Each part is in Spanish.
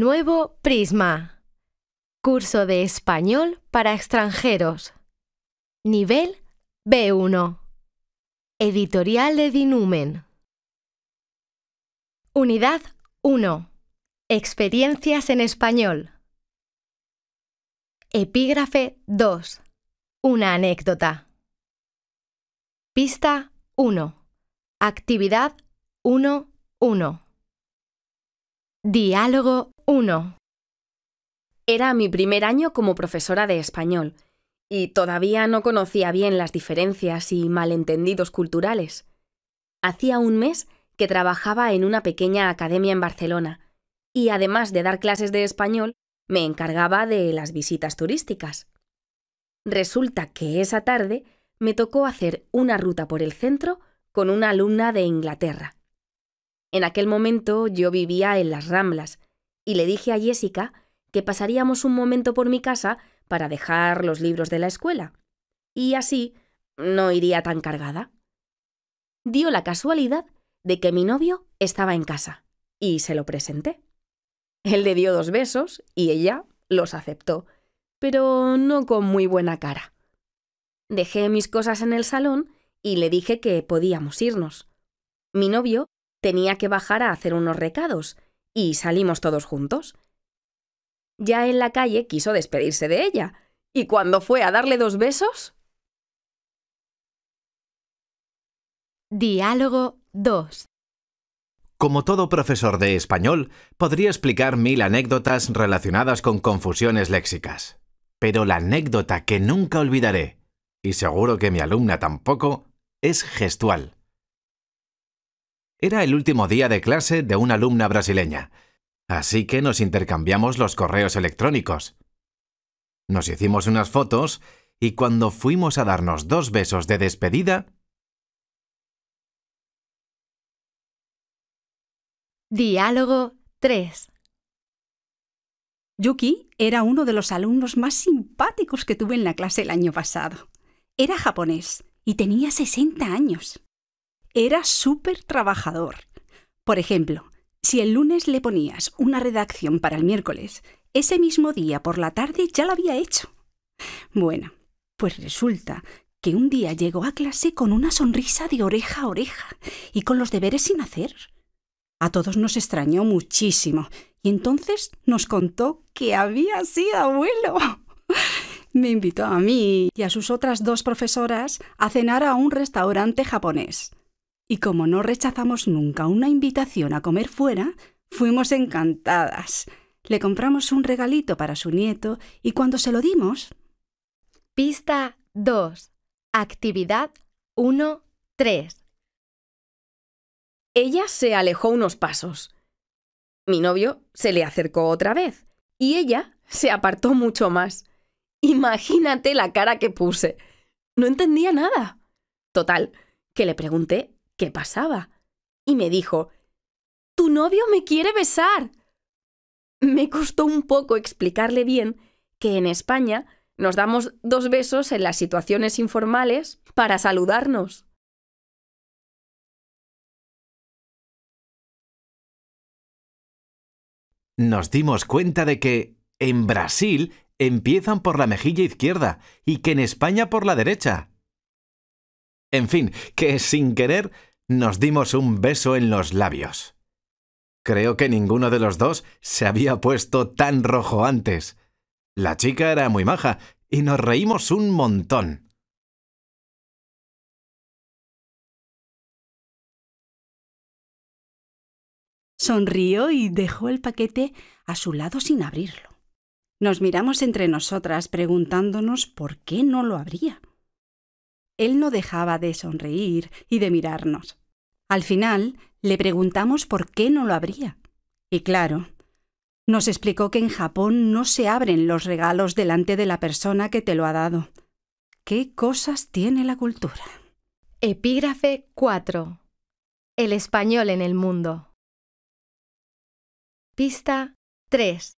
Nuevo Prisma. Curso de español para extranjeros. Nivel B1. Editorial de Dinumen. Unidad 1. Experiencias en español. Epígrafe 2. Una anécdota. Pista 1. Actividad 1.1. Diálogo 1. Era mi primer año como profesora de español y todavía no conocía bien las diferencias y malentendidos culturales. Hacía un mes que trabajaba en una pequeña academia en Barcelona y además de dar clases de español, me encargaba de las visitas turísticas. Resulta que esa tarde me tocó hacer una ruta por el centro con una alumna de Inglaterra en aquel momento yo vivía en las Ramblas y le dije a Jessica que pasaríamos un momento por mi casa para dejar los libros de la escuela. Y así no iría tan cargada. Dio la casualidad de que mi novio estaba en casa y se lo presenté. Él le dio dos besos y ella los aceptó, pero no con muy buena cara. Dejé mis cosas en el salón y le dije que podíamos irnos. Mi novio Tenía que bajar a hacer unos recados, y salimos todos juntos. Ya en la calle quiso despedirse de ella, y cuando fue a darle dos besos... Diálogo 2. Como todo profesor de español, podría explicar mil anécdotas relacionadas con confusiones léxicas. Pero la anécdota que nunca olvidaré, y seguro que mi alumna tampoco, es gestual. Era el último día de clase de una alumna brasileña, así que nos intercambiamos los correos electrónicos. Nos hicimos unas fotos y cuando fuimos a darnos dos besos de despedida... Diálogo 3 Yuki era uno de los alumnos más simpáticos que tuve en la clase el año pasado. Era japonés y tenía 60 años era súper trabajador. Por ejemplo, si el lunes le ponías una redacción para el miércoles, ese mismo día por la tarde ya la había hecho. Bueno, pues resulta que un día llegó a clase con una sonrisa de oreja a oreja y con los deberes sin hacer. A todos nos extrañó muchísimo y entonces nos contó que había sido abuelo. Me invitó a mí y a sus otras dos profesoras a cenar a un restaurante japonés. Y como no rechazamos nunca una invitación a comer fuera, fuimos encantadas. Le compramos un regalito para su nieto y cuando se lo dimos... Pista 2. Actividad 1, 3. Ella se alejó unos pasos. Mi novio se le acercó otra vez y ella se apartó mucho más. Imagínate la cara que puse. No entendía nada. Total, que le pregunté qué pasaba y me dijo, Tu novio me quiere besar. Me costó un poco explicarle bien que en España nos damos dos besos en las situaciones informales para saludarnos. Nos dimos cuenta de que en Brasil empiezan por la mejilla izquierda y que en España por la derecha. En fin, que sin querer nos dimos un beso en los labios. Creo que ninguno de los dos se había puesto tan rojo antes. La chica era muy maja y nos reímos un montón. Sonrió y dejó el paquete a su lado sin abrirlo. Nos miramos entre nosotras preguntándonos por qué no lo abría él no dejaba de sonreír y de mirarnos. Al final le preguntamos por qué no lo abría. Y claro, nos explicó que en Japón no se abren los regalos delante de la persona que te lo ha dado. ¿Qué cosas tiene la cultura? Epígrafe 4. El español en el mundo. Pista 3.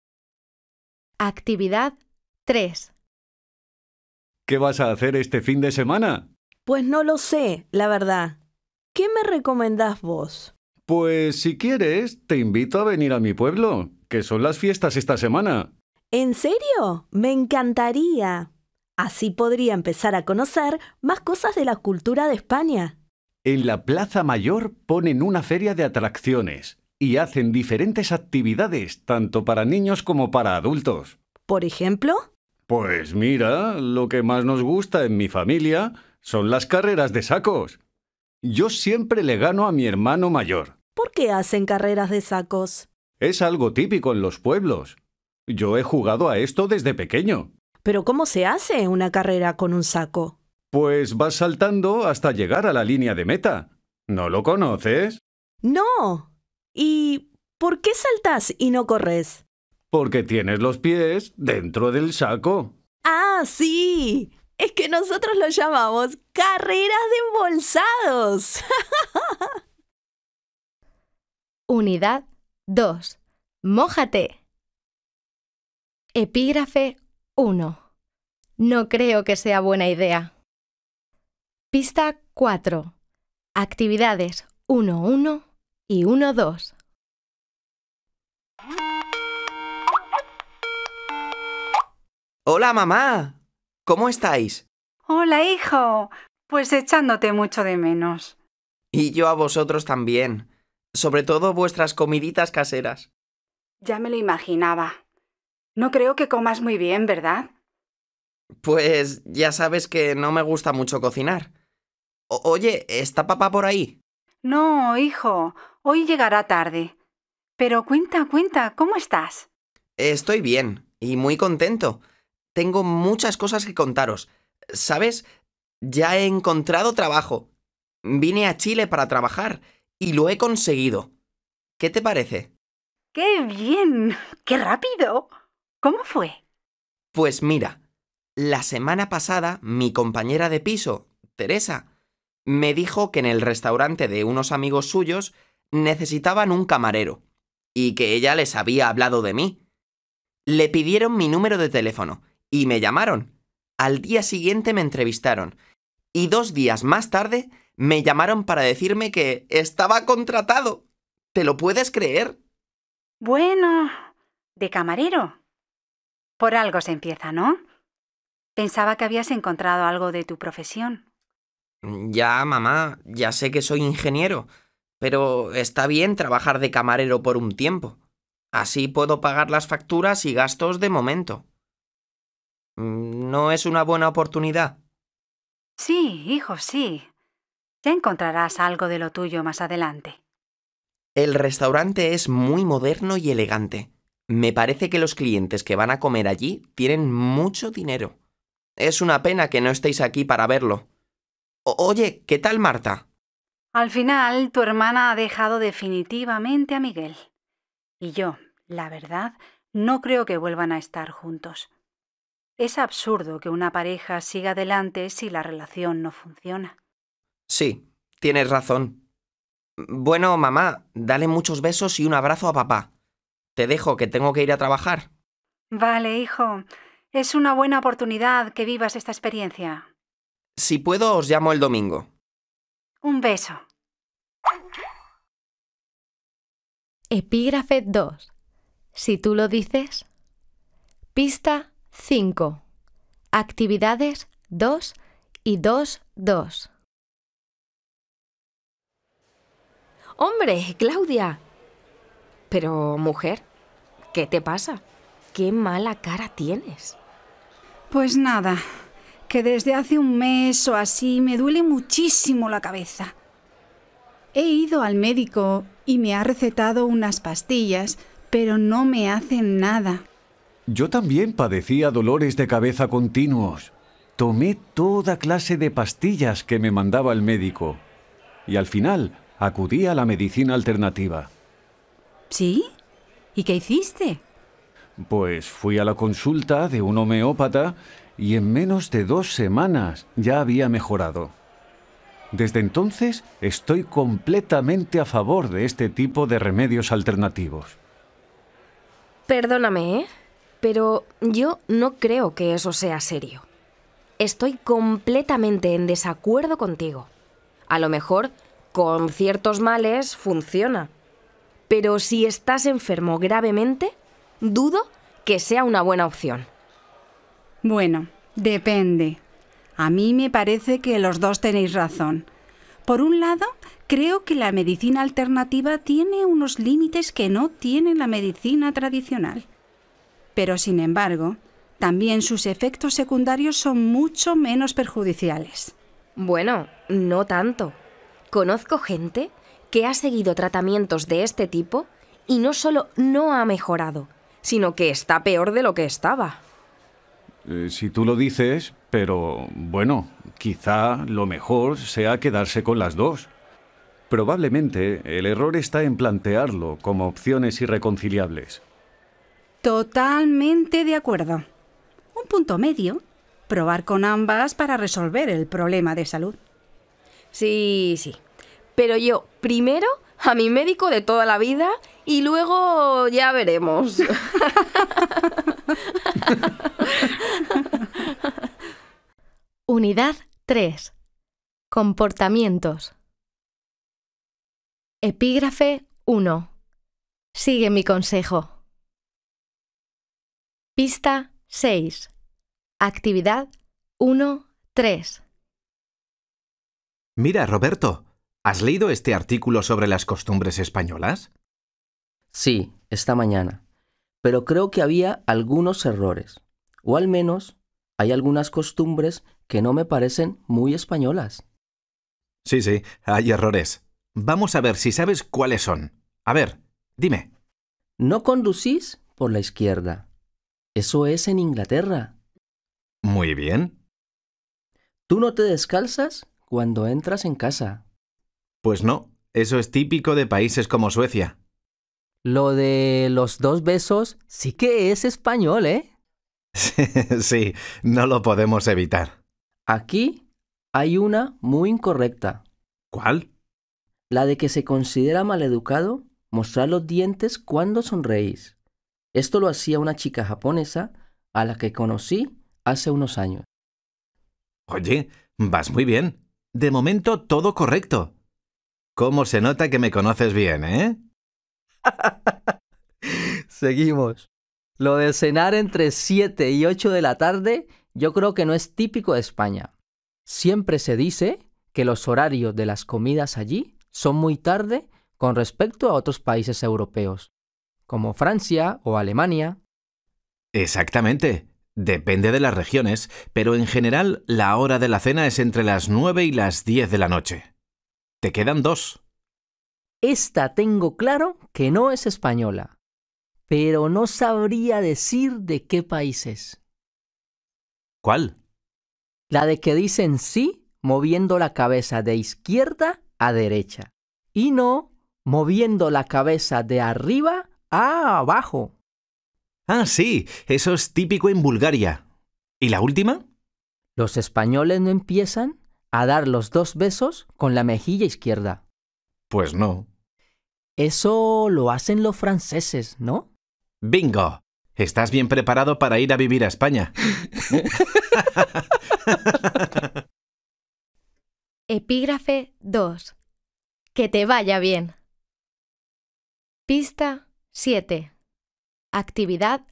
Actividad 3. ¿Qué vas a hacer este fin de semana? Pues no lo sé, la verdad. ¿Qué me recomendás vos? Pues si quieres, te invito a venir a mi pueblo, que son las fiestas esta semana. ¿En serio? Me encantaría. Así podría empezar a conocer más cosas de la cultura de España. En la Plaza Mayor ponen una feria de atracciones y hacen diferentes actividades, tanto para niños como para adultos. ¿Por ejemplo? Pues mira, lo que más nos gusta en mi familia son las carreras de sacos. Yo siempre le gano a mi hermano mayor. ¿Por qué hacen carreras de sacos? Es algo típico en los pueblos. Yo he jugado a esto desde pequeño. ¿Pero cómo se hace una carrera con un saco? Pues vas saltando hasta llegar a la línea de meta. ¿No lo conoces? No. ¿Y por qué saltas y no corres? porque tienes los pies dentro del saco. Ah, sí. Es que nosotros lo llamamos carreras de embolsados. Unidad 2. Mójate. Epígrafe 1. No creo que sea buena idea. Pista 4. Actividades 1-1 y 1-2. Hola mamá, ¿cómo estáis? Hola hijo, pues echándote mucho de menos. Y yo a vosotros también, sobre todo vuestras comiditas caseras. Ya me lo imaginaba. No creo que comas muy bien, ¿verdad? Pues ya sabes que no me gusta mucho cocinar. Oye, ¿está papá por ahí? No, hijo, hoy llegará tarde. Pero cuenta, cuenta, ¿cómo estás? Estoy bien y muy contento tengo muchas cosas que contaros. ¿Sabes? Ya he encontrado trabajo. Vine a Chile para trabajar y lo he conseguido. ¿Qué te parece? ¡Qué bien! ¡Qué rápido! ¿Cómo fue? Pues mira, la semana pasada mi compañera de piso, Teresa, me dijo que en el restaurante de unos amigos suyos necesitaban un camarero y que ella les había hablado de mí. Le pidieron mi número de teléfono y me llamaron. Al día siguiente me entrevistaron. Y dos días más tarde me llamaron para decirme que estaba contratado. ¿Te lo puedes creer? Bueno, de camarero. Por algo se empieza, ¿no? Pensaba que habías encontrado algo de tu profesión. Ya, mamá, ya sé que soy ingeniero, pero está bien trabajar de camarero por un tiempo. Así puedo pagar las facturas y gastos de momento. Mm, ¿No es una buena oportunidad? Sí, hijo, sí. Ya encontrarás algo de lo tuyo más adelante. El restaurante es muy moderno y elegante. Me parece que los clientes que van a comer allí tienen mucho dinero. Es una pena que no estéis aquí para verlo. Oye, ¿qué tal Marta? Al final, tu hermana ha dejado definitivamente a Miguel. Y yo, la verdad, no creo que vuelvan a estar juntos. Es absurdo que una pareja siga adelante si la relación no funciona. Sí, tienes razón. Bueno, mamá, dale muchos besos y un abrazo a papá. Te dejo, que tengo que ir a trabajar. Vale, hijo. Es una buena oportunidad que vivas esta experiencia. Si puedo, os llamo el domingo. Un beso. Epígrafe 2. Si tú lo dices. Pista 5. Actividades 2 y 2, 2. Hombre, Claudia. Pero, mujer, ¿qué te pasa? ¿Qué mala cara tienes? Pues nada, que desde hace un mes o así me duele muchísimo la cabeza. He ido al médico y me ha recetado unas pastillas, pero no me hacen nada. Yo también padecía dolores de cabeza continuos. Tomé toda clase de pastillas que me mandaba el médico. Y al final acudí a la medicina alternativa. ¿Sí? ¿Y qué hiciste? Pues fui a la consulta de un homeópata y en menos de dos semanas ya había mejorado. Desde entonces estoy completamente a favor de este tipo de remedios alternativos. Perdóname, ¿eh? Pero yo no creo que eso sea serio. Estoy completamente en desacuerdo contigo. A lo mejor con ciertos males funciona. Pero si estás enfermo gravemente, dudo que sea una buena opción. Bueno, depende. A mí me parece que los dos tenéis razón. Por un lado, creo que la medicina alternativa tiene unos límites que no tiene la medicina tradicional pero sin embargo, también sus efectos secundarios son mucho menos perjudiciales. Bueno, no tanto. Conozco gente que ha seguido tratamientos de este tipo y no solo no ha mejorado, sino que está peor de lo que estaba. Eh, si tú lo dices, pero bueno, quizá lo mejor sea quedarse con las dos. Probablemente el error está en plantearlo como opciones irreconciliables. Totalmente de acuerdo. Un punto medio, probar con ambas para resolver el problema de salud. Sí, sí. Pero yo, primero, a mi médico de toda la vida y luego ya veremos. Unidad 3. Comportamientos. Epígrafe 1. Sigue mi consejo. Pista 6. Actividad 1-3. Mira, Roberto, ¿has leído este artículo sobre las costumbres españolas? Sí, esta mañana. Pero creo que había algunos errores. O al menos hay algunas costumbres que no me parecen muy españolas. Sí, sí, hay errores. Vamos a ver si sabes cuáles son. A ver, dime. No conducís por la izquierda. Eso es en Inglaterra. Muy bien. ¿Tú no te descalzas cuando entras en casa? Pues no, eso es típico de países como Suecia. Lo de los dos besos sí que es español, ¿eh? sí, no lo podemos evitar. Aquí hay una muy incorrecta. ¿Cuál? La de que se considera maleducado mostrar los dientes cuando sonreís. Esto lo hacía una chica japonesa a la que conocí hace unos años. Oye, vas muy bien. De momento todo correcto. ¿Cómo se nota que me conoces bien, eh? Seguimos. Lo de cenar entre 7 y 8 de la tarde yo creo que no es típico de España. Siempre se dice que los horarios de las comidas allí son muy tarde con respecto a otros países europeos como Francia o Alemania. Exactamente. Depende de las regiones, pero en general la hora de la cena es entre las 9 y las 10 de la noche. Te quedan dos. Esta tengo claro que no es española, pero no sabría decir de qué país es. ¿Cuál? La de que dicen sí moviendo la cabeza de izquierda a derecha y no moviendo la cabeza de arriba Ah, abajo. Ah, sí, eso es típico en Bulgaria. ¿Y la última? Los españoles no empiezan a dar los dos besos con la mejilla izquierda. Pues no. Eso lo hacen los franceses, ¿no? Bingo. Estás bien preparado para ir a vivir a España. Epígrafe 2. Que te vaya bien. Pista 7. Actividad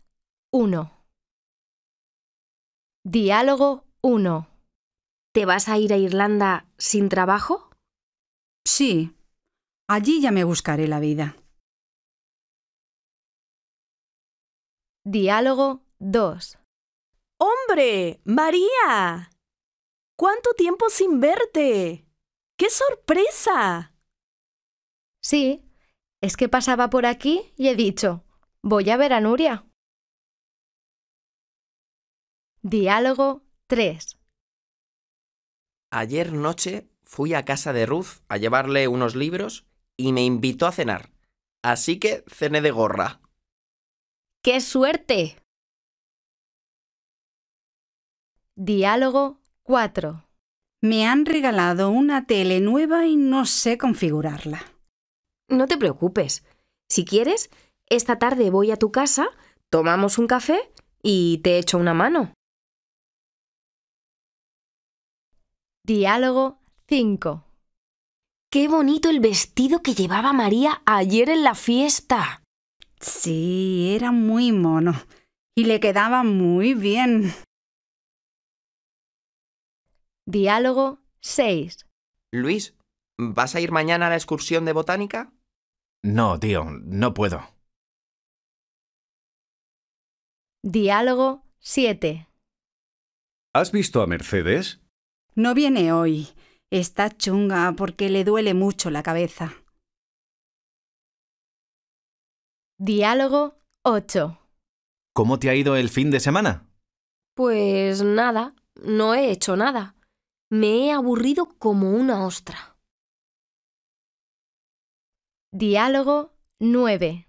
1. Diálogo 1. ¿Te vas a ir a Irlanda sin trabajo? Sí. Allí ya me buscaré la vida. Diálogo 2. ¡Hombre! ¡María! ¿Cuánto tiempo sin verte? ¡Qué sorpresa! Sí, es que pasaba por aquí y he dicho, voy a ver a Nuria. Diálogo 3. Ayer noche fui a casa de Ruth a llevarle unos libros y me invitó a cenar. Así que cené de gorra. ¡Qué suerte! Diálogo 4. Me han regalado una tele nueva y no sé configurarla. No te preocupes. Si quieres, esta tarde voy a tu casa, tomamos un café y te echo una mano. Diálogo 5. Qué bonito el vestido que llevaba María ayer en la fiesta. Sí, era muy mono y le quedaba muy bien. Diálogo 6. Luis, ¿vas a ir mañana a la excursión de botánica? No, tío, no puedo. Diálogo 7. ¿Has visto a Mercedes? No viene hoy. Está chunga porque le duele mucho la cabeza. Diálogo 8. ¿Cómo te ha ido el fin de semana? Pues nada, no he hecho nada. Me he aburrido como una ostra. Diálogo 9.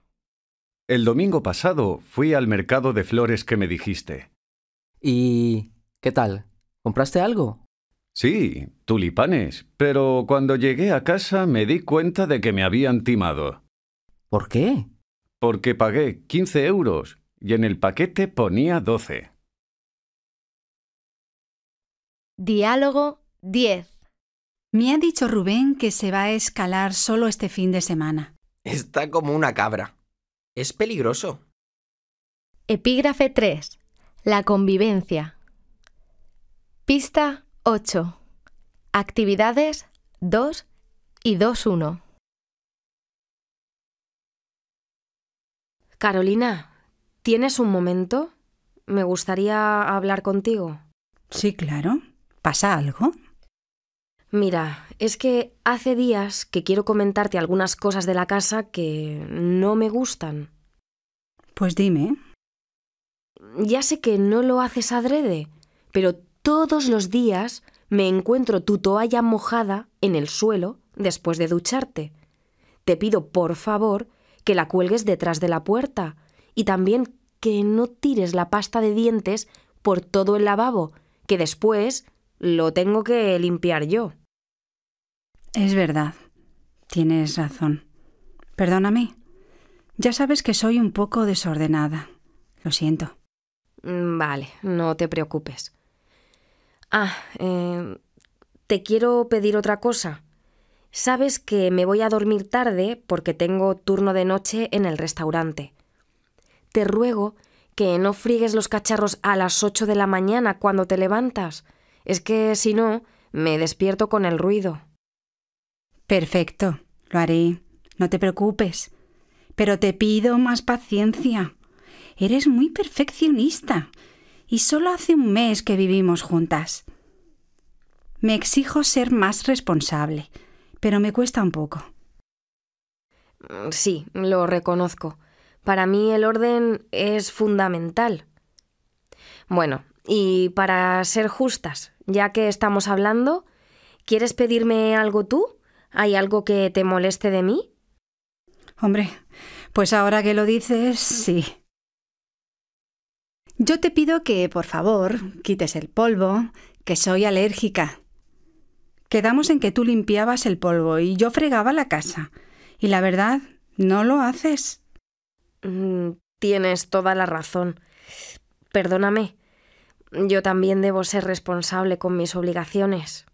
El domingo pasado fui al mercado de flores que me dijiste. ¿Y qué tal? ¿Compraste algo? Sí, tulipanes, pero cuando llegué a casa me di cuenta de que me habían timado. ¿Por qué? Porque pagué 15 euros y en el paquete ponía 12. Diálogo 10. Me ha dicho Rubén que se va a escalar solo este fin de semana. Está como una cabra. Es peligroso. Epígrafe 3. La convivencia. Pista 8. Actividades 2 y 2-1. Carolina, ¿tienes un momento? Me gustaría hablar contigo. Sí, claro. ¿Pasa algo? Mira, es que hace días que quiero comentarte algunas cosas de la casa que no me gustan. Pues dime. Ya sé que no lo haces adrede, pero todos los días me encuentro tu toalla mojada en el suelo después de ducharte. Te pido, por favor, que la cuelgues detrás de la puerta y también que no tires la pasta de dientes por todo el lavabo, que después lo tengo que limpiar yo. Es verdad. Tienes razón. Perdóname. Ya sabes que soy un poco desordenada. Lo siento. Mm, vale, no te preocupes. Ah, em, te quiero pedir otra cosa. Sabes que me voy a dormir tarde porque tengo turno de noche en el restaurante. Te ruego que no friegues los cacharros a las ocho de la mañana cuando te levantas. Es que si no, me despierto con el ruido. Perfecto, lo haré. No te preocupes. Pero te pido más paciencia. Eres muy perfeccionista. Y solo hace un mes que vivimos juntas. Me exijo ser más responsable, pero me cuesta un poco. Mm, sí, lo reconozco. Para mí el orden es fundamental. Bueno, y para ser justas, ya que estamos hablando, ¿quieres pedirme algo tú? ¿Hay algo que te moleste de mí? Hombre, pues ahora que lo dices, mm. sí. Yo te pido que, por favor, quites el polvo, que soy alérgica. Quedamos en que tú limpiabas el polvo y yo fregaba la casa. Y la verdad, no lo haces. Mm, tienes toda la razón. Perdóname. Yo también debo ser responsable con mis obligaciones.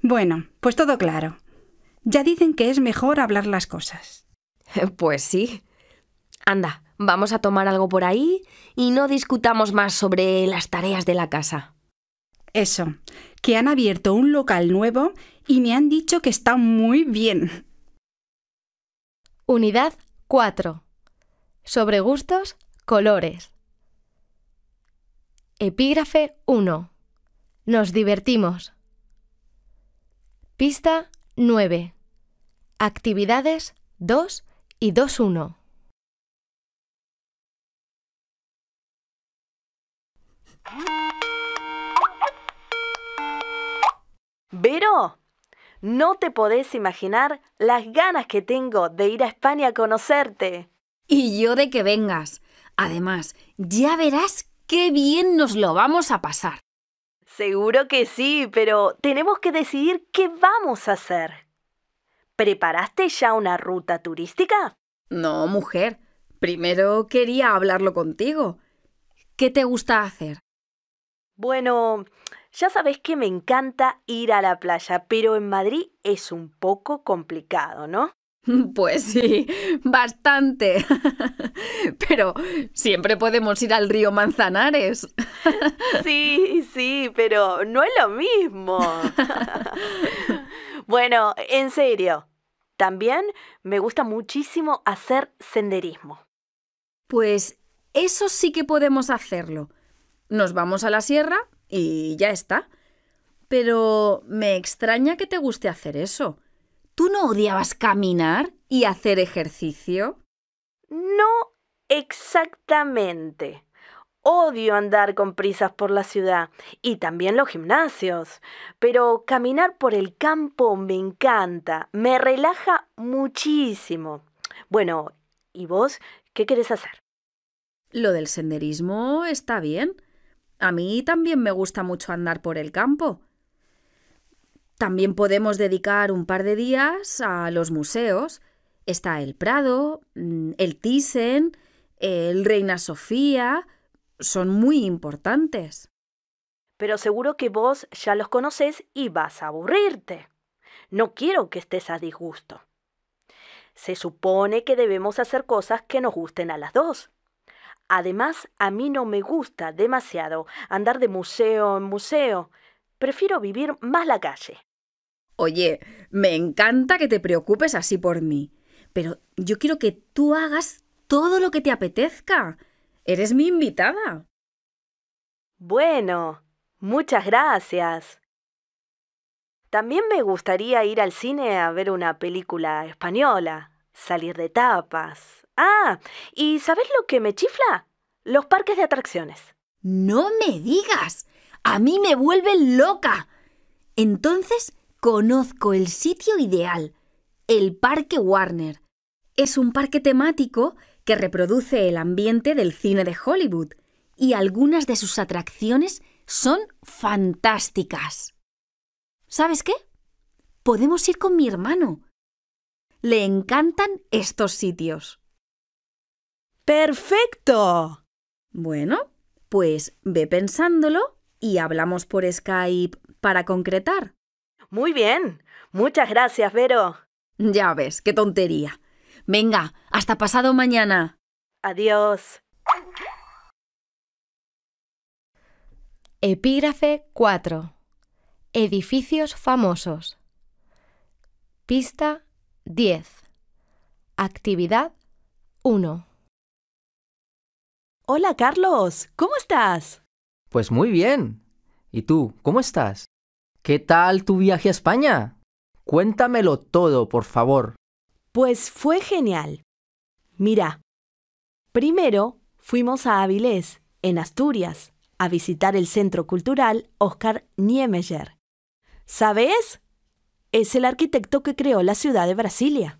Bueno, pues todo claro. Ya dicen que es mejor hablar las cosas. Eh, pues sí. Anda, vamos a tomar algo por ahí y no discutamos más sobre las tareas de la casa. Eso, que han abierto un local nuevo y me han dicho que está muy bien. Unidad 4. Sobre gustos, colores. Epígrafe 1. Nos divertimos. Pista 9. Actividades 2 y 2.1. Vero, no te podés imaginar las ganas que tengo de ir a España a conocerte. Y yo de que vengas. Además, ya verás qué bien nos lo vamos a pasar. Seguro que sí, pero tenemos que decidir qué vamos a hacer. ¿Preparaste ya una ruta turística? No, mujer. Primero quería hablarlo contigo. ¿Qué te gusta hacer? Bueno, ya sabes que me encanta ir a la playa, pero en Madrid es un poco complicado, ¿no? Pues sí, bastante. Pero siempre podemos ir al río Manzanares. Sí, sí, pero no es lo mismo. Bueno, en serio, también me gusta muchísimo hacer senderismo. Pues eso sí que podemos hacerlo. Nos vamos a la sierra y ya está. Pero me extraña que te guste hacer eso. ¿Tú no odiabas caminar y hacer ejercicio? No exactamente. Odio andar con prisas por la ciudad y también los gimnasios, pero caminar por el campo me encanta, me relaja muchísimo. Bueno, ¿y vos qué querés hacer? Lo del senderismo está bien. A mí también me gusta mucho andar por el campo. También podemos dedicar un par de días a los museos. Está el Prado, mm, el Thyssen, el Reina Sofía, son muy importantes. Pero seguro que vos ya los conoces y vas a aburrirte. No quiero que estés a disgusto. Se supone que debemos hacer cosas que nos gusten a las dos. Además, a mí no me gusta demasiado andar de museo en museo. Prefiero vivir más la calle. Oye, me encanta que te preocupes así por mí, pero yo quiero que tú hagas todo lo que te apetezca. Eres mi invitada. Bueno, muchas gracias. También me gustaría ir al cine a ver una película española, salir de tapas. Ah, ¿y sabes lo que me chifla? Los parques de atracciones. No me digas. A mí me vuelven loca. Entonces, conozco el sitio ideal, el Parque Warner. Es un parque temático que reproduce el ambiente del cine de Hollywood y algunas de sus atracciones son fantásticas. ¿Sabes qué? Podemos ir con mi hermano. Le encantan estos sitios. ¡Perfecto! Bueno, pues ve pensándolo y hablamos por Skype para concretar. Muy bien. Muchas gracias, Vero. Ya ves, qué tontería. Venga, hasta pasado mañana. Adiós. Epígrafe 4. Edificios famosos. Pista 10. Actividad 1. Hola Carlos, ¿cómo estás? Pues muy bien. ¿Y tú, cómo estás? ¿Qué tal tu viaje a España? Cuéntamelo todo, por favor. Pues fue genial. Mira, primero fuimos a Avilés, en Asturias, a visitar el Centro Cultural Oscar Niemeyer. ¿Sabes? Es el arquitecto que creó la ciudad de Brasilia.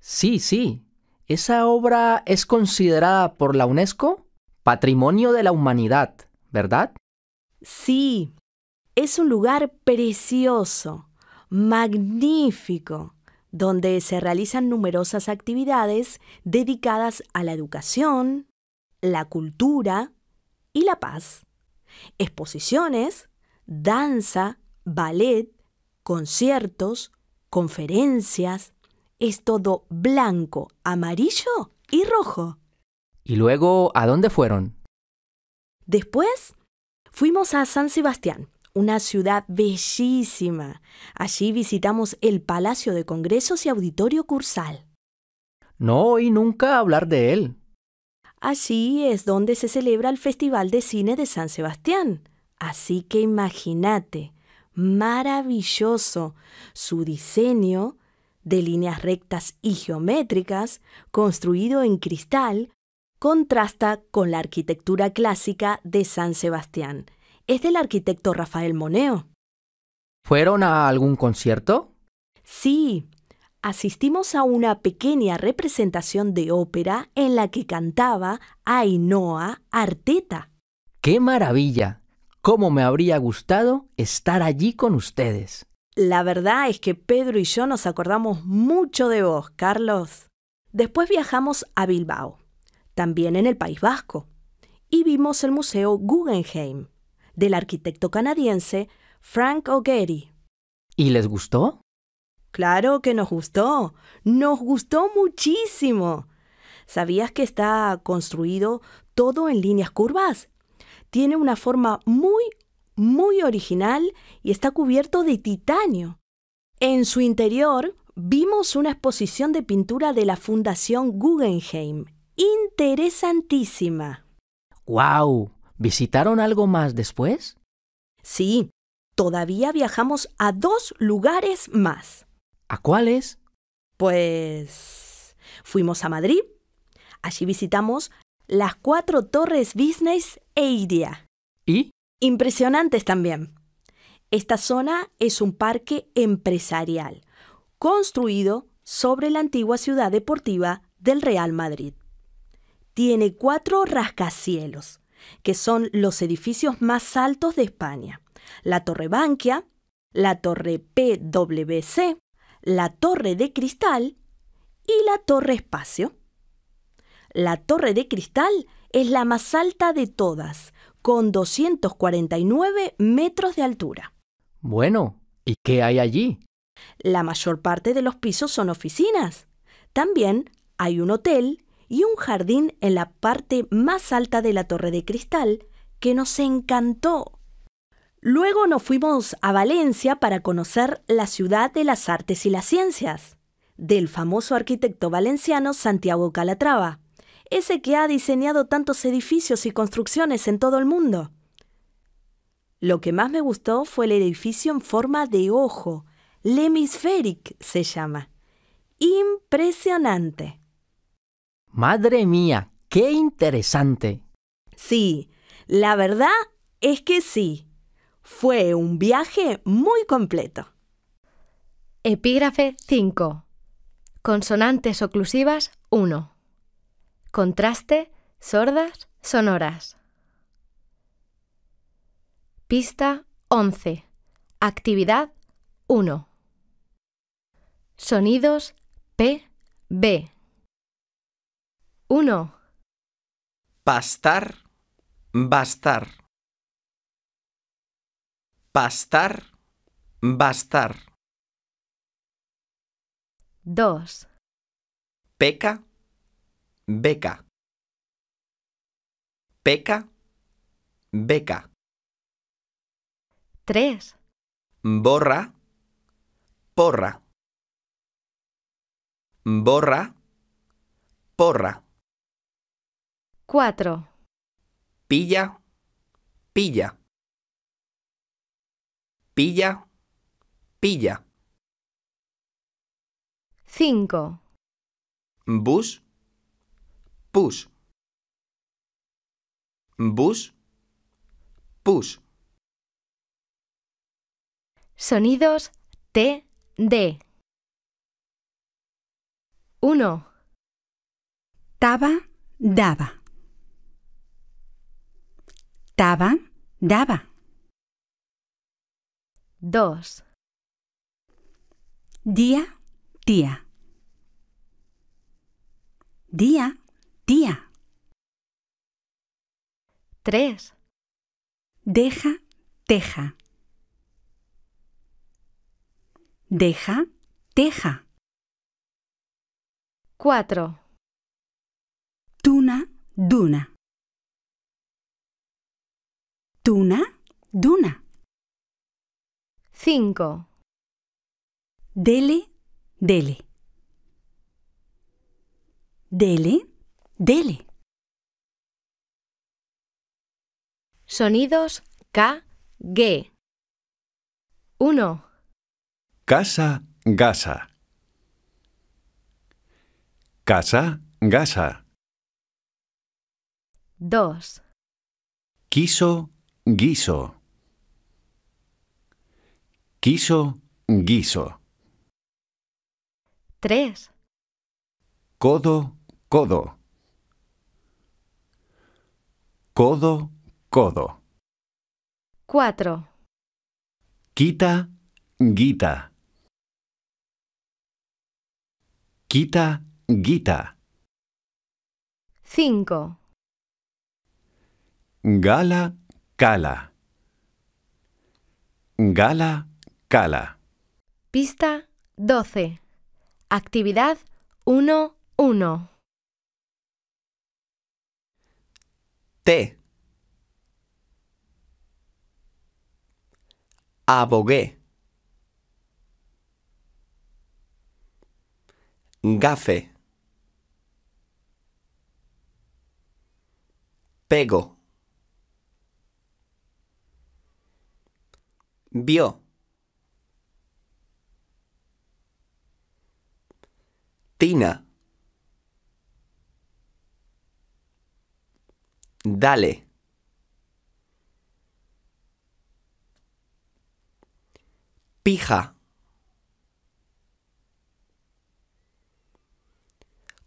Sí, sí. Esa obra es considerada por la UNESCO Patrimonio de la Humanidad, ¿verdad? Sí. Es un lugar precioso, magnífico donde se realizan numerosas actividades dedicadas a la educación, la cultura y la paz, exposiciones, danza, ballet, conciertos, conferencias, es todo blanco, amarillo y rojo. ¿Y luego a dónde fueron? Después fuimos a San Sebastián, una ciudad bellísima. Allí visitamos el Palacio de Congresos y Auditorio Cursal. No oí nunca hablar de él. Allí es donde se celebra el Festival de Cine de San Sebastián. Así que imagínate, maravilloso, su diseño de líneas rectas y geométricas, construido en cristal, contrasta con la arquitectura clásica de San Sebastián, es del arquitecto Rafael Moneo. ¿Fueron a algún concierto? Sí, asistimos a una pequeña representación de ópera en la que cantaba Ainhoa Arteta. ¡Qué maravilla! ¿Cómo me habría gustado estar allí con ustedes? La verdad es que Pedro y yo nos acordamos mucho de vos, Carlos. Después viajamos a Bilbao, también en el País Vasco, y vimos el Museo Guggenheim del arquitecto canadiense Frank O'Gary. ¿Y les gustó? Claro que nos gustó. Nos gustó muchísimo. ¿Sabías que está construido todo en líneas curvas? Tiene una forma muy, muy original y está cubierto de titanio. En su interior vimos una exposición de pintura de la Fundación Guggenheim. Interesantísima. ¡Wow! ¿Visitaron algo más después? Sí, todavía viajamos a dos lugares más. ¿A cuáles? Pues fuimos a Madrid. Allí visitamos las cuatro torres Business e ¿Y? Impresionantes también. Esta zona es un parque empresarial, construido sobre la antigua ciudad deportiva del Real Madrid. Tiene cuatro rascacielos, que son los edificios más altos de España. La Torre Bankia, la Torre PWC, la Torre de Cristal y la Torre Espacio. La Torre de Cristal es la más alta de todas, con 249 metros de altura. Bueno, ¿y qué hay allí? La mayor parte de los pisos son oficinas. También hay un hotel y un jardín en la parte más alta de la torre de cristal que nos encantó. Luego nos fuimos a Valencia para conocer la ciudad de las artes y las ciencias, del famoso arquitecto valenciano Santiago Calatrava, ese que ha diseñado tantos edificios y construcciones en todo el mundo. Lo que más me gustó fue el edificio en forma de ojo, Lemisferic se llama. Impresionante. Madre mía, qué interesante. Sí, la verdad es que sí. Fue un viaje muy completo. Epígrafe 5. Consonantes oclusivas 1. Contraste, sordas, sonoras. Pista 11. Actividad 1. Sonidos P, B. 1. Pastar, bastar. Pastar, bastar. 2. Peca, beca. Peca, beca. 3. Borra, porra. Borra, porra. 4. Pilla, pilla. Pilla, pilla. 5. Bus, push. Bus, push. Sonidos T, D. 1. Taba, daba. Daba, daba. 2. Día, día. Día, día. 3. Deja, teja. Deja, teja. 4. Tuna, duna. Tuna, duna. 5. Dele, dele. Dele, dele. Sonidos K, G. 1. Casa, gasa. Casa, gasa. 2. Quiso, guiso. Quiso, guiso. 3. Codo, codo. Codo, codo. 4. Quita, guita. Quita, guita. 5. Gala, Cala. Gala, cala. Pista 12. Actividad 1-1. t Abogué. Gafe. Pego. vio. Tina. Dale. Pija.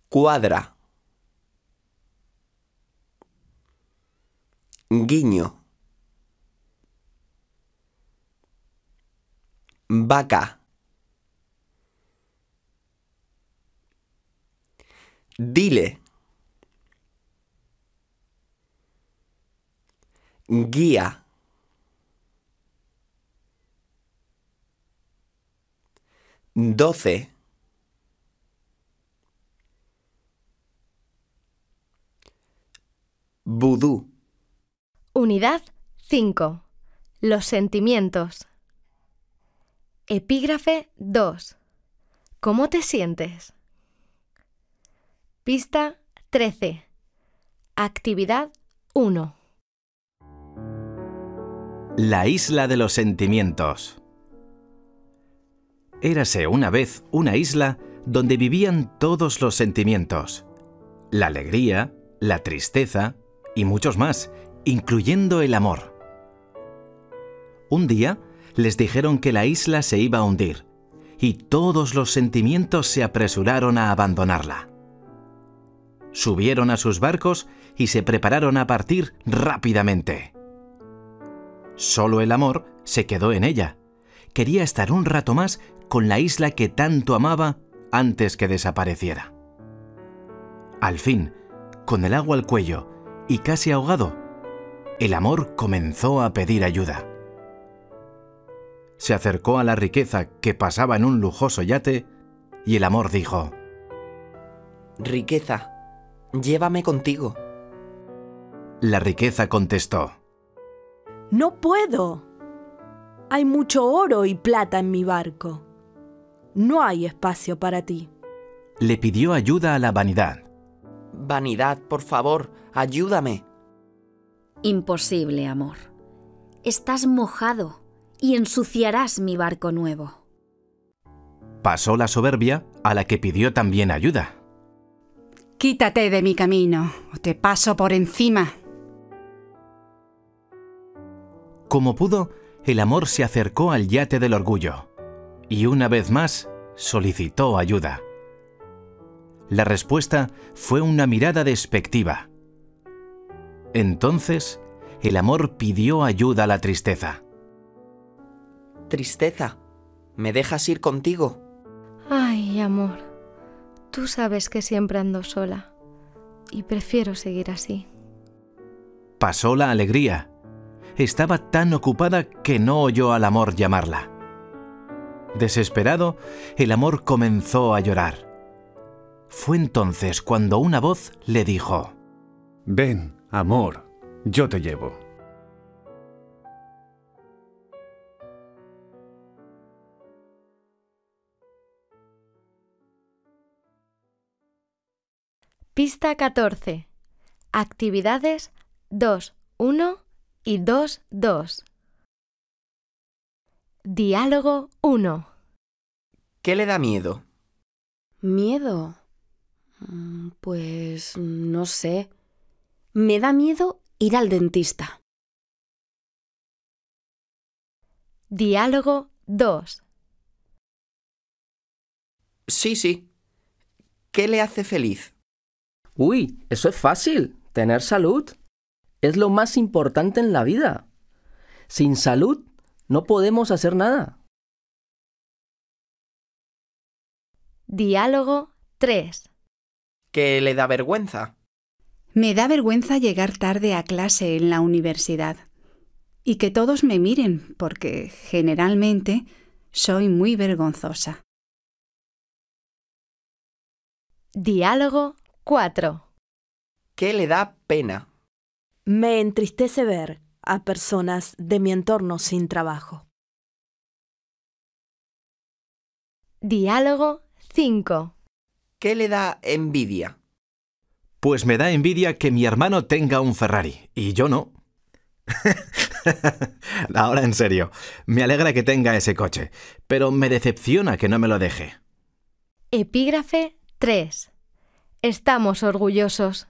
Cuadra. Guiño. vaca. Dile. Guía. Doce. Vudú. Unidad 5. Los sentimientos. Epígrafe 2. ¿Cómo te sientes? Pista 13. Actividad 1. La isla de los sentimientos. Érase una vez una isla donde vivían todos los sentimientos. La alegría, la tristeza y muchos más, incluyendo el amor. Un día, les dijeron que la isla se iba a hundir, y todos los sentimientos se apresuraron a abandonarla. Subieron a sus barcos y se prepararon a partir rápidamente. Solo el amor se quedó en ella. Quería estar un rato más con la isla que tanto amaba antes que desapareciera. Al fin, con el agua al cuello y casi ahogado, el amor comenzó a pedir ayuda se acercó a la riqueza que pasaba en un lujoso yate y el amor dijo, Riqueza, llévame contigo. La riqueza contestó, No puedo. Hay mucho oro y plata en mi barco. No hay espacio para ti. Le pidió ayuda a la vanidad. Vanidad, por favor, ayúdame. Imposible, amor. Estás mojado y ensuciarás mi barco nuevo. Pasó la soberbia a la que pidió también ayuda. Quítate de mi camino o te paso por encima. Como pudo, el amor se acercó al yate del orgullo y una vez más solicitó ayuda. La respuesta fue una mirada despectiva. Entonces, el amor pidió ayuda a la tristeza. Tristeza, ¿me dejas ir contigo? Ay, amor, tú sabes que siempre ando sola y prefiero seguir así. Pasó la alegría. Estaba tan ocupada que no oyó al amor llamarla. Desesperado, el amor comenzó a llorar. Fue entonces cuando una voz le dijo, Ven, amor, yo te llevo. Pista 14. Actividades 2, 1 y 2, 2. Diálogo 1. ¿Qué le da miedo? ¿Miedo? Mm, pues no sé. Me da miedo ir al dentista. Diálogo 2. Sí, sí. ¿Qué le hace feliz? Uy, eso es fácil, tener salud. Es lo más importante en la vida. Sin salud no podemos hacer nada. Diálogo 3. ¿Qué le da vergüenza? Me da vergüenza llegar tarde a clase en la universidad y que todos me miren porque generalmente soy muy vergonzosa. Diálogo 4. ¿Qué le da pena? Me entristece ver a personas de mi entorno sin trabajo. Diálogo 5. ¿Qué le da envidia? Pues me da envidia que mi hermano tenga un Ferrari y yo no. Ahora en serio, me alegra que tenga ese coche, pero me decepciona que no me lo deje. Epígrafe 3. Estamos orgullosos.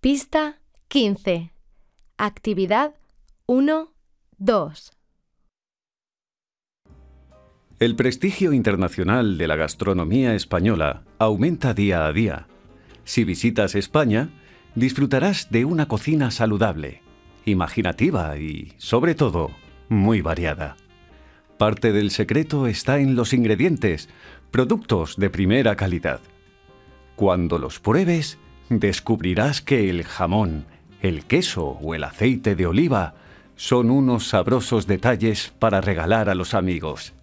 Pista 15. Actividad 1, 2. El prestigio internacional de la gastronomía española aumenta día a día. Si visitas España, disfrutarás de una cocina saludable, imaginativa y, sobre todo, muy variada. Parte del secreto está en los ingredientes, Productos de primera calidad. Cuando los pruebes, descubrirás que el jamón, el queso o el aceite de oliva son unos sabrosos detalles para regalar a los amigos.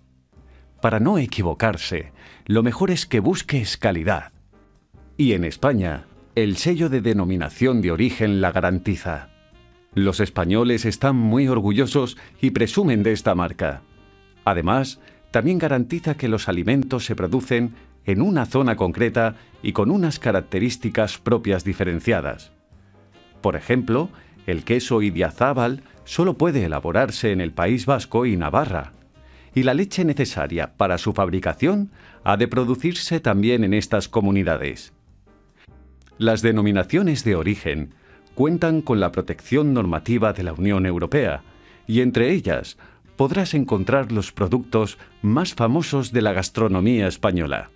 Para no equivocarse, lo mejor es que busques calidad. Y en España, el sello de denominación de origen la garantiza. Los españoles están muy orgullosos y presumen de esta marca. Además, también garantiza que los alimentos se producen en una zona concreta y con unas características propias diferenciadas. Por ejemplo, el queso Idiazábal solo puede elaborarse en el País Vasco y Navarra, y la leche necesaria para su fabricación ha de producirse también en estas comunidades. Las denominaciones de origen cuentan con la protección normativa de la Unión Europea, y entre ellas podrás encontrar los productos más famosos de la gastronomía española.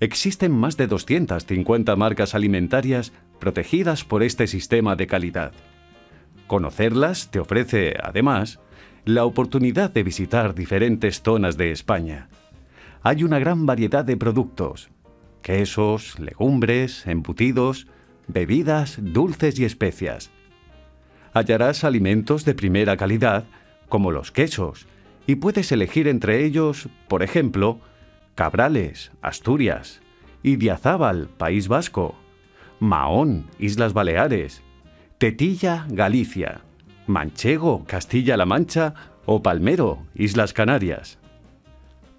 Existen más de 250 marcas alimentarias protegidas por este sistema de calidad. Conocerlas te ofrece, además, la oportunidad de visitar diferentes zonas de España. Hay una gran variedad de productos, quesos, legumbres, embutidos, bebidas, dulces y especias. Hallarás alimentos de primera calidad como los quesos, y puedes elegir entre ellos, por ejemplo, Cabrales, Asturias, Idiazábal, País Vasco, Mahón, Islas Baleares, Tetilla, Galicia, Manchego, Castilla-La Mancha o Palmero, Islas Canarias.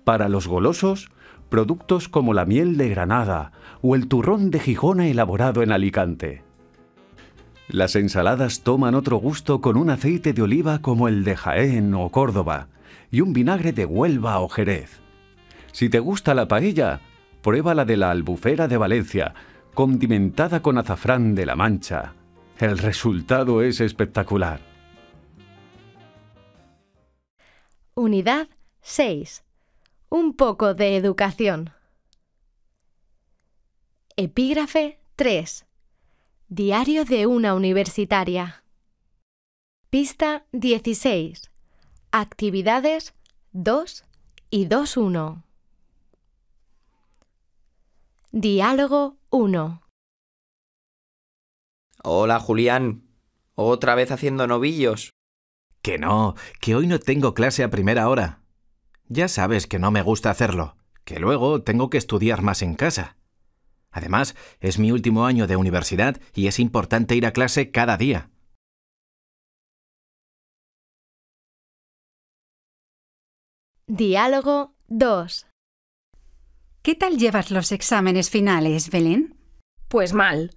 Para los golosos, productos como la miel de Granada o el turrón de Gijona elaborado en Alicante. Las ensaladas toman otro gusto con un aceite de oliva como el de Jaén o Córdoba y un vinagre de Huelva o Jerez. Si te gusta la paella, prueba la de la albufera de Valencia, condimentada con azafrán de la Mancha. El resultado es espectacular. Unidad 6. Un poco de educación. Epígrafe 3. Diario de una universitaria. Pista 16. Actividades 2 y 2.1. Diálogo 1. Hola, Julián. Otra vez haciendo novillos. Que no, que hoy no tengo clase a primera hora. Ya sabes que no me gusta hacerlo, que luego tengo que estudiar más en casa. Además, es mi último año de universidad y es importante ir a clase cada día. Diálogo 2. ¿Qué tal llevas los exámenes finales, Belén? Pues mal.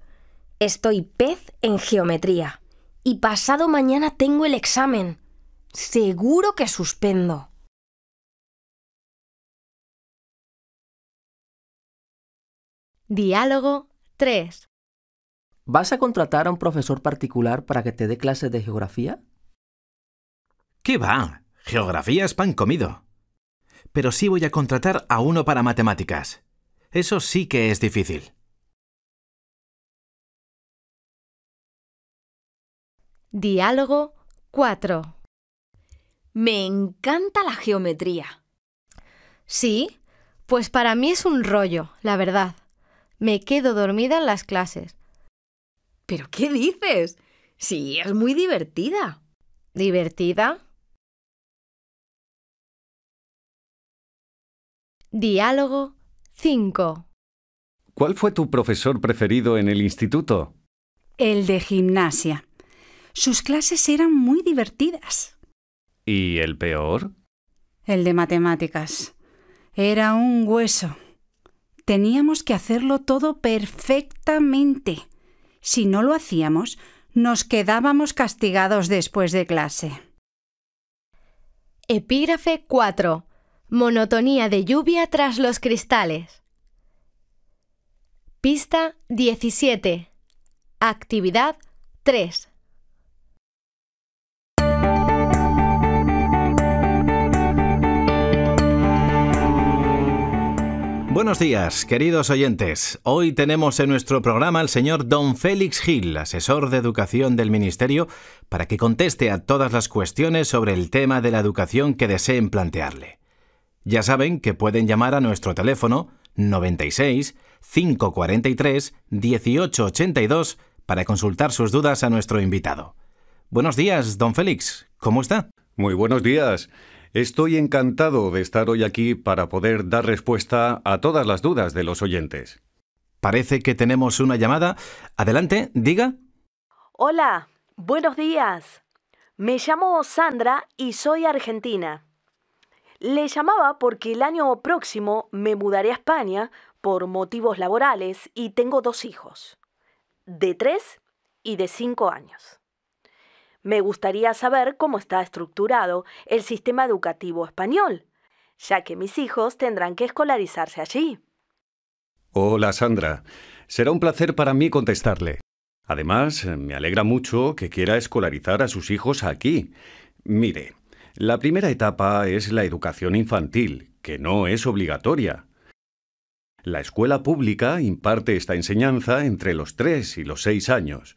Estoy pez en geometría. Y pasado mañana tengo el examen. Seguro que suspendo. Diálogo 3. ¿Vas a contratar a un profesor particular para que te dé clases de geografía? ¿Qué va? Geografía es pan comido. Pero sí voy a contratar a uno para matemáticas. Eso sí que es difícil. Diálogo 4. Me encanta la geometría. Sí, pues para mí es un rollo, la verdad. Me quedo dormida en las clases. ¿Pero qué dices? Sí, es muy divertida. ¿Divertida? Diálogo 5. ¿Cuál fue tu profesor preferido en el instituto? El de gimnasia. Sus clases eran muy divertidas. ¿Y el peor? El de matemáticas. Era un hueso. Teníamos que hacerlo todo perfectamente. Si no lo hacíamos, nos quedábamos castigados después de clase. Epígrafe 4. Monotonía de lluvia tras los cristales. Pista 17. Actividad 3. Buenos días, queridos oyentes. Hoy tenemos en nuestro programa al señor don Félix Gil, asesor de educación del Ministerio, para que conteste a todas las cuestiones sobre el tema de la educación que deseen plantearle. Ya saben que pueden llamar a nuestro teléfono 96 543 1882 para consultar sus dudas a nuestro invitado. Buenos días, don Félix. ¿Cómo está? Muy buenos días. Estoy encantado de estar hoy aquí para poder dar respuesta a todas las dudas de los oyentes. Parece que tenemos una llamada. Adelante, diga. Hola, buenos días. Me llamo Sandra y soy argentina. Le llamaba porque el año próximo me mudaré a España por motivos laborales y tengo dos hijos, de tres y de cinco años. Me gustaría saber cómo está estructurado el sistema educativo español, ya que mis hijos tendrán que escolarizarse allí. Hola, Sandra. Será un placer para mí contestarle. Además, me alegra mucho que quiera escolarizar a sus hijos aquí. Mire, la primera etapa es la educación infantil, que no es obligatoria. La escuela pública imparte esta enseñanza entre los 3 y los 6 años.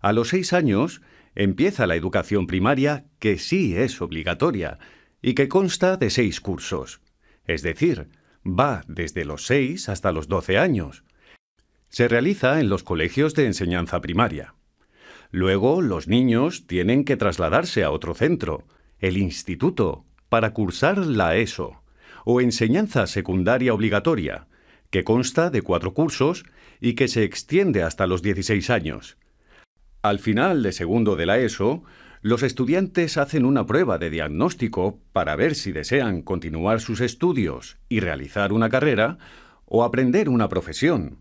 A los 6 años empieza la educación primaria, que sí es obligatoria, y que consta de seis cursos. Es decir, va desde los seis hasta los 12 años. Se realiza en los colegios de enseñanza primaria. Luego, los niños tienen que trasladarse a otro centro, el instituto, para cursar la ESO, o enseñanza secundaria obligatoria, que consta de cuatro cursos y que se extiende hasta los 16 años. Al final de segundo de la ESO, los estudiantes hacen una prueba de diagnóstico para ver si desean continuar sus estudios y realizar una carrera o aprender una profesión.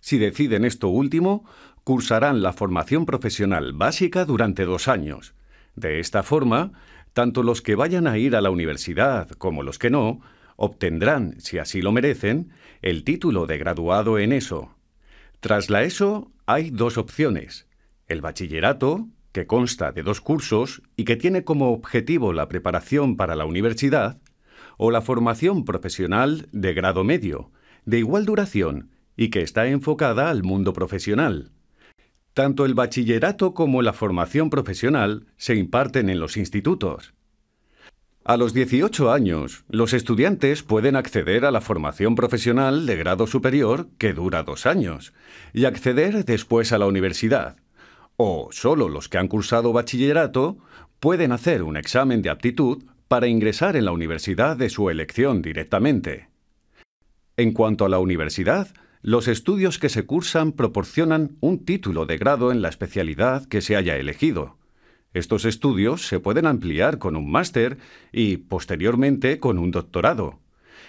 Si deciden esto último, cursarán la formación profesional básica durante dos años. De esta forma, tanto los que vayan a ir a la universidad como los que no, obtendrán, si así lo merecen, el título de graduado en ESO. Tras la ESO hay dos opciones el bachillerato, que consta de dos cursos y que tiene como objetivo la preparación para la universidad, o la formación profesional de grado medio, de igual duración y que está enfocada al mundo profesional. Tanto el bachillerato como la formación profesional se imparten en los institutos. A los 18 años, los estudiantes pueden acceder a la formación profesional de grado superior que dura dos años y acceder después a la universidad o solo los que han cursado bachillerato pueden hacer un examen de aptitud para ingresar en la universidad de su elección directamente. En cuanto a la universidad, los estudios que se cursan proporcionan un título de grado en la especialidad que se haya elegido. Estos estudios se pueden ampliar con un máster y posteriormente con un doctorado.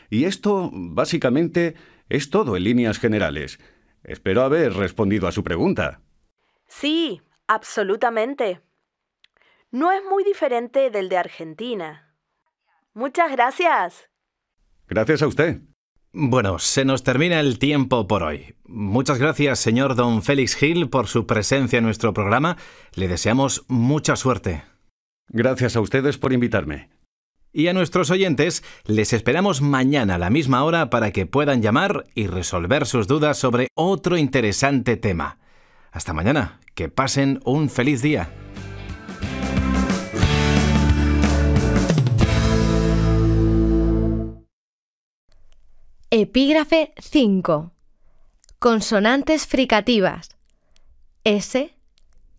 Y esto, básicamente, es todo en líneas generales. Espero haber respondido a su pregunta. Sí, absolutamente. No es muy diferente del de Argentina. Muchas gracias. Gracias a usted. Bueno, se nos termina el tiempo por hoy. Muchas gracias, señor don Félix Gil, por su presencia en nuestro programa. Le deseamos mucha suerte. Gracias a ustedes por invitarme. Y a nuestros oyentes les esperamos mañana a la misma hora para que puedan llamar y resolver sus dudas sobre otro interesante tema. Hasta mañana, que pasen un feliz día. Epígrafe 5. Consonantes fricativas. S,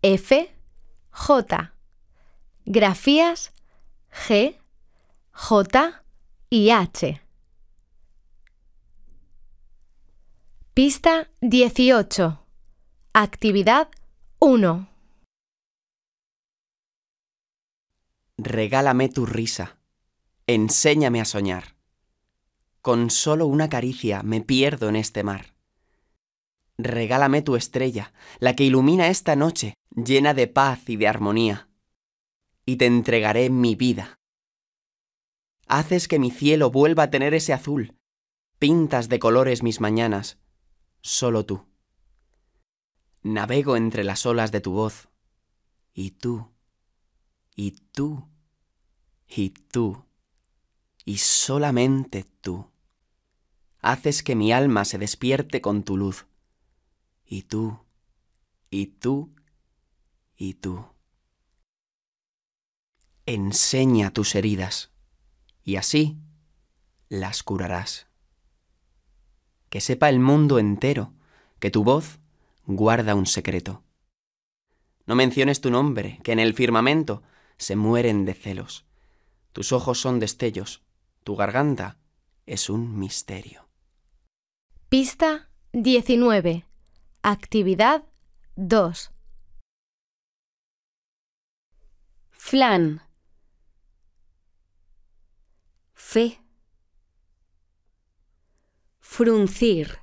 F, J. Grafías G, J y H. Pista 18. Actividad 1. Regálame tu risa. Enséñame a soñar. Con solo una caricia me pierdo en este mar. Regálame tu estrella, la que ilumina esta noche, llena de paz y de armonía. Y te entregaré mi vida. Haces que mi cielo vuelva a tener ese azul. Pintas de colores mis mañanas. Solo tú. Navego entre las olas de tu voz. Y tú, y tú, y tú, y solamente tú. Haces que mi alma se despierte con tu luz. Y tú, y tú, y tú. Enseña tus heridas, y así las curarás. Que sepa el mundo entero que tu voz guarda un secreto. No menciones tu nombre, que en el firmamento se mueren de celos. Tus ojos son destellos, tu garganta es un misterio. Pista 19. Actividad 2. Flan. Fe. Fruncir.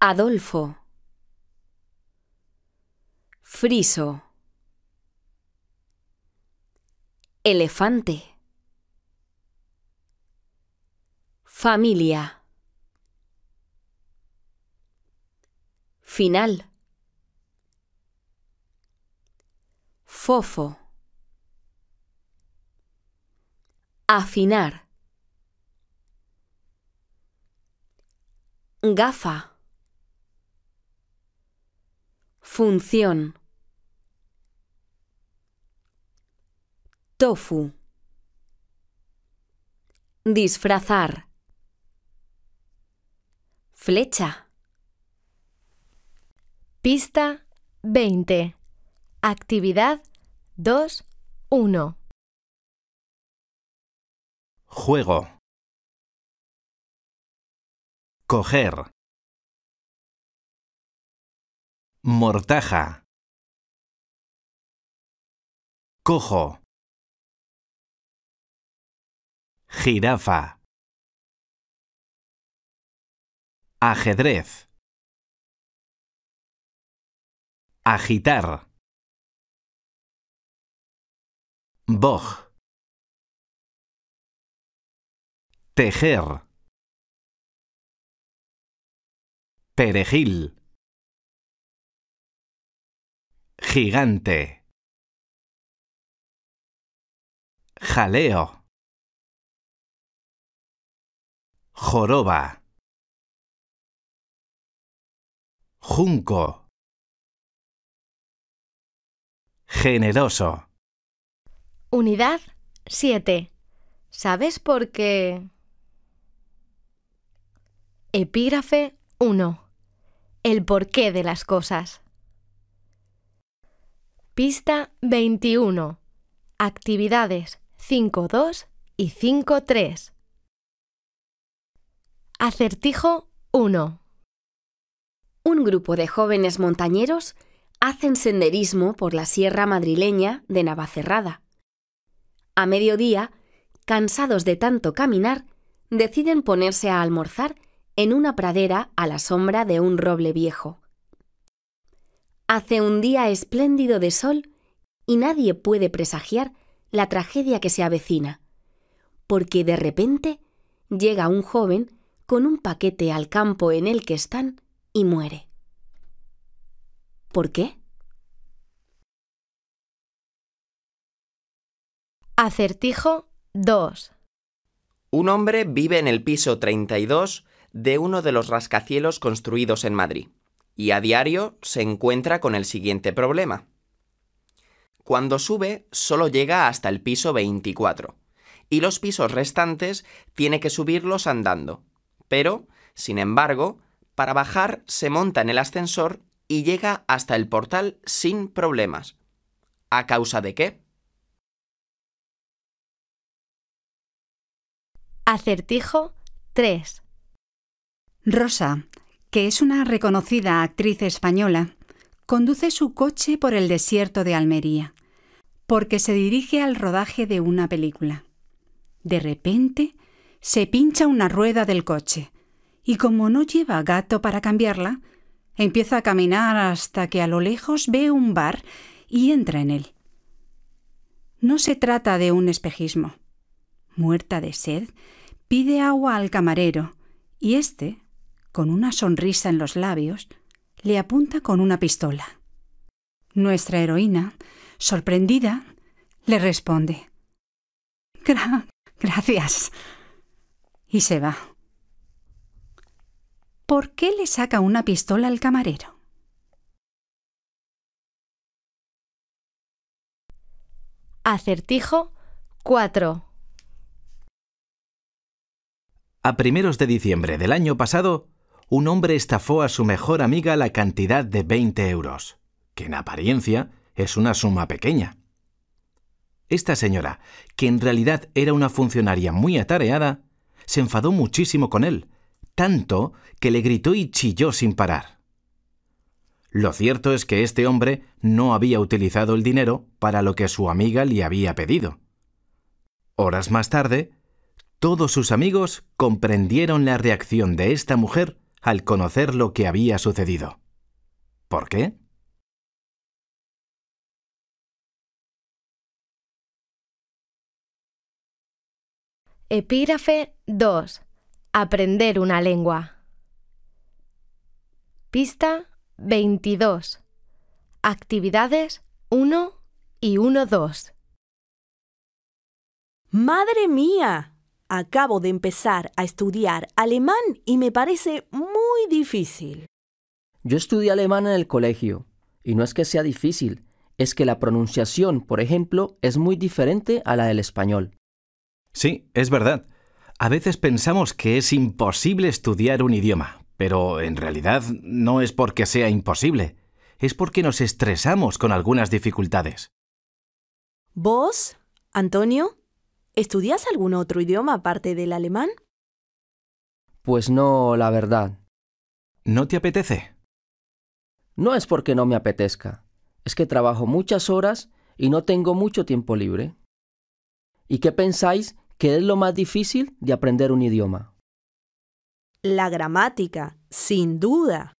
Adolfo. Friso. Elefante. Familia. Final. Fofo. Afinar. Gafa. Función. Tofu. Disfrazar. Flecha. Pista 20. Actividad 2, 1. Juego. Coger. Mortaja. Cojo. Jirafa. Ajedrez. Agitar. Boj. Tejer. Perejil. Gigante. Jaleo. Joroba. Junco. Generoso. Unidad 7. ¿Sabes por qué? Epígrafe 1. El porqué de las cosas. Pista 21. Actividades 5.2 y 5.3. Acertijo 1. Un grupo de jóvenes montañeros hacen senderismo por la sierra madrileña de Navacerrada. A mediodía, cansados de tanto caminar, deciden ponerse a almorzar en una pradera a la sombra de un roble viejo. Hace un día espléndido de sol y nadie puede presagiar la tragedia que se avecina, porque de repente llega un joven con un paquete al campo en el que están y muere. ¿Por qué? Acertijo 2. Un hombre vive en el piso 32 de uno de los rascacielos construidos en Madrid y a diario se encuentra con el siguiente problema. Cuando sube solo llega hasta el piso 24 y los pisos restantes tiene que subirlos andando. Pero, sin embargo, para bajar se monta en el ascensor y llega hasta el portal sin problemas. ¿A causa de qué? Acertijo 3. Rosa, que es una reconocida actriz española, conduce su coche por el desierto de Almería, porque se dirige al rodaje de una película. De repente, se pincha una rueda del coche, y como no lleva gato para cambiarla, empieza a caminar hasta que a lo lejos ve un bar y entra en él. No se trata de un espejismo. Muerta de sed, pide agua al camarero, y éste con una sonrisa en los labios, le apunta con una pistola. Nuestra heroína, sorprendida, le responde. gracias. Y se va. ¿Por qué le saca una pistola al camarero? Acertijo 4. A primeros de diciembre del año pasado, un hombre estafó a su mejor amiga la cantidad de 20 euros, que en apariencia es una suma pequeña. Esta señora, que en realidad era una funcionaria muy atareada, se enfadó muchísimo con él, tanto que le gritó y chilló sin parar. Lo cierto es que este hombre no había utilizado el dinero para lo que su amiga le había pedido. Horas más tarde, todos sus amigos comprendieron la reacción de esta mujer al conocer lo que había sucedido. ¿Por qué? Epígrafe 2. Aprender una lengua. Pista 22. Actividades 1 y 1-2. ¡Madre mía! Acabo de empezar a estudiar alemán y me parece muy difícil. Yo estudié alemán en el colegio, y no es que sea difícil, es que la pronunciación, por ejemplo, es muy diferente a la del español. Sí, es verdad. A veces pensamos que es imposible estudiar un idioma, pero en realidad no es porque sea imposible, es porque nos estresamos con algunas dificultades. ¿Vos, Antonio? ¿Estudias algún otro idioma aparte del alemán? Pues no, la verdad. ¿No te apetece? No es porque no me apetezca. Es que trabajo muchas horas y no tengo mucho tiempo libre. ¿Y qué pensáis que es lo más difícil de aprender un idioma? La gramática, sin duda.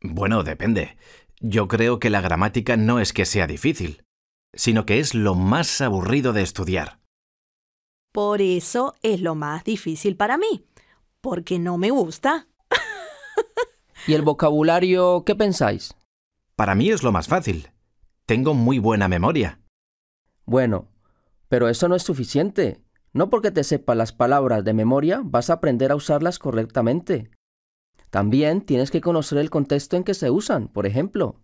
Bueno, depende. Yo creo que la gramática no es que sea difícil, sino que es lo más aburrido de estudiar. Por eso es lo más difícil para mí, porque no me gusta. ¿Y el vocabulario qué pensáis? Para mí es lo más fácil. Tengo muy buena memoria. Bueno, pero eso no es suficiente. No porque te sepas las palabras de memoria vas a aprender a usarlas correctamente. También tienes que conocer el contexto en que se usan, por ejemplo.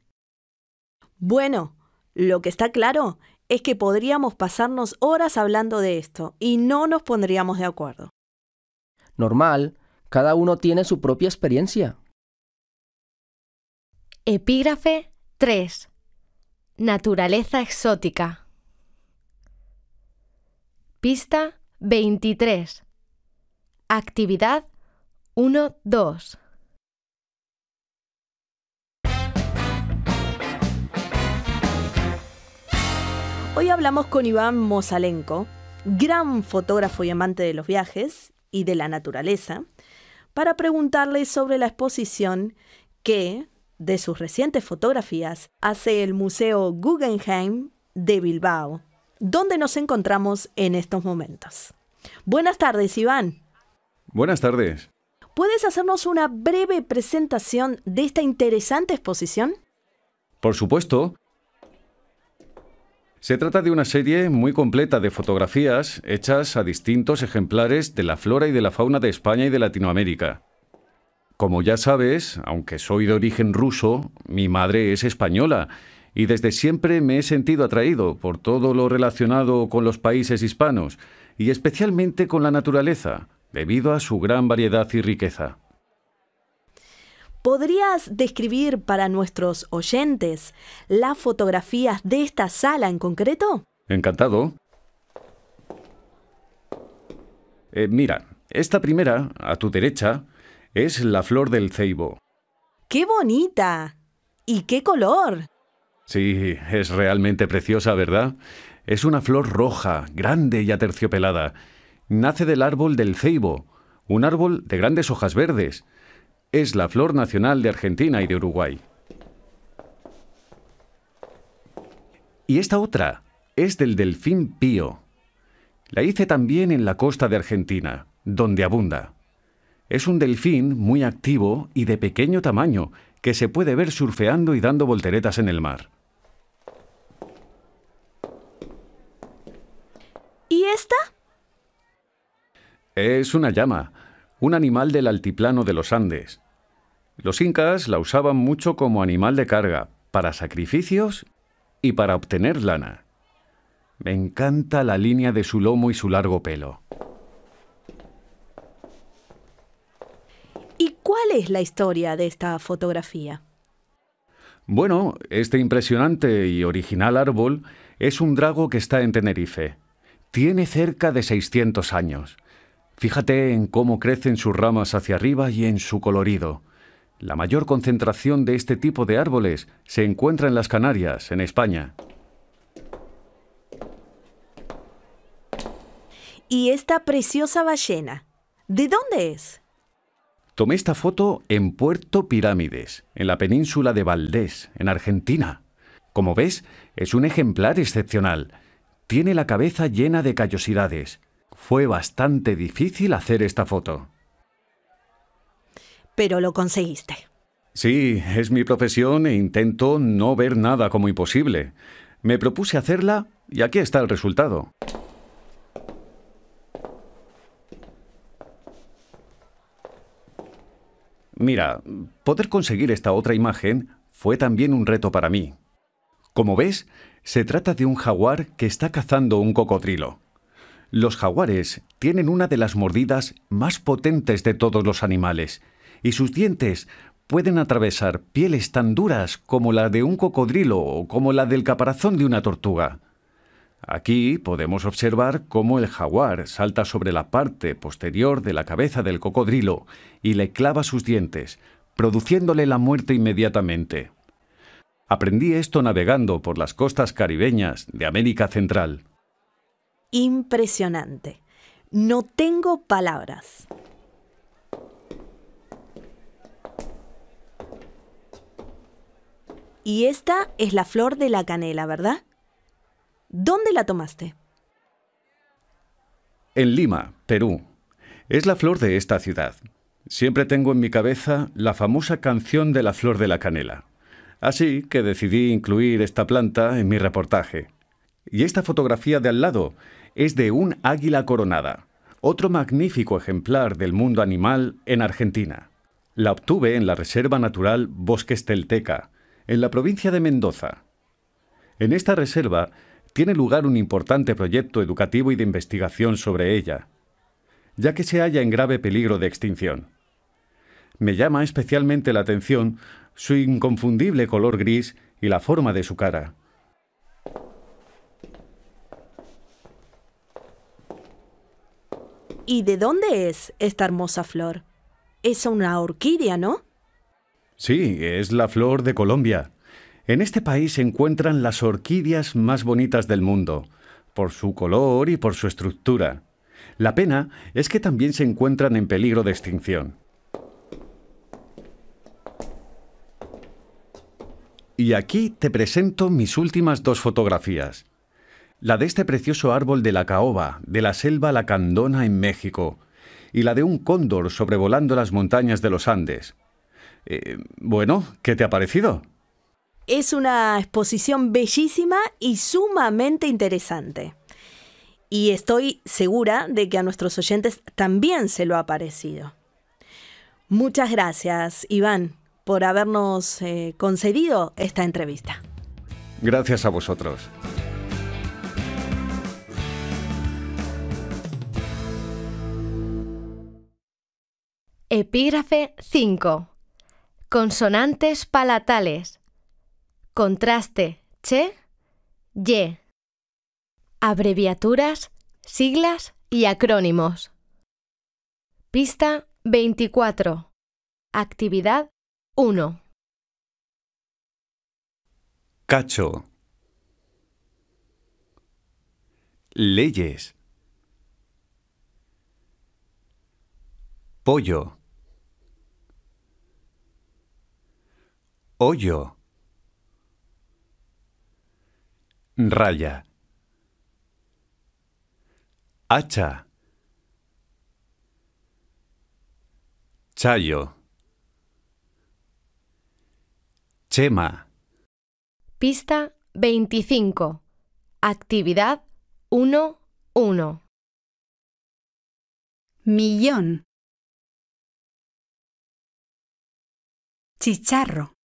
Bueno, lo que está claro es que podríamos pasarnos horas hablando de esto y no nos pondríamos de acuerdo. Normal, cada uno tiene su propia experiencia. Epígrafe 3. Naturaleza exótica. Pista 23. Actividad 1-2. Hoy hablamos con Iván Mosalenko, gran fotógrafo y amante de los viajes y de la naturaleza, para preguntarle sobre la exposición que, de sus recientes fotografías, hace el Museo Guggenheim de Bilbao, donde nos encontramos en estos momentos. Buenas tardes, Iván. Buenas tardes. ¿Puedes hacernos una breve presentación de esta interesante exposición? Por supuesto, se trata de una serie muy completa de fotografías hechas a distintos ejemplares de la flora y de la fauna de España y de Latinoamérica. Como ya sabes, aunque soy de origen ruso, mi madre es española y desde siempre me he sentido atraído por todo lo relacionado con los países hispanos y especialmente con la naturaleza, debido a su gran variedad y riqueza. ¿Podrías describir para nuestros oyentes las fotografías de esta sala en concreto? Encantado. Eh, mira, esta primera, a tu derecha, es la flor del ceibo. ¡Qué bonita! ¿Y qué color? Sí, es realmente preciosa, ¿verdad? Es una flor roja, grande y aterciopelada. Nace del árbol del ceibo, un árbol de grandes hojas verdes. Es la flor nacional de Argentina y de Uruguay. Y esta otra es del delfín pío. La hice también en la costa de Argentina, donde abunda. Es un delfín muy activo y de pequeño tamaño, que se puede ver surfeando y dando volteretas en el mar. ¿Y esta? Es una llama un animal del altiplano de los Andes. Los incas la usaban mucho como animal de carga, para sacrificios y para obtener lana. Me encanta la línea de su lomo y su largo pelo. ¿Y cuál es la historia de esta fotografía? Bueno, este impresionante y original árbol es un drago que está en Tenerife. Tiene cerca de 600 años Fíjate en cómo crecen sus ramas hacia arriba y en su colorido. La mayor concentración de este tipo de árboles se encuentra en las Canarias, en España. ¿Y esta preciosa ballena? ¿De dónde es? Tomé esta foto en Puerto Pirámides, en la península de Valdés, en Argentina. Como ves, es un ejemplar excepcional. Tiene la cabeza llena de callosidades. Fue bastante difícil hacer esta foto. Pero lo conseguiste. Sí, es mi profesión e intento no ver nada como imposible. Me propuse hacerla y aquí está el resultado. Mira, poder conseguir esta otra imagen fue también un reto para mí. Como ves, se trata de un jaguar que está cazando un cocodrilo. Los jaguares tienen una de las mordidas más potentes de todos los animales, y sus dientes pueden atravesar pieles tan duras como la de un cocodrilo o como la del caparazón de una tortuga. Aquí podemos observar cómo el jaguar salta sobre la parte posterior de la cabeza del cocodrilo y le clava sus dientes, produciéndole la muerte inmediatamente. Aprendí esto navegando por las costas caribeñas de América Central impresionante. No tengo palabras. Y esta es la flor de la canela, ¿verdad? ¿Dónde la tomaste? En Lima, Perú. Es la flor de esta ciudad. Siempre tengo en mi cabeza la famosa canción de la flor de la canela. Así que decidí incluir esta planta en mi reportaje. Y esta fotografía de al lado es de un águila coronada, otro magnífico ejemplar del mundo animal en Argentina. La obtuve en la Reserva Natural Bosques Telteca, en la provincia de Mendoza. En esta reserva tiene lugar un importante proyecto educativo y de investigación sobre ella, ya que se halla en grave peligro de extinción. Me llama especialmente la atención su inconfundible color gris y la forma de su cara, ¿Y de dónde es esta hermosa flor? Es una orquídea, ¿no? Sí, es la flor de Colombia. En este país se encuentran las orquídeas más bonitas del mundo, por su color y por su estructura. La pena es que también se encuentran en peligro de extinción. Y aquí te presento mis últimas dos fotografías la de este precioso árbol de la caoba, de la selva lacandona en México, y la de un cóndor sobrevolando las montañas de los Andes. Eh, bueno, ¿qué te ha parecido? Es una exposición bellísima y sumamente interesante. Y estoy segura de que a nuestros oyentes también se lo ha parecido. Muchas gracias, Iván, por habernos eh, concedido esta entrevista. Gracias a vosotros. Epígrafe 5. Consonantes palatales. Contraste che, ye. Abreviaturas, siglas y acrónimos. Pista 24. Actividad 1. Cacho. Leyes. Pollo. Hoyo. Raya. Hacha. Chayo. Chema. Pista 25. Actividad 1-1. Millón. Chicharro.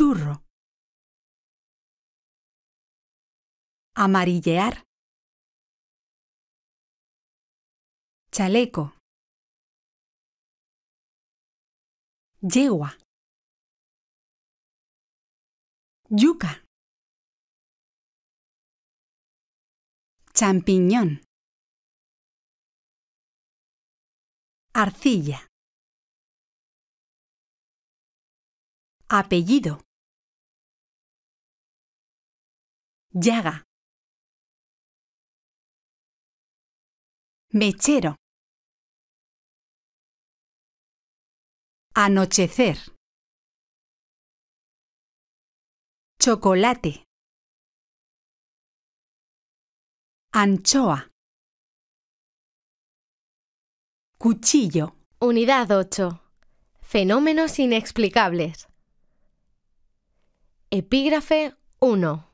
churro. Amarillear. Chaleco. Yegua. Yuca. Champiñón. Arcilla. Apellido. Llaga. Mechero. Anochecer. Chocolate. Anchoa. Cuchillo. Unidad 8. Fenómenos inexplicables. Epígrafe 1.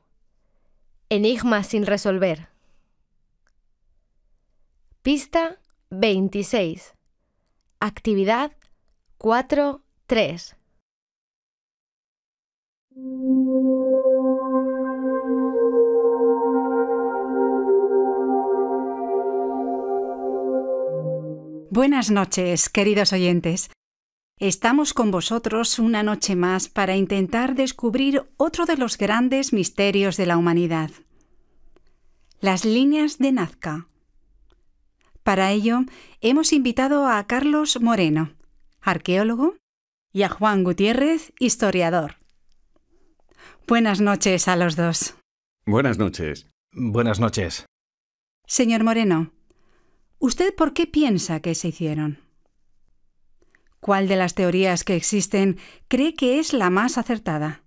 Enigma sin resolver. Pista 26. Actividad 4.3. Buenas noches, queridos oyentes. Estamos con vosotros una noche más para intentar descubrir otro de los grandes misterios de la humanidad, las líneas de Nazca. Para ello, hemos invitado a Carlos Moreno, arqueólogo, y a Juan Gutiérrez, historiador. Buenas noches a los dos. Buenas noches. Buenas noches. Señor Moreno, ¿usted por qué piensa que se hicieron? ¿Cuál de las teorías que existen cree que es la más acertada?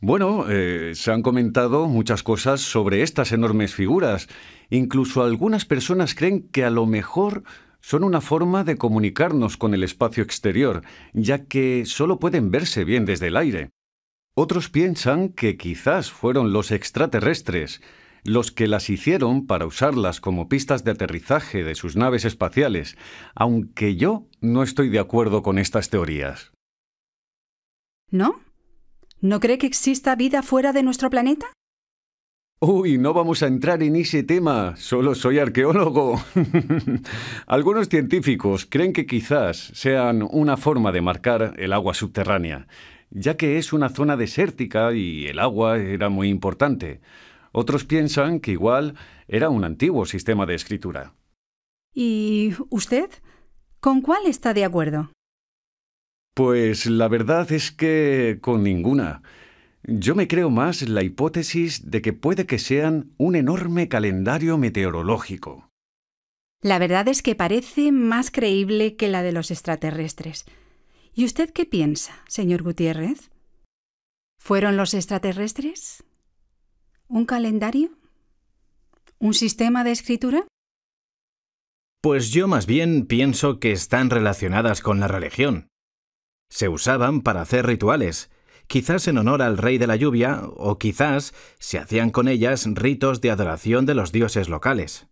Bueno, eh, se han comentado muchas cosas sobre estas enormes figuras. Incluso algunas personas creen que a lo mejor son una forma de comunicarnos con el espacio exterior, ya que solo pueden verse bien desde el aire. Otros piensan que quizás fueron los extraterrestres, los que las hicieron para usarlas como pistas de aterrizaje de sus naves espaciales, aunque yo no estoy de acuerdo con estas teorías. ¿No? ¿No cree que exista vida fuera de nuestro planeta? Uy, no vamos a entrar en ese tema, solo soy arqueólogo. Algunos científicos creen que quizás sean una forma de marcar el agua subterránea, ya que es una zona desértica y el agua era muy importante. Otros piensan que igual era un antiguo sistema de escritura. ¿Y usted? ¿Con cuál está de acuerdo? Pues la verdad es que con ninguna. Yo me creo más la hipótesis de que puede que sean un enorme calendario meteorológico. La verdad es que parece más creíble que la de los extraterrestres. ¿Y usted qué piensa, señor Gutiérrez? ¿Fueron los extraterrestres? ¿Un calendario? ¿Un sistema de escritura? Pues yo más bien pienso que están relacionadas con la religión. Se usaban para hacer rituales, quizás en honor al rey de la lluvia, o quizás se hacían con ellas ritos de adoración de los dioses locales.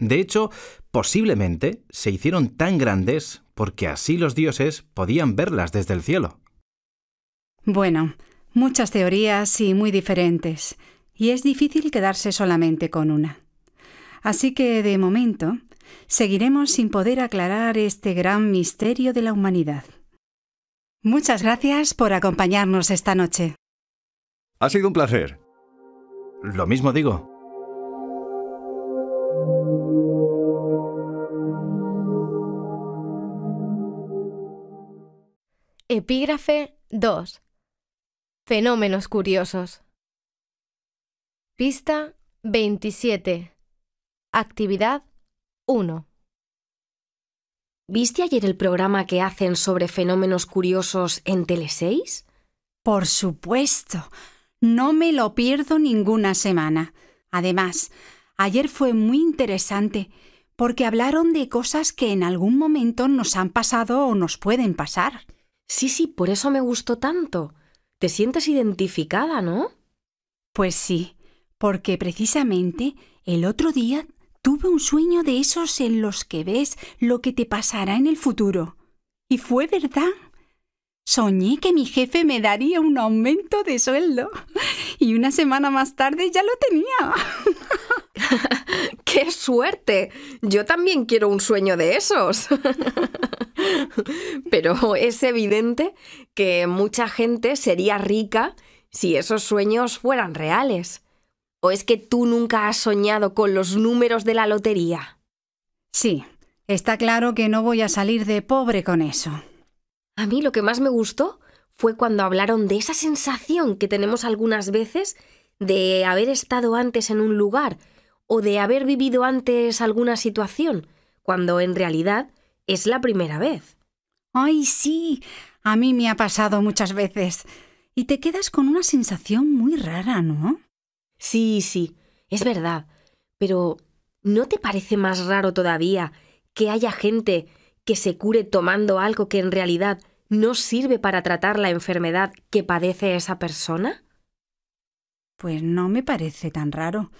De hecho, posiblemente se hicieron tan grandes porque así los dioses podían verlas desde el cielo. Bueno, muchas teorías y muy diferentes y es difícil quedarse solamente con una. Así que, de momento, seguiremos sin poder aclarar este gran misterio de la humanidad. Muchas gracias por acompañarnos esta noche. Ha sido un placer. Lo mismo digo. Epígrafe 2. Fenómenos curiosos. Pista 27. Actividad 1. ¿Viste ayer el programa que hacen sobre fenómenos curiosos en Tele6? Por supuesto. No me lo pierdo ninguna semana. Además, ayer fue muy interesante porque hablaron de cosas que en algún momento nos han pasado o nos pueden pasar. Sí, sí, por eso me gustó tanto. Te sientes identificada, ¿no? Pues sí porque precisamente el otro día tuve un sueño de esos en los que ves lo que te pasará en el futuro. Y fue verdad. Soñé que mi jefe me daría un aumento de sueldo y una semana más tarde ya lo tenía. ¡Qué suerte! Yo también quiero un sueño de esos. Pero es evidente que mucha gente sería rica si esos sueños fueran reales. ¿O es que tú nunca has soñado con los números de la lotería? Sí, está claro que no voy a salir de pobre con eso. A mí lo que más me gustó fue cuando hablaron de esa sensación que tenemos algunas veces de haber estado antes en un lugar o de haber vivido antes alguna situación, cuando en realidad es la primera vez. Ay, sí, a mí me ha pasado muchas veces. Y te quedas con una sensación muy rara, ¿no? Sí, sí, es verdad. Pero ¿no te parece más raro todavía que haya gente que se cure tomando algo que en realidad no sirve para tratar la enfermedad que padece esa persona? Pues no me parece tan raro.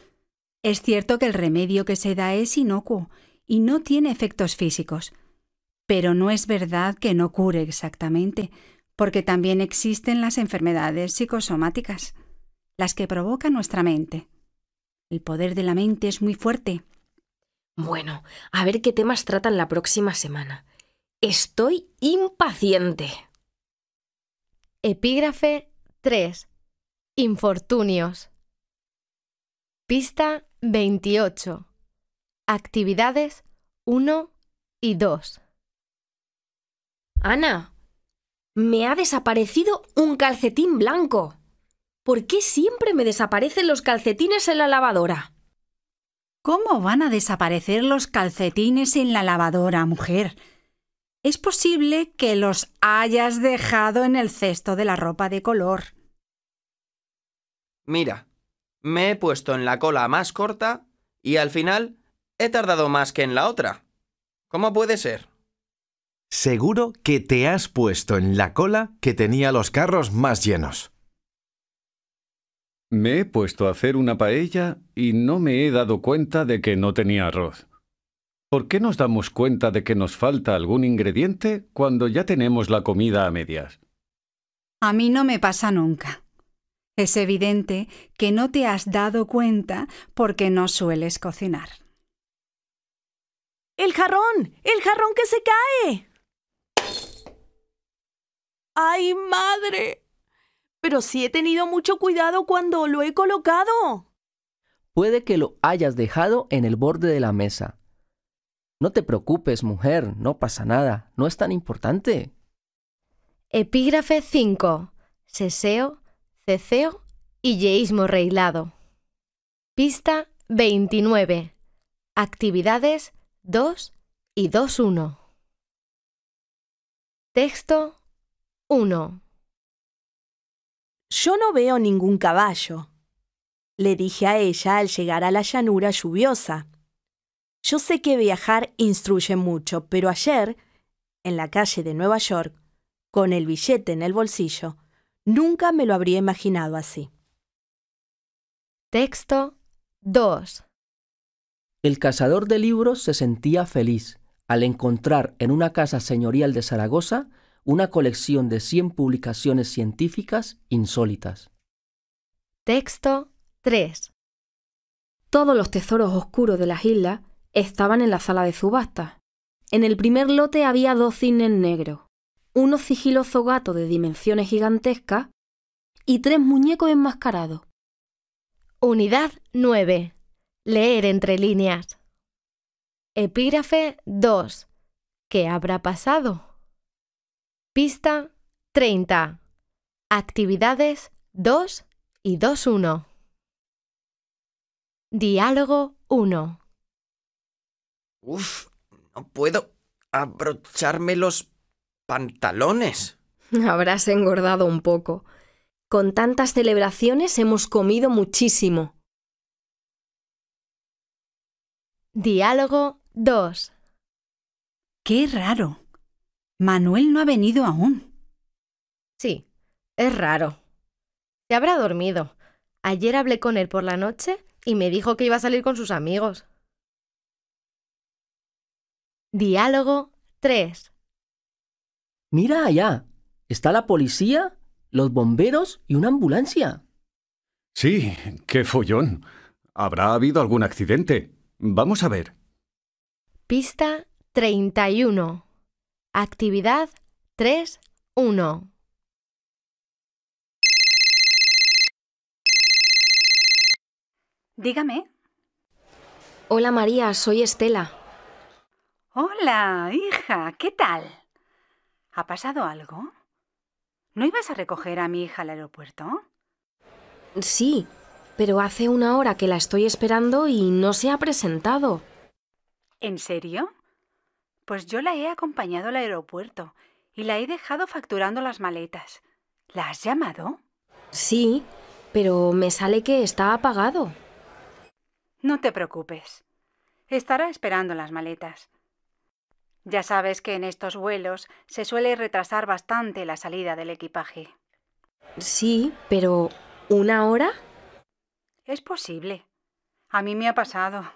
Es cierto que el remedio que se da es inocuo y no tiene efectos físicos. Pero no es verdad que no cure exactamente, porque también existen las enfermedades psicosomáticas las que provoca nuestra mente. El poder de la mente es muy fuerte. Bueno, a ver qué temas tratan la próxima semana. Estoy impaciente. Epígrafe 3. Infortunios. Pista 28. Actividades 1 y 2. Ana, me ha desaparecido un calcetín blanco. ¿Por qué siempre me desaparecen los calcetines en la lavadora? ¿Cómo van a desaparecer los calcetines en la lavadora, mujer? Es posible que los hayas dejado en el cesto de la ropa de color. Mira, me he puesto en la cola más corta y al final he tardado más que en la otra. ¿Cómo puede ser? Seguro que te has puesto en la cola que tenía los carros más llenos. Me he puesto a hacer una paella y no me he dado cuenta de que no tenía arroz. ¿Por qué nos damos cuenta de que nos falta algún ingrediente cuando ya tenemos la comida a medias? A mí no me pasa nunca. Es evidente que no te has dado cuenta porque no sueles cocinar. ¡El jarrón! ¡El jarrón que se cae! ¡Ay, madre! Pero sí he tenido mucho cuidado cuando lo he colocado. Puede que lo hayas dejado en el borde de la mesa. No te preocupes, mujer, no pasa nada, no es tan importante. Epígrafe 5. Seseo, ceceo y yeísmo reilado. Pista 29. Actividades 2 y 2.1. Texto 1. Yo no veo ningún caballo, le dije a ella al llegar a la llanura lluviosa. Yo sé que viajar instruye mucho, pero ayer, en la calle de Nueva York, con el billete en el bolsillo, nunca me lo habría imaginado así. Texto 2. El cazador de libros se sentía feliz al encontrar en una casa señorial de Zaragoza una colección de 100 publicaciones científicas insólitas. Texto 3. Todos los tesoros oscuros de las islas estaban en la sala de subasta. En el primer lote había dos cines negros, uno sigiloso gato de dimensiones gigantescas y tres muñecos enmascarados. Unidad 9. Leer entre líneas. Epígrafe 2. ¿Qué habrá pasado? Pista 30. Actividades 2 y 2-1. Diálogo 1. Uf, no puedo abrocharme los pantalones. Habrás engordado un poco. Con tantas celebraciones hemos comido muchísimo. Diálogo 2. Qué raro. Manuel no ha venido aún. Sí, es raro. Se habrá dormido. Ayer hablé con él por la noche y me dijo que iba a salir con sus amigos. Diálogo 3. Mira allá. Está la policía, los bomberos y una ambulancia. Sí, qué follón. Habrá habido algún accidente. Vamos a ver. Pista 31. Actividad 3.1. Dígame. Hola María, soy Estela. Hola, hija, ¿qué tal? ¿Ha pasado algo? ¿No ibas a recoger a mi hija al aeropuerto? Sí, pero hace una hora que la estoy esperando y no se ha presentado. ¿En serio? Pues yo la he acompañado al aeropuerto y la he dejado facturando las maletas. ¿La has llamado? Sí, pero me sale que está apagado. No te preocupes. Estará esperando las maletas. Ya sabes que en estos vuelos se suele retrasar bastante la salida del equipaje. Sí, pero ¿una hora? Es posible. A mí me ha pasado.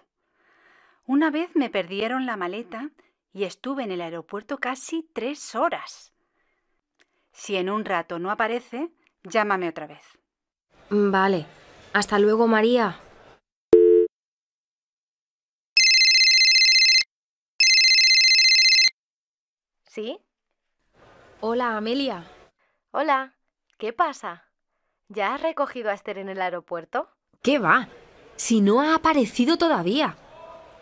Una vez me perdieron la maleta y estuve en el aeropuerto casi tres horas. Si en un rato no aparece, llámame otra vez. Mm, vale. Hasta luego, María. ¿Sí? Hola, Amelia. Hola, ¿qué pasa? ¿Ya has recogido a Esther en el aeropuerto? ¿Qué va? Si no ha aparecido todavía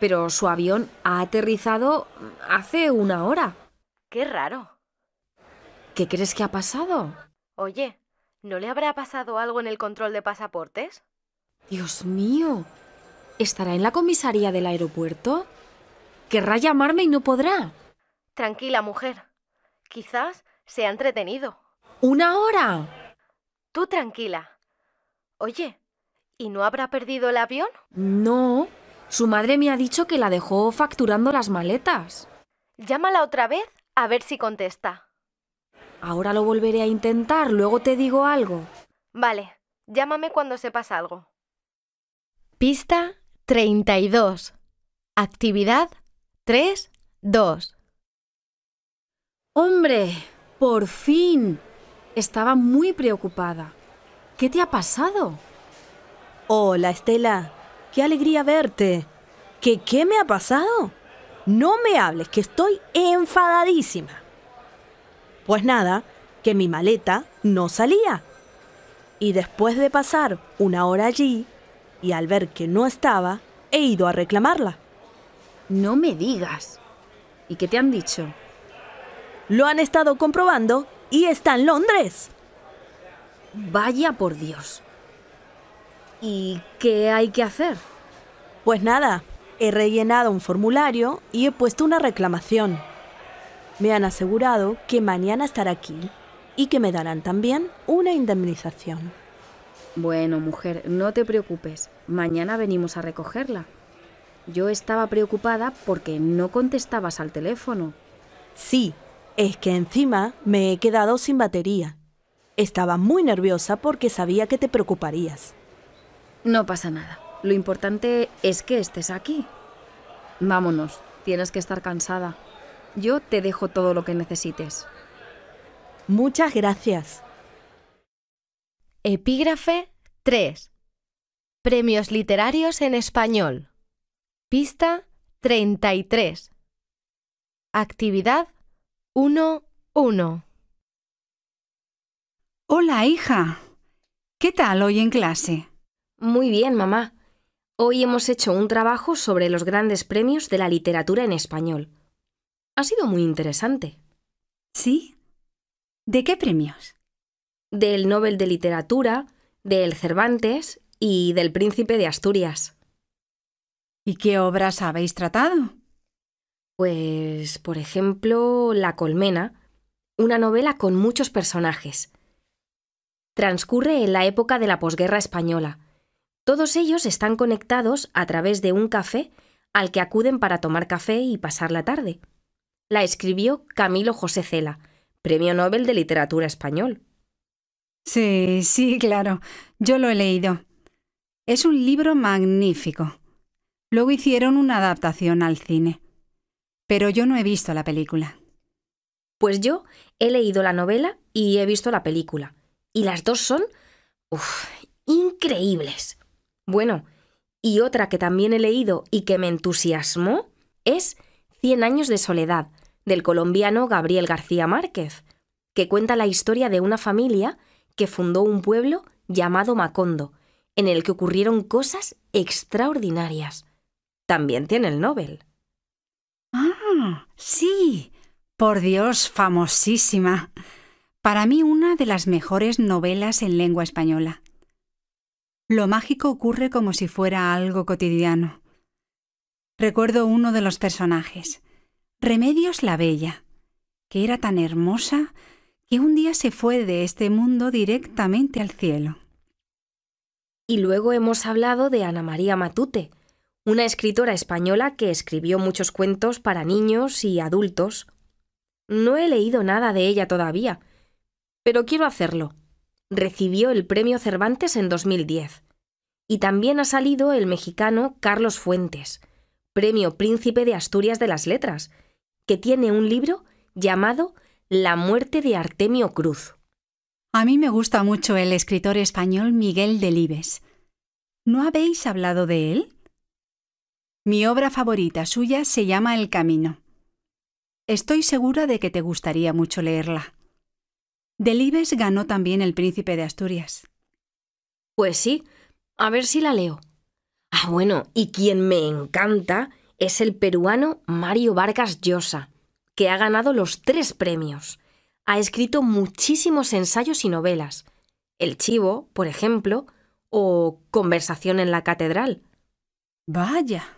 pero su avión ha aterrizado hace una hora. Qué raro. ¿Qué crees que ha pasado? Oye, ¿no le habrá pasado algo en el control de pasaportes? Dios mío. ¿Estará en la comisaría del aeropuerto? Querrá llamarme y no podrá. Tranquila, mujer. Quizás se ha entretenido. ¿Una hora? Tú tranquila. Oye, ¿y no habrá perdido el avión? No, su madre me ha dicho que la dejó facturando las maletas. Llámala otra vez a ver si contesta. Ahora lo volveré a intentar, luego te digo algo. Vale, llámame cuando sepas algo. Pista 32. Actividad 3, 2. Hombre, por fin. Estaba muy preocupada. ¿Qué te ha pasado? Hola, Estela. ¡Qué alegría verte! ¿Qué, qué me ha pasado? No me hables, que estoy enfadadísima. Pues nada, que mi maleta no salía. Y después de pasar una hora allí, y al ver que no estaba, he ido a reclamarla. No me digas. ¿Y qué te han dicho? Lo han estado comprobando y está en Londres. Vaya por Dios. ¿Y qué hay que hacer? Pues nada, he rellenado un formulario y he puesto una reclamación. Me han asegurado que mañana estará aquí y que me darán también una indemnización. Bueno, mujer, no te preocupes. Mañana venimos a recogerla. Yo estaba preocupada porque no contestabas al teléfono. Sí, es que encima me he quedado sin batería. Estaba muy nerviosa porque sabía que te preocuparías. No pasa nada. Lo importante es que estés aquí. Vámonos, tienes que estar cansada. Yo te dejo todo lo que necesites. Muchas gracias. Epígrafe 3. Premios Literarios en Español. Pista 33. Actividad 1.1. Hola, hija. ¿Qué tal hoy en clase? Muy bien, mamá. Hoy hemos hecho un trabajo sobre los grandes premios de la literatura en español. Ha sido muy interesante. ¿Sí? ¿De qué premios? Del Nobel de Literatura, del Cervantes y del Príncipe de Asturias. ¿Y qué obras habéis tratado? Pues, por ejemplo, La Colmena, una novela con muchos personajes. Transcurre en la época de la posguerra española todos ellos están conectados a través de un café al que acuden para tomar café y pasar la tarde. La escribió Camilo José Cela, Premio Nobel de Literatura Español. Sí, sí, claro. Yo lo he leído. Es un libro magnífico. Luego hicieron una adaptación al cine. Pero yo no he visto la película. Pues yo he leído la novela y he visto la película. Y las dos son... Uf, increíbles. Bueno, y otra que también he leído y que me entusiasmó es Cien años de soledad, del colombiano Gabriel García Márquez, que cuenta la historia de una familia que fundó un pueblo llamado Macondo, en el que ocurrieron cosas extraordinarias. También tiene el Nobel. Ah, sí. Por Dios, famosísima. Para mí una de las mejores novelas en lengua española. Lo mágico ocurre como si fuera algo cotidiano. Recuerdo uno de los personajes, Remedios la Bella, que era tan hermosa que un día se fue de este mundo directamente al cielo. Y luego hemos hablado de Ana María Matute, una escritora española que escribió muchos cuentos para niños y adultos. No he leído nada de ella todavía, pero quiero hacerlo recibió el premio Cervantes en 2010. Y también ha salido el mexicano Carlos Fuentes, premio Príncipe de Asturias de las Letras, que tiene un libro llamado La muerte de Artemio Cruz. A mí me gusta mucho el escritor español Miguel Delibes. ¿No habéis hablado de él? Mi obra favorita suya se llama El Camino. Estoy segura de que te gustaría mucho leerla. Delibes ganó también el príncipe de Asturias. Pues sí, a ver si la leo. Ah, bueno, y quien me encanta es el peruano Mario Vargas Llosa, que ha ganado los tres premios. Ha escrito muchísimos ensayos y novelas. El Chivo, por ejemplo, o Conversación en la Catedral. Vaya.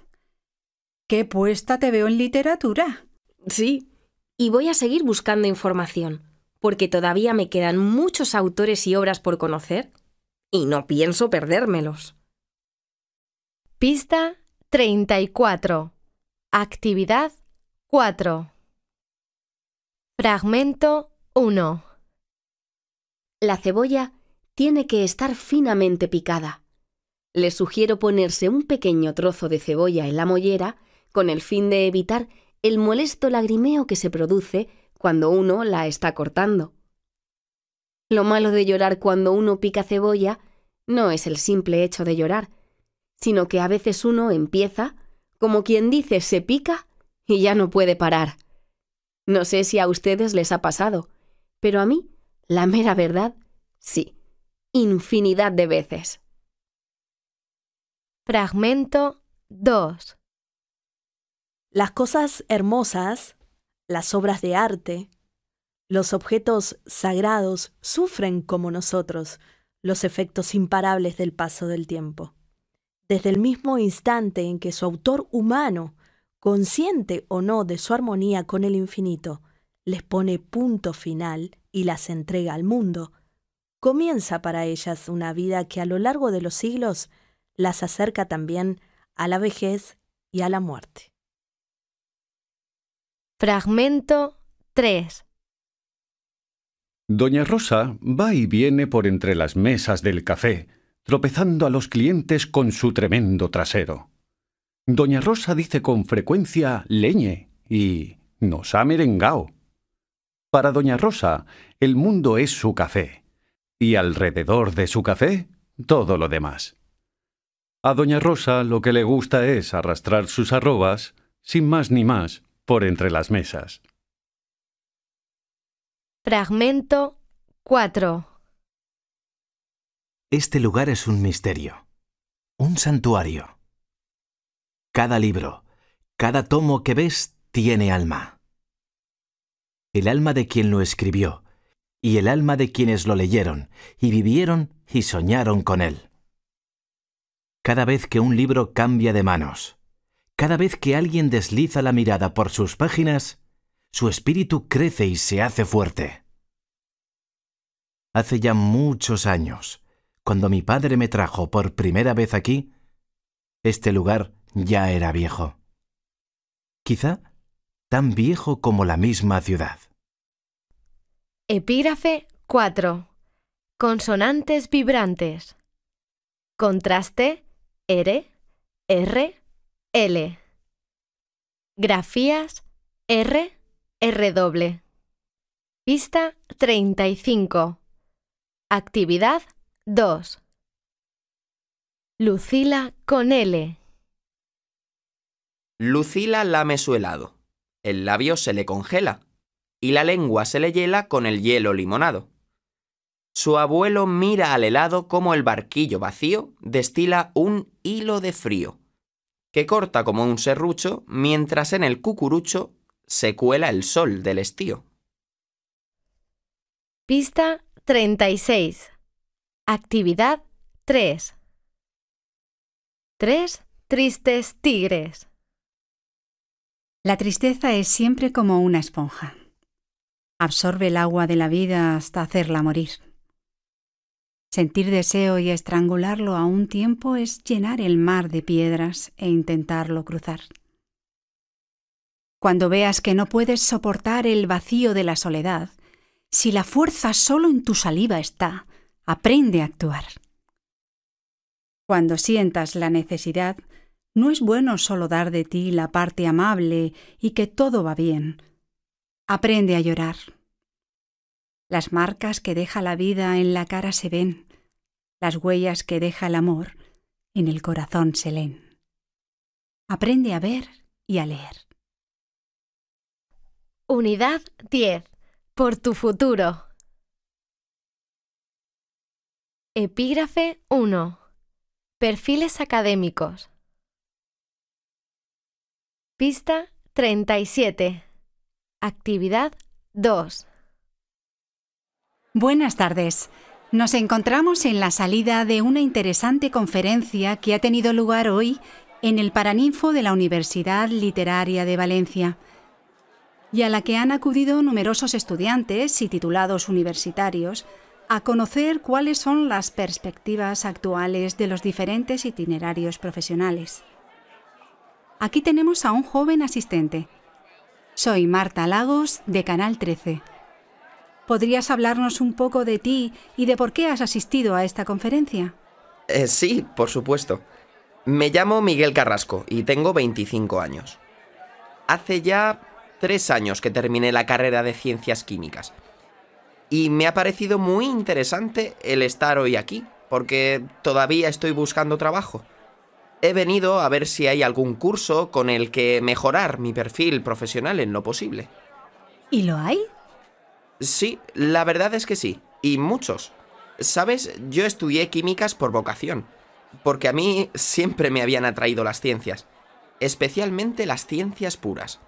Qué puesta te veo en literatura. Sí, y voy a seguir buscando información porque todavía me quedan muchos autores y obras por conocer y no pienso perdérmelos. Pista 34. Actividad 4. Fragmento 1. La cebolla tiene que estar finamente picada. Le sugiero ponerse un pequeño trozo de cebolla en la mollera con el fin de evitar el molesto lagrimeo que se produce cuando uno la está cortando. Lo malo de llorar cuando uno pica cebolla no es el simple hecho de llorar, sino que a veces uno empieza, como quien dice, se pica y ya no puede parar. No sé si a ustedes les ha pasado, pero a mí, la mera verdad, sí, infinidad de veces. Fragmento 2. Las cosas hermosas las obras de arte, los objetos sagrados sufren como nosotros los efectos imparables del paso del tiempo. Desde el mismo instante en que su autor humano, consciente o no de su armonía con el infinito, les pone punto final y las entrega al mundo, comienza para ellas una vida que a lo largo de los siglos las acerca también a la vejez y a la muerte. Fragmento 3. Doña Rosa va y viene por entre las mesas del café, tropezando a los clientes con su tremendo trasero. Doña Rosa dice con frecuencia leñe y nos ha merengao. Para Doña Rosa, el mundo es su café, y alrededor de su café, todo lo demás. A Doña Rosa lo que le gusta es arrastrar sus arrobas, sin más ni más, por entre las mesas. Fragmento 4. Este lugar es un misterio, un santuario. Cada libro, cada tomo que ves tiene alma. El alma de quien lo escribió, y el alma de quienes lo leyeron, y vivieron y soñaron con él. Cada vez que un libro cambia de manos, cada vez que alguien desliza la mirada por sus páginas, su espíritu crece y se hace fuerte. Hace ya muchos años, cuando mi padre me trajo por primera vez aquí, este lugar ya era viejo. Quizá tan viejo como la misma ciudad. Epígrafe 4. Consonantes vibrantes. Contraste R, R, L. Grafías R, R Pista 35. Actividad 2. Lucila con L. Lucila lame su helado. El labio se le congela y la lengua se le hiela con el hielo limonado. Su abuelo mira al helado como el barquillo vacío destila un hilo de frío que corta como un serrucho mientras en el cucurucho se cuela el sol del estío. Pista 36. Actividad 3. Tres tristes tigres. La tristeza es siempre como una esponja. Absorbe el agua de la vida hasta hacerla morir. Sentir deseo y estrangularlo a un tiempo es llenar el mar de piedras e intentarlo cruzar. Cuando veas que no puedes soportar el vacío de la soledad, si la fuerza solo en tu saliva está, aprende a actuar. Cuando sientas la necesidad, no es bueno solo dar de ti la parte amable y que todo va bien. Aprende a llorar, las marcas que deja la vida en la cara se ven, las huellas que deja el amor en el corazón se leen. Aprende a ver y a leer. Unidad 10. Por tu futuro. Epígrafe 1. Perfiles académicos. Pista 37. Actividad 2. Buenas tardes. Nos encontramos en la salida de una interesante conferencia que ha tenido lugar hoy en el Paraninfo de la Universidad Literaria de Valencia y a la que han acudido numerosos estudiantes y titulados universitarios a conocer cuáles son las perspectivas actuales de los diferentes itinerarios profesionales. Aquí tenemos a un joven asistente. Soy Marta Lagos, de Canal 13. ¿Podrías hablarnos un poco de ti y de por qué has asistido a esta conferencia? Eh, sí, por supuesto. Me llamo Miguel Carrasco y tengo 25 años. Hace ya tres años que terminé la carrera de ciencias químicas. Y me ha parecido muy interesante el estar hoy aquí, porque todavía estoy buscando trabajo. He venido a ver si hay algún curso con el que mejorar mi perfil profesional en lo posible. ¿Y lo hay? Sí, la verdad es que sí, y muchos. Sabes, yo estudié químicas por vocación, porque a mí siempre me habían atraído las ciencias, especialmente las ciencias puras.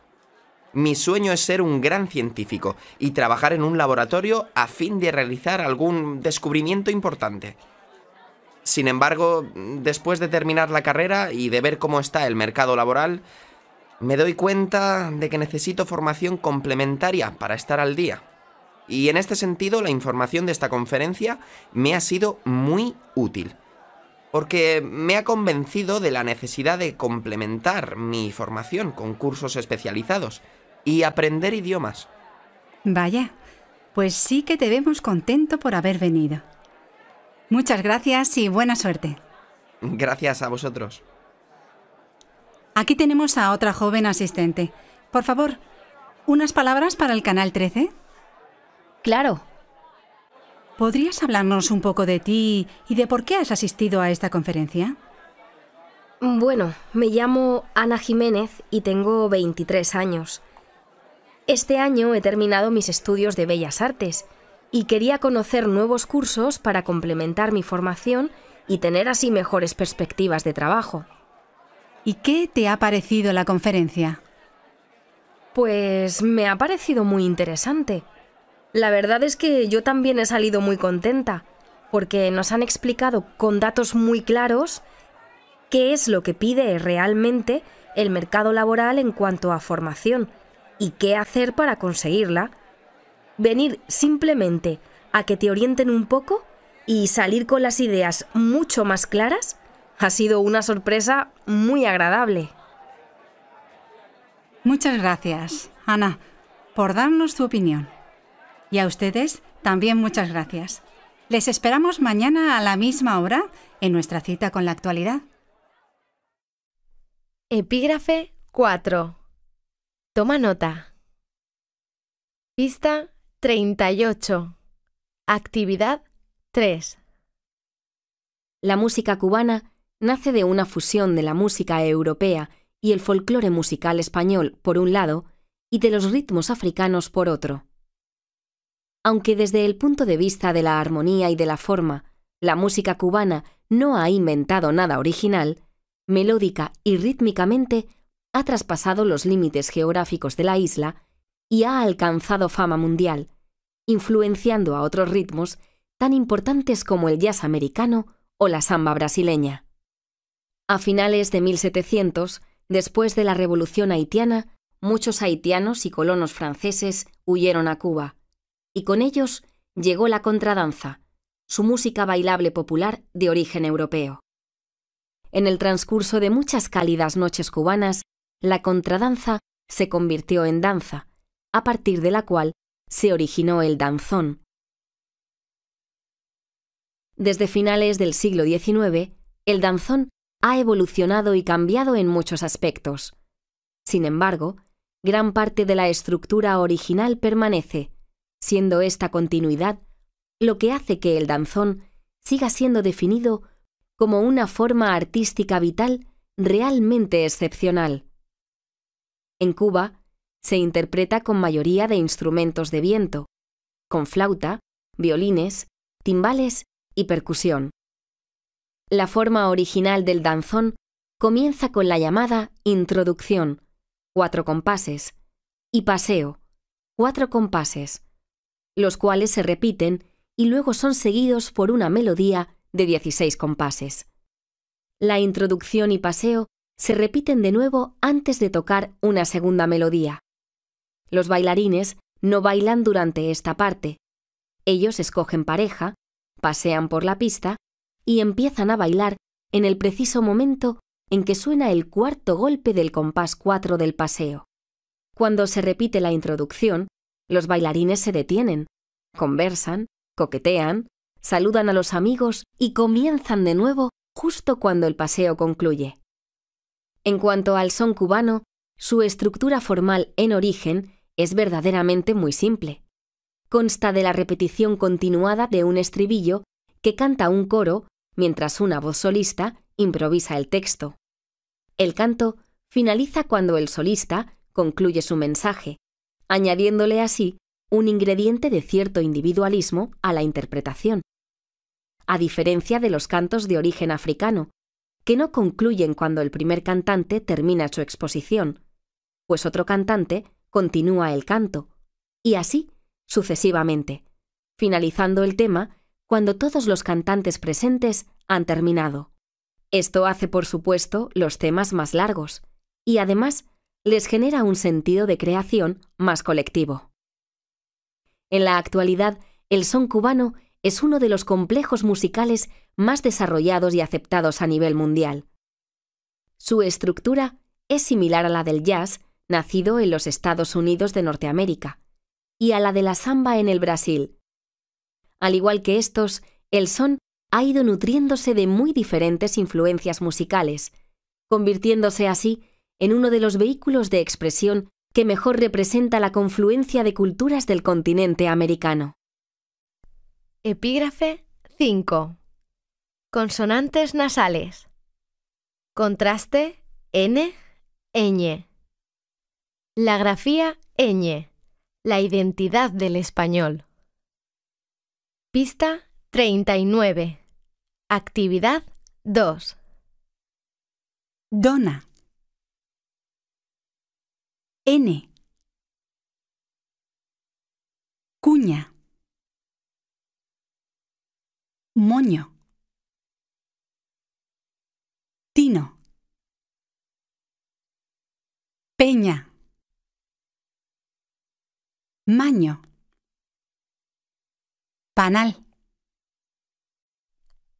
Mi sueño es ser un gran científico y trabajar en un laboratorio a fin de realizar algún descubrimiento importante. Sin embargo, después de terminar la carrera y de ver cómo está el mercado laboral, me doy cuenta de que necesito formación complementaria para estar al día. Y en este sentido, la información de esta conferencia me ha sido muy útil, porque me ha convencido de la necesidad de complementar mi formación con cursos especializados y aprender idiomas. Vaya, pues sí que te vemos contento por haber venido. Muchas gracias y buena suerte. Gracias a vosotros. Aquí tenemos a otra joven asistente. Por favor, unas palabras para el Canal 13. Claro. ¿Podrías hablarnos un poco de ti y de por qué has asistido a esta conferencia? Bueno, me llamo Ana Jiménez y tengo 23 años. Este año he terminado mis estudios de Bellas Artes y quería conocer nuevos cursos para complementar mi formación y tener así mejores perspectivas de trabajo. ¿Y qué te ha parecido la conferencia? Pues me ha parecido muy interesante. La verdad es que yo también he salido muy contenta, porque nos han explicado con datos muy claros qué es lo que pide realmente el mercado laboral en cuanto a formación y qué hacer para conseguirla. Venir simplemente a que te orienten un poco y salir con las ideas mucho más claras ha sido una sorpresa muy agradable. Muchas gracias, Ana, por darnos tu opinión. Y a ustedes también muchas gracias. Les esperamos mañana a la misma hora en nuestra cita con la actualidad. Epígrafe 4. Toma nota. Pista 38. Actividad 3. La música cubana nace de una fusión de la música europea y el folclore musical español, por un lado, y de los ritmos africanos, por otro aunque desde el punto de vista de la armonía y de la forma, la música cubana no ha inventado nada original, melódica y rítmicamente ha traspasado los límites geográficos de la isla y ha alcanzado fama mundial, influenciando a otros ritmos tan importantes como el jazz americano o la samba brasileña. A finales de 1700, después de la Revolución haitiana, muchos haitianos y colonos franceses huyeron a Cuba, y con ellos llegó la contradanza, su música bailable popular de origen europeo. En el transcurso de muchas cálidas noches cubanas, la contradanza se convirtió en danza, a partir de la cual se originó el danzón. Desde finales del siglo XIX, el danzón ha evolucionado y cambiado en muchos aspectos. Sin embargo, gran parte de la estructura original permanece, siendo esta continuidad lo que hace que el danzón siga siendo definido como una forma artística vital realmente excepcional. En Cuba se interpreta con mayoría de instrumentos de viento, con flauta, violines, timbales y percusión. La forma original del danzón comienza con la llamada introducción, cuatro compases, y paseo, cuatro compases, los cuales se repiten y luego son seguidos por una melodía de 16 compases. La introducción y paseo se repiten de nuevo antes de tocar una segunda melodía. Los bailarines no bailan durante esta parte. Ellos escogen pareja, pasean por la pista y empiezan a bailar en el preciso momento en que suena el cuarto golpe del compás 4 del paseo. Cuando se repite la introducción, los bailarines se detienen, conversan, coquetean, saludan a los amigos y comienzan de nuevo justo cuando el paseo concluye. En cuanto al son cubano, su estructura formal en origen es verdaderamente muy simple. Consta de la repetición continuada de un estribillo que canta un coro mientras una voz solista improvisa el texto. El canto finaliza cuando el solista concluye su mensaje, añadiéndole así un ingrediente de cierto individualismo a la interpretación. A diferencia de los cantos de origen africano, que no concluyen cuando el primer cantante termina su exposición, pues otro cantante continúa el canto, y así sucesivamente, finalizando el tema cuando todos los cantantes presentes han terminado. Esto hace, por supuesto, los temas más largos, y además les genera un sentido de creación más colectivo. En la actualidad, el son cubano es uno de los complejos musicales más desarrollados y aceptados a nivel mundial. Su estructura es similar a la del jazz, nacido en los Estados Unidos de Norteamérica, y a la de la samba en el Brasil. Al igual que estos, el son ha ido nutriéndose de muy diferentes influencias musicales, convirtiéndose así en uno de los vehículos de expresión que mejor representa la confluencia de culturas del continente americano. Epígrafe 5. Consonantes nasales. Contraste N, ñ. La grafía ñ. La identidad del español. Pista 39. Actividad 2. Dona. N. Cuña. Moño. Tino. Peña. Maño. Panal.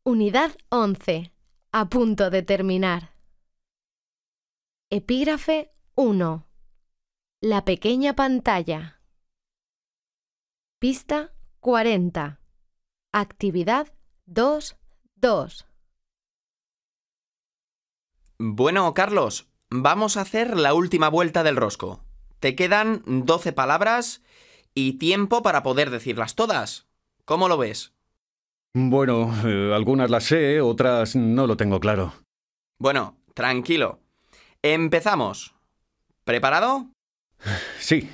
Unidad 11. A punto de terminar. Epígrafe 1. La pequeña pantalla. Pista 40. Actividad 2-2. Bueno, Carlos, vamos a hacer la última vuelta del rosco. Te quedan 12 palabras y tiempo para poder decirlas todas. ¿Cómo lo ves? Bueno, eh, algunas las sé, otras no lo tengo claro. Bueno, tranquilo. Empezamos. ¿Preparado? Sí.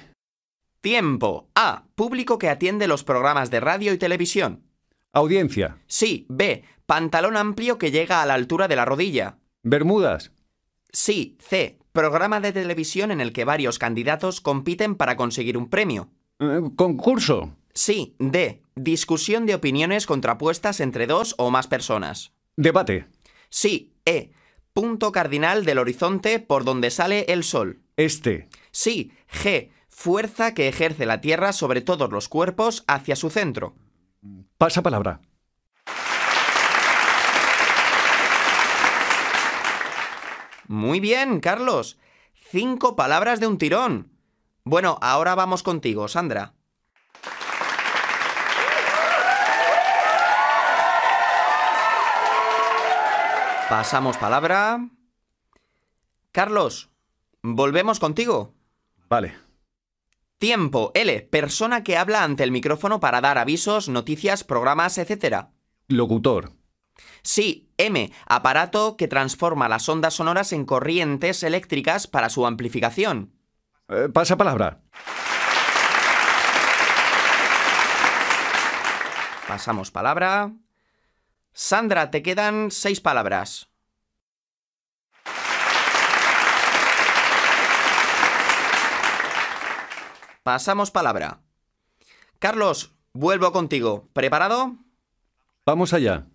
Tiempo. A. Público que atiende los programas de radio y televisión. Audiencia. Sí. B. Pantalón amplio que llega a la altura de la rodilla. Bermudas. Sí. C. Programa de televisión en el que varios candidatos compiten para conseguir un premio. Eh, concurso. Sí. D. Discusión de opiniones contrapuestas entre dos o más personas. Debate. Sí. E punto cardinal del horizonte por donde sale el sol. Este. Sí, G, fuerza que ejerce la Tierra sobre todos los cuerpos hacia su centro. Pasa palabra. Muy bien, Carlos. Cinco palabras de un tirón. Bueno, ahora vamos contigo, Sandra. Pasamos palabra. Carlos, volvemos contigo. Vale. Tiempo. L. Persona que habla ante el micrófono para dar avisos, noticias, programas, etc. Locutor. Sí. M. Aparato que transforma las ondas sonoras en corrientes eléctricas para su amplificación. Eh, pasa palabra. Pasamos palabra. Sandra, te quedan seis palabras. Pasamos palabra. Carlos, vuelvo contigo. ¿Preparado? Vamos allá.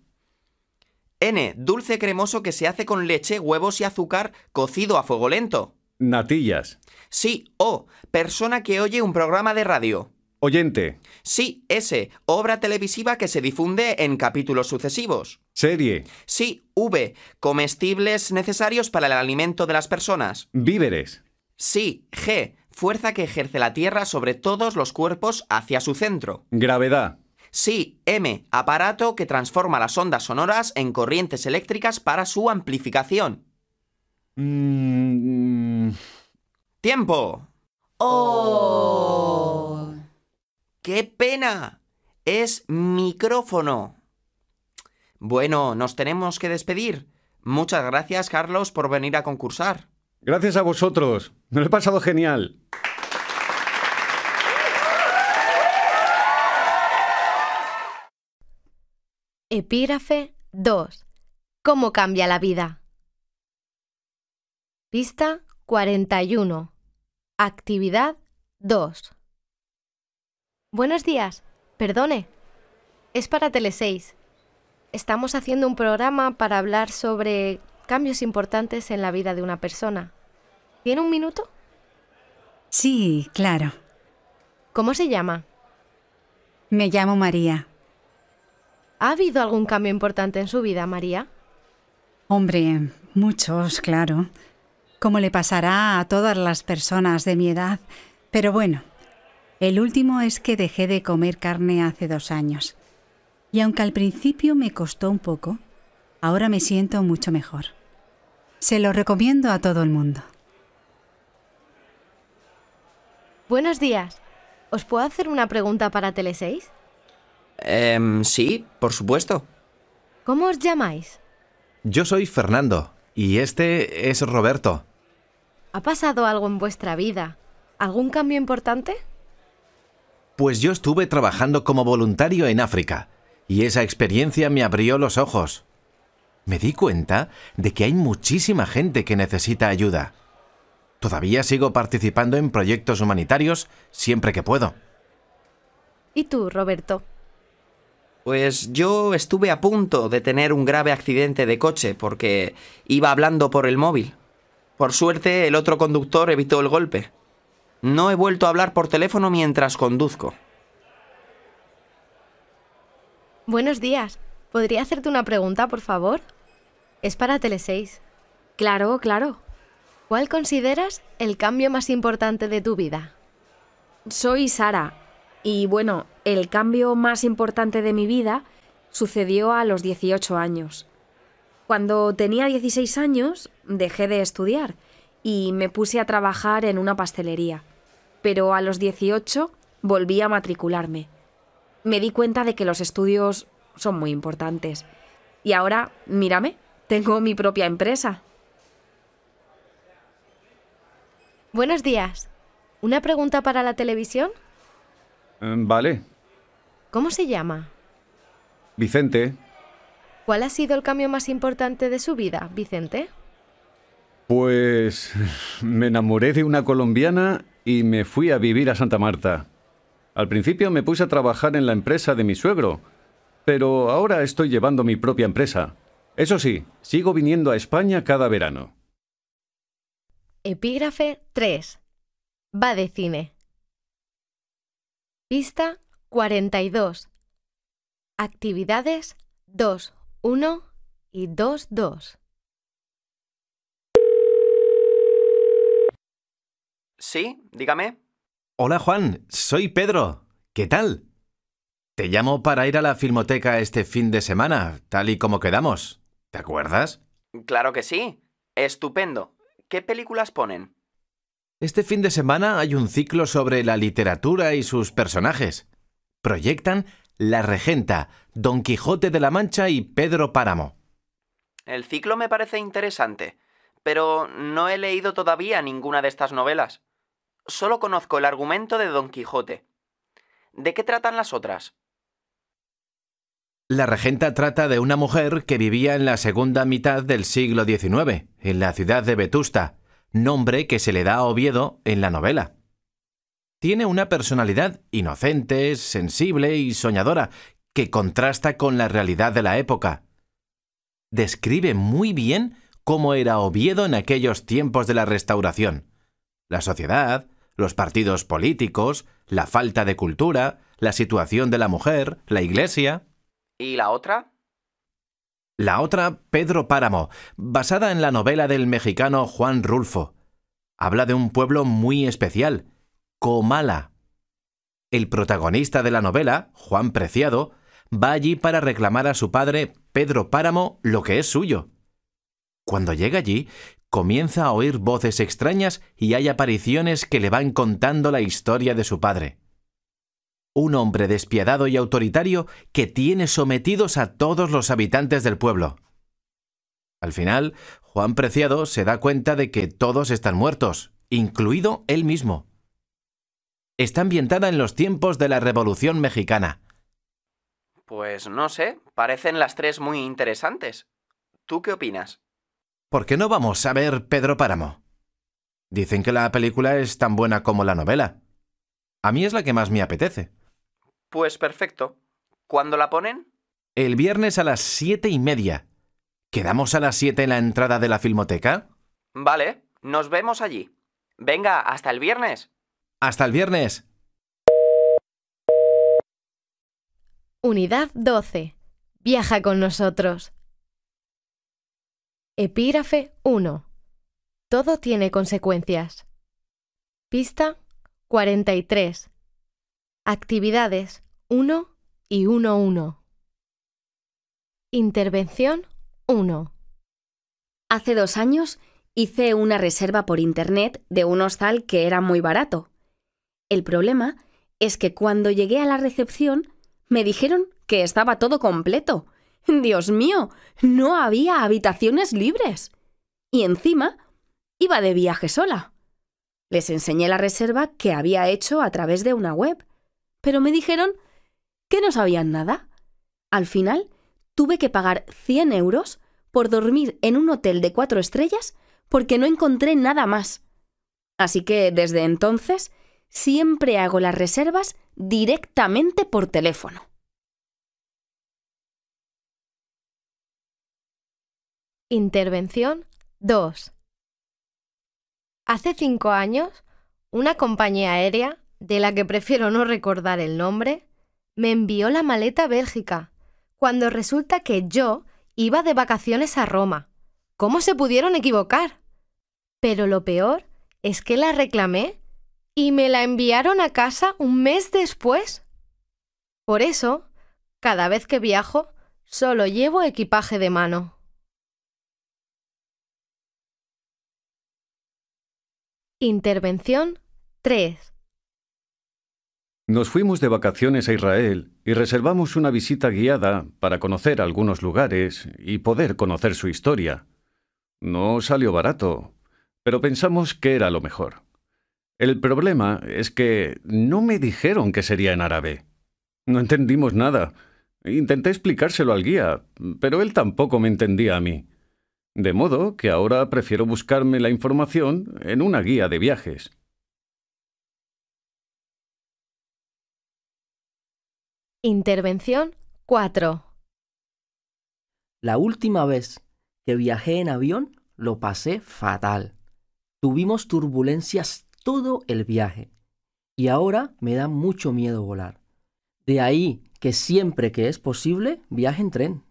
N. Dulce cremoso que se hace con leche, huevos y azúcar cocido a fuego lento. Natillas. Sí, O. Persona que oye un programa de radio. Oyente. Sí, S. Obra televisiva que se difunde en capítulos sucesivos. Serie. Sí, V. Comestibles necesarios para el alimento de las personas. Víveres. Sí, G. Fuerza que ejerce la Tierra sobre todos los cuerpos hacia su centro. Gravedad. Sí, M. Aparato que transforma las ondas sonoras en corrientes eléctricas para su amplificación. Mm, mm. Tiempo. Oh. ¡Qué pena! Es micrófono. Bueno, nos tenemos que despedir. Muchas gracias, Carlos, por venir a concursar. Gracias a vosotros. Me lo he pasado genial. Epígrafe 2. ¿Cómo cambia la vida? Pista 41. Actividad 2. Buenos días. Perdone. Es para Tele6. Estamos haciendo un programa para hablar sobre cambios importantes en la vida de una persona. ¿Tiene un minuto? Sí, claro. ¿Cómo se llama? Me llamo María. ¿Ha habido algún cambio importante en su vida, María? Hombre, muchos, claro. Como le pasará a todas las personas de mi edad. Pero bueno, el último es que dejé de comer carne hace dos años. Y aunque al principio me costó un poco, ahora me siento mucho mejor. Se lo recomiendo a todo el mundo. Buenos días. ¿Os puedo hacer una pregunta para Tele6? Em, sí, por supuesto. ¿Cómo os llamáis? Yo soy Fernando y este es Roberto. ¿Ha pasado algo en vuestra vida? ¿Algún cambio importante? Pues yo estuve trabajando como voluntario en África, y esa experiencia me abrió los ojos. Me di cuenta de que hay muchísima gente que necesita ayuda. Todavía sigo participando en proyectos humanitarios siempre que puedo. ¿Y tú, Roberto? Pues yo estuve a punto de tener un grave accidente de coche porque iba hablando por el móvil. Por suerte, el otro conductor evitó el golpe. No he vuelto a hablar por teléfono mientras conduzco. Buenos días. ¿Podría hacerte una pregunta, por favor? Es para Tele6. Claro, claro. ¿Cuál consideras el cambio más importante de tu vida? Soy Sara. Y bueno, el cambio más importante de mi vida sucedió a los 18 años. Cuando tenía 16 años, dejé de estudiar y me puse a trabajar en una pastelería. Pero a los 18 volví a matricularme. Me di cuenta de que los estudios son muy importantes. Y ahora, mírame, tengo mi propia empresa. Buenos días. ¿Una pregunta para la televisión? Mm, vale. ¿Cómo se llama? Vicente. ¿Cuál ha sido el cambio más importante de su vida, Vicente? Pues me enamoré de una colombiana y me fui a vivir a Santa Marta. Al principio me puse a trabajar en la empresa de mi suegro, pero ahora estoy llevando mi propia empresa. Eso sí, sigo viniendo a España cada verano. Epígrafe 3. Va de cine. Pista 42. Actividades 2, 1 y 2, 2. Sí, dígame. Hola Juan, soy Pedro. ¿Qué tal? Te llamo para ir a la filmoteca este fin de semana, tal y como quedamos. ¿Te acuerdas? Claro que sí. Estupendo. ¿Qué películas ponen? Este fin de semana hay un ciclo sobre la literatura y sus personajes. Proyectan La Regenta, Don Quijote de la Mancha y Pedro Páramo. El ciclo me parece interesante, pero no he leído todavía ninguna de estas novelas solo conozco el argumento de Don Quijote. ¿De qué tratan las otras? La regenta trata de una mujer que vivía en la segunda mitad del siglo XIX, en la ciudad de Vetusta, nombre que se le da a Oviedo en la novela. Tiene una personalidad inocente, sensible y soñadora, que contrasta con la realidad de la época. Describe muy bien cómo era Oviedo en aquellos tiempos de la Restauración, la sociedad, los partidos políticos, la falta de cultura, la situación de la mujer, la iglesia. ¿Y la otra? La otra, Pedro Páramo, basada en la novela del mexicano Juan Rulfo. Habla de un pueblo muy especial, Comala. El protagonista de la novela, Juan Preciado, va allí para reclamar a su padre, Pedro Páramo, lo que es suyo. Cuando llega allí, comienza a oír voces extrañas y hay apariciones que le van contando la historia de su padre. Un hombre despiadado y autoritario que tiene sometidos a todos los habitantes del pueblo. Al final, Juan Preciado se da cuenta de que todos están muertos, incluido él mismo. Está ambientada en los tiempos de la Revolución Mexicana. Pues no sé, parecen las tres muy interesantes. ¿Tú qué opinas? ¿Por qué no vamos a ver Pedro Páramo? Dicen que la película es tan buena como la novela. A mí es la que más me apetece. Pues perfecto. ¿Cuándo la ponen? El viernes a las siete y media. ¿Quedamos a las siete en la entrada de la filmoteca? Vale, nos vemos allí. Venga, hasta el viernes. Hasta el viernes. Unidad 12. Viaja con nosotros. Epígrafe 1. Todo tiene consecuencias. Pista 43. Actividades 1 y 1.1. Intervención 1. Hace dos años hice una reserva por internet de un hostal que era muy barato. El problema es que cuando llegué a la recepción me dijeron que estaba todo completo Dios mío, no había habitaciones libres. Y encima, iba de viaje sola. Les enseñé la reserva que había hecho a través de una web, pero me dijeron que no sabían nada. Al final, tuve que pagar 100 euros por dormir en un hotel de cuatro estrellas porque no encontré nada más. Así que desde entonces siempre hago las reservas directamente por teléfono. Intervención 2. Hace cinco años, una compañía aérea, de la que prefiero no recordar el nombre, me envió la maleta a Bélgica, cuando resulta que yo iba de vacaciones a Roma. ¿Cómo se pudieron equivocar? Pero lo peor es que la reclamé y me la enviaron a casa un mes después. Por eso, cada vez que viajo, solo llevo equipaje de mano. Intervención 3. Nos fuimos de vacaciones a Israel y reservamos una visita guiada para conocer algunos lugares y poder conocer su historia. No salió barato, pero pensamos que era lo mejor. El problema es que no me dijeron que sería en árabe. No entendimos nada. Intenté explicárselo al guía, pero él tampoco me entendía a mí. De modo que ahora prefiero buscarme la información en una guía de viajes. Intervención 4. La última vez que viajé en avión lo pasé fatal. Tuvimos turbulencias todo el viaje y ahora me da mucho miedo volar. De ahí que siempre que es posible viaje en tren.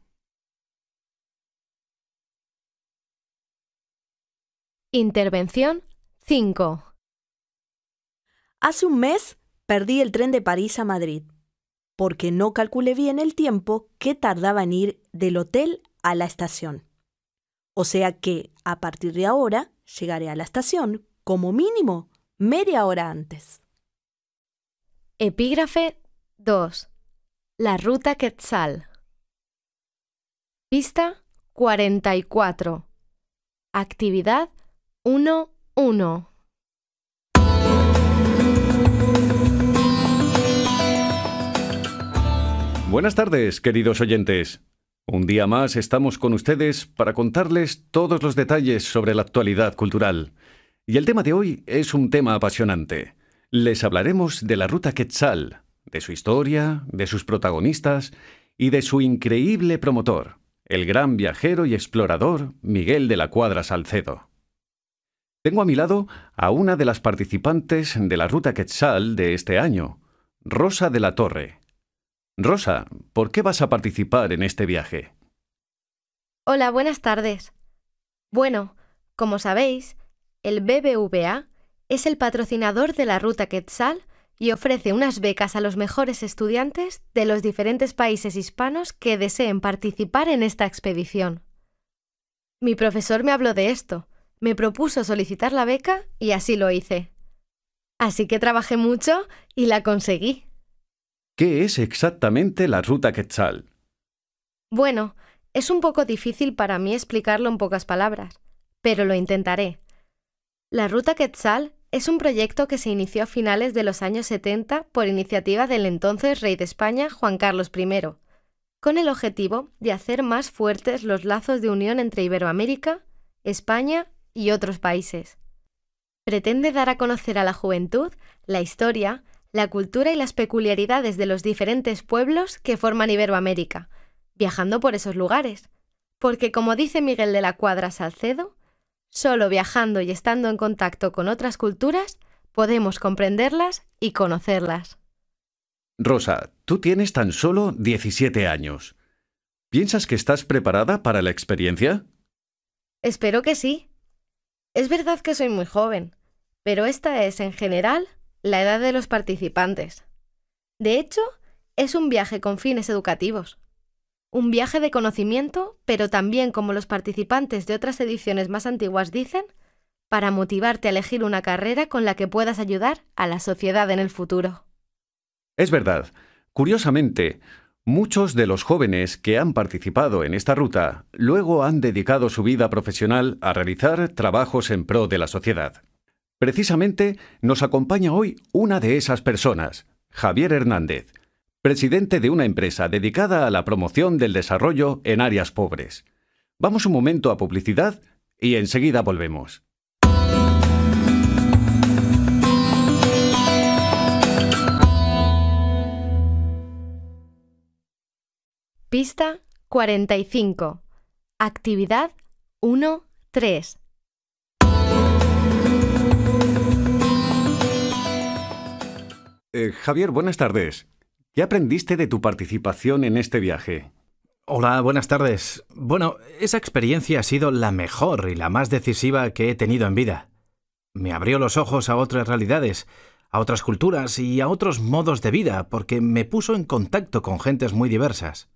Intervención 5. Hace un mes perdí el tren de París a Madrid, porque no calculé bien el tiempo que tardaba en ir del hotel a la estación. O sea que, a partir de ahora, llegaré a la estación, como mínimo, media hora antes. Epígrafe 2. La ruta Quetzal. Pista 44. Actividad 1, 1. Buenas tardes, queridos oyentes. Un día más estamos con ustedes para contarles todos los detalles sobre la actualidad cultural. Y el tema de hoy es un tema apasionante. Les hablaremos de la ruta Quetzal, de su historia, de sus protagonistas y de su increíble promotor, el gran viajero y explorador Miguel de la Cuadra Salcedo. Tengo a mi lado a una de las participantes de la ruta Quetzal de este año, Rosa de la Torre. Rosa, ¿por qué vas a participar en este viaje? Hola, buenas tardes. Bueno, como sabéis, el BBVA es el patrocinador de la ruta Quetzal y ofrece unas becas a los mejores estudiantes de los diferentes países hispanos que deseen participar en esta expedición. Mi profesor me habló de esto me propuso solicitar la beca y así lo hice. Así que trabajé mucho y la conseguí. ¿Qué es exactamente la ruta Quetzal? Bueno, es un poco difícil para mí explicarlo en pocas palabras, pero lo intentaré. La ruta Quetzal es un proyecto que se inició a finales de los años 70 por iniciativa del entonces rey de España Juan Carlos I, con el objetivo de hacer más fuertes los lazos de unión entre Iberoamérica, España y otros países. Pretende dar a conocer a la juventud la historia, la cultura y las peculiaridades de los diferentes pueblos que forman Iberoamérica, viajando por esos lugares. Porque como dice Miguel de la Cuadra Salcedo, solo viajando y estando en contacto con otras culturas podemos comprenderlas y conocerlas. Rosa, tú tienes tan solo 17 años. ¿Piensas que estás preparada para la experiencia? Espero que sí. Es verdad que soy muy joven, pero esta es en general la edad de los participantes. De hecho, es un viaje con fines educativos. Un viaje de conocimiento, pero también, como los participantes de otras ediciones más antiguas dicen, para motivarte a elegir una carrera con la que puedas ayudar a la sociedad en el futuro. Es verdad. Curiosamente, Muchos de los jóvenes que han participado en esta ruta luego han dedicado su vida profesional a realizar trabajos en pro de la sociedad. Precisamente nos acompaña hoy una de esas personas, Javier Hernández, presidente de una empresa dedicada a la promoción del desarrollo en áreas pobres. Vamos un momento a publicidad y enseguida volvemos. Pista 45. Actividad 1-3. Eh, Javier, buenas tardes. ¿Qué aprendiste de tu participación en este viaje? Hola, buenas tardes. Bueno, esa experiencia ha sido la mejor y la más decisiva que he tenido en vida. Me abrió los ojos a otras realidades, a otras culturas y a otros modos de vida, porque me puso en contacto con gentes muy diversas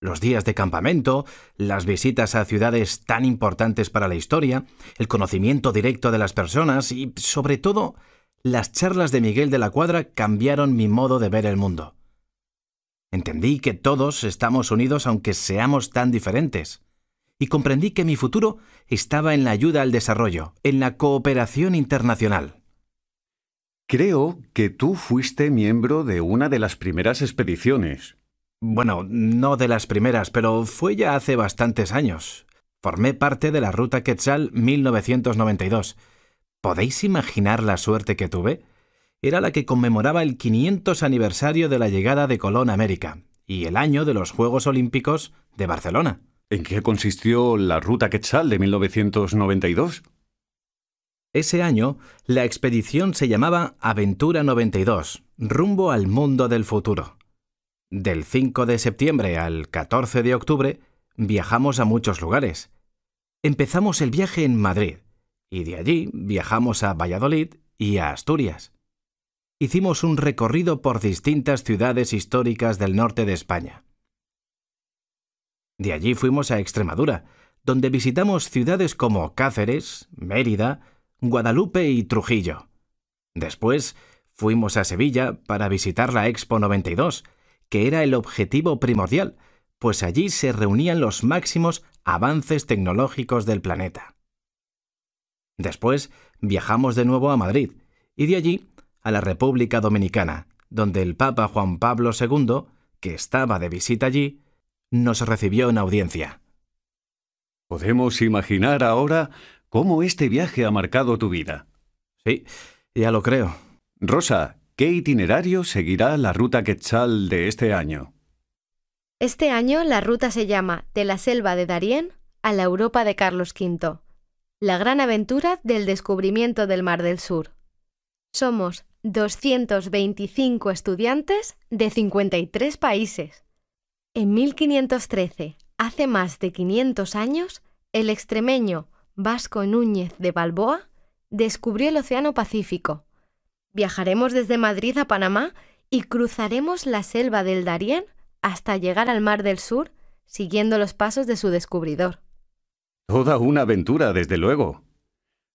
los días de campamento, las visitas a ciudades tan importantes para la historia, el conocimiento directo de las personas y, sobre todo, las charlas de Miguel de la Cuadra cambiaron mi modo de ver el mundo. Entendí que todos estamos unidos aunque seamos tan diferentes, y comprendí que mi futuro estaba en la ayuda al desarrollo, en la cooperación internacional. Creo que tú fuiste miembro de una de las primeras expediciones. Bueno, no de las primeras, pero fue ya hace bastantes años. Formé parte de la Ruta Quetzal 1992. ¿Podéis imaginar la suerte que tuve? Era la que conmemoraba el 500 aniversario de la llegada de Colón a América y el año de los Juegos Olímpicos de Barcelona. ¿En qué consistió la Ruta Quetzal de 1992? Ese año, la expedición se llamaba Aventura 92, rumbo al mundo del futuro. Del 5 de septiembre al 14 de octubre viajamos a muchos lugares. Empezamos el viaje en Madrid y de allí viajamos a Valladolid y a Asturias. Hicimos un recorrido por distintas ciudades históricas del norte de España. De allí fuimos a Extremadura, donde visitamos ciudades como Cáceres, Mérida, Guadalupe y Trujillo. Después fuimos a Sevilla para visitar la Expo 92, que era el objetivo primordial, pues allí se reunían los máximos avances tecnológicos del planeta. Después viajamos de nuevo a Madrid y de allí a la República Dominicana, donde el Papa Juan Pablo II, que estaba de visita allí, nos recibió en audiencia. Podemos imaginar ahora cómo este viaje ha marcado tu vida. Sí, ya lo creo. Rosa, ¿Qué itinerario seguirá la ruta Quetzal de este año? Este año la ruta se llama De la selva de Darién a la Europa de Carlos V, la gran aventura del descubrimiento del Mar del Sur. Somos 225 estudiantes de 53 países. En 1513, hace más de 500 años, el extremeño Vasco Núñez de Balboa descubrió el Océano Pacífico Viajaremos desde Madrid a Panamá y cruzaremos la selva del Darién hasta llegar al Mar del Sur, siguiendo los pasos de su descubridor. Toda una aventura, desde luego.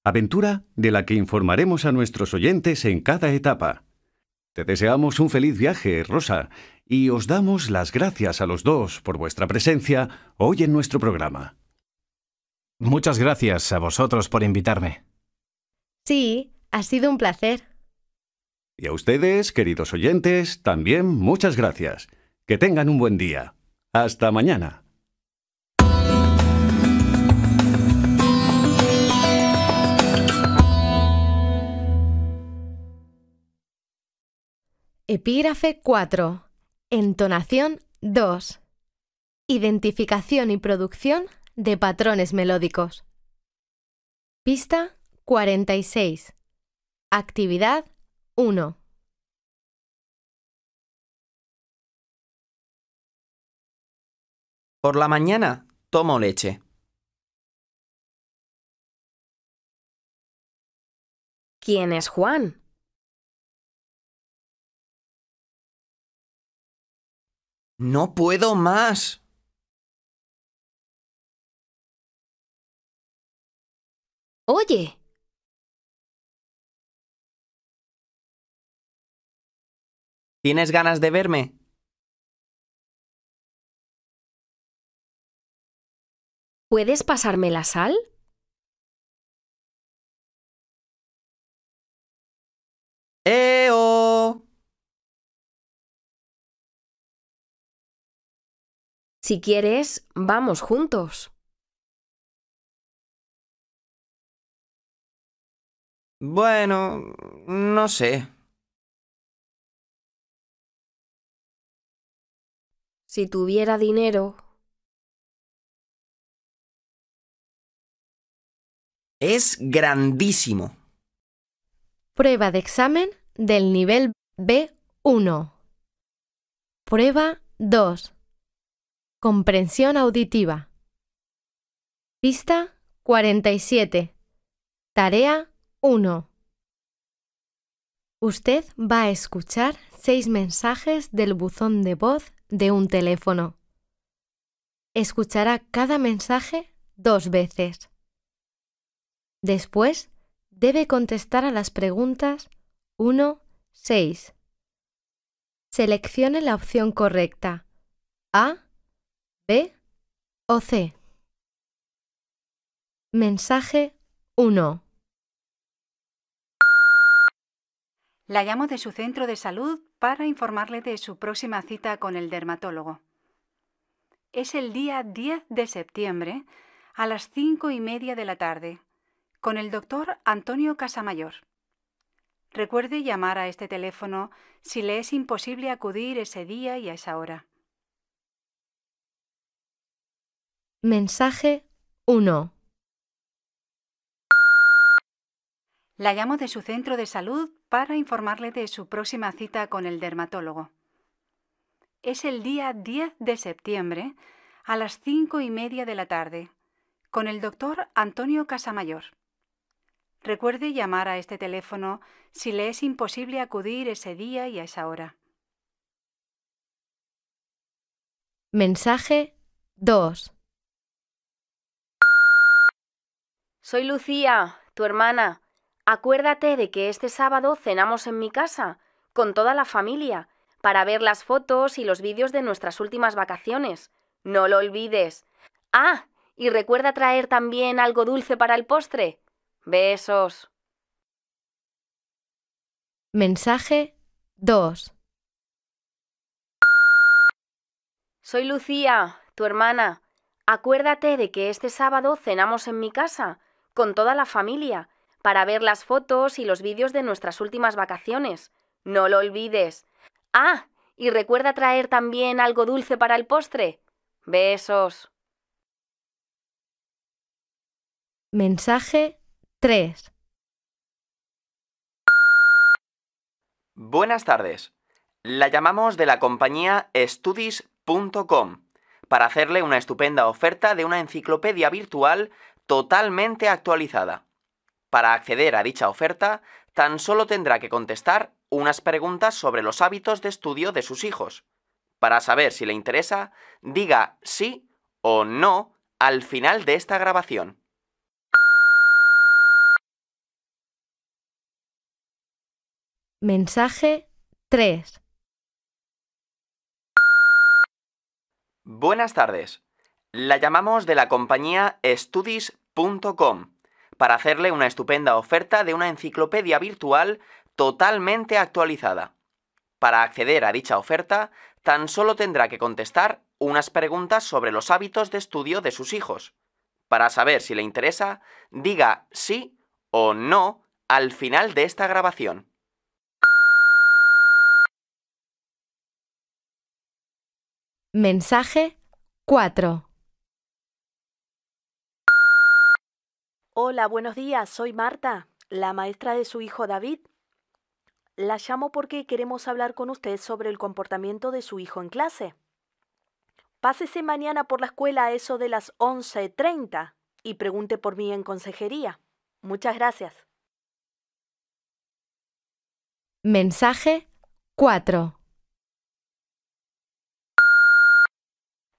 Aventura de la que informaremos a nuestros oyentes en cada etapa. Te deseamos un feliz viaje, Rosa, y os damos las gracias a los dos por vuestra presencia hoy en nuestro programa. Muchas gracias a vosotros por invitarme. Sí, ha sido un placer. Y a ustedes, queridos oyentes, también muchas gracias. Que tengan un buen día. Hasta mañana. Epígrafe 4. Entonación 2. Identificación y producción de patrones melódicos. Pista 46. Actividad por la mañana tomo leche. ¿Quién es Juan? No puedo más. Oye, ¿Tienes ganas de verme? ¿Puedes pasarme la sal? ¡Eo! Si quieres, vamos juntos. Bueno, no sé. Si tuviera dinero... Es grandísimo. Prueba de examen del nivel B1. Prueba 2. Comprensión auditiva. Pista 47. Tarea 1. Usted va a escuchar seis mensajes del buzón de voz de un teléfono. Escuchará cada mensaje dos veces. Después, debe contestar a las preguntas 1, 6. Seleccione la opción correcta, A, B o C. Mensaje 1. La llamo de su centro de salud para informarle de su próxima cita con el dermatólogo. Es el día 10 de septiembre a las 5 y media de la tarde con el doctor Antonio Casamayor. Recuerde llamar a este teléfono si le es imposible acudir ese día y a esa hora. Mensaje 1. La llamo de su centro de salud para informarle de su próxima cita con el dermatólogo. Es el día 10 de septiembre a las 5 y media de la tarde con el doctor Antonio Casamayor. Recuerde llamar a este teléfono si le es imposible acudir ese día y a esa hora. Mensaje 2. Soy Lucía, tu hermana. Acuérdate de que este sábado cenamos en mi casa, con toda la familia, para ver las fotos y los vídeos de nuestras últimas vacaciones. No lo olvides. Ah, y recuerda traer también algo dulce para el postre. Besos. Mensaje 2. Soy Lucía, tu hermana. Acuérdate de que este sábado cenamos en mi casa, con toda la familia, para ver las fotos y los vídeos de nuestras últimas vacaciones. No lo olvides. Ah, y recuerda traer también algo dulce para el postre. Besos. Mensaje 3. Buenas tardes. La llamamos de la compañía studies.com para hacerle una estupenda oferta de una enciclopedia virtual totalmente actualizada. Para acceder a dicha oferta, tan solo tendrá que contestar unas preguntas sobre los hábitos de estudio de sus hijos. Para saber si le interesa, diga sí o no al final de esta grabación. Mensaje 3. Buenas tardes. La llamamos de la compañía Studis.com para hacerle una estupenda oferta de una enciclopedia virtual totalmente actualizada. Para acceder a dicha oferta, tan solo tendrá que contestar unas preguntas sobre los hábitos de estudio de sus hijos. Para saber si le interesa, diga sí o no al final de esta grabación. Mensaje 4. Hola, buenos días, soy Marta, la maestra de su hijo David. La llamo porque queremos hablar con usted sobre el comportamiento de su hijo en clase. Pásese mañana por la escuela a eso de las 11.30 y pregunte por mí en consejería. Muchas gracias. Mensaje 4.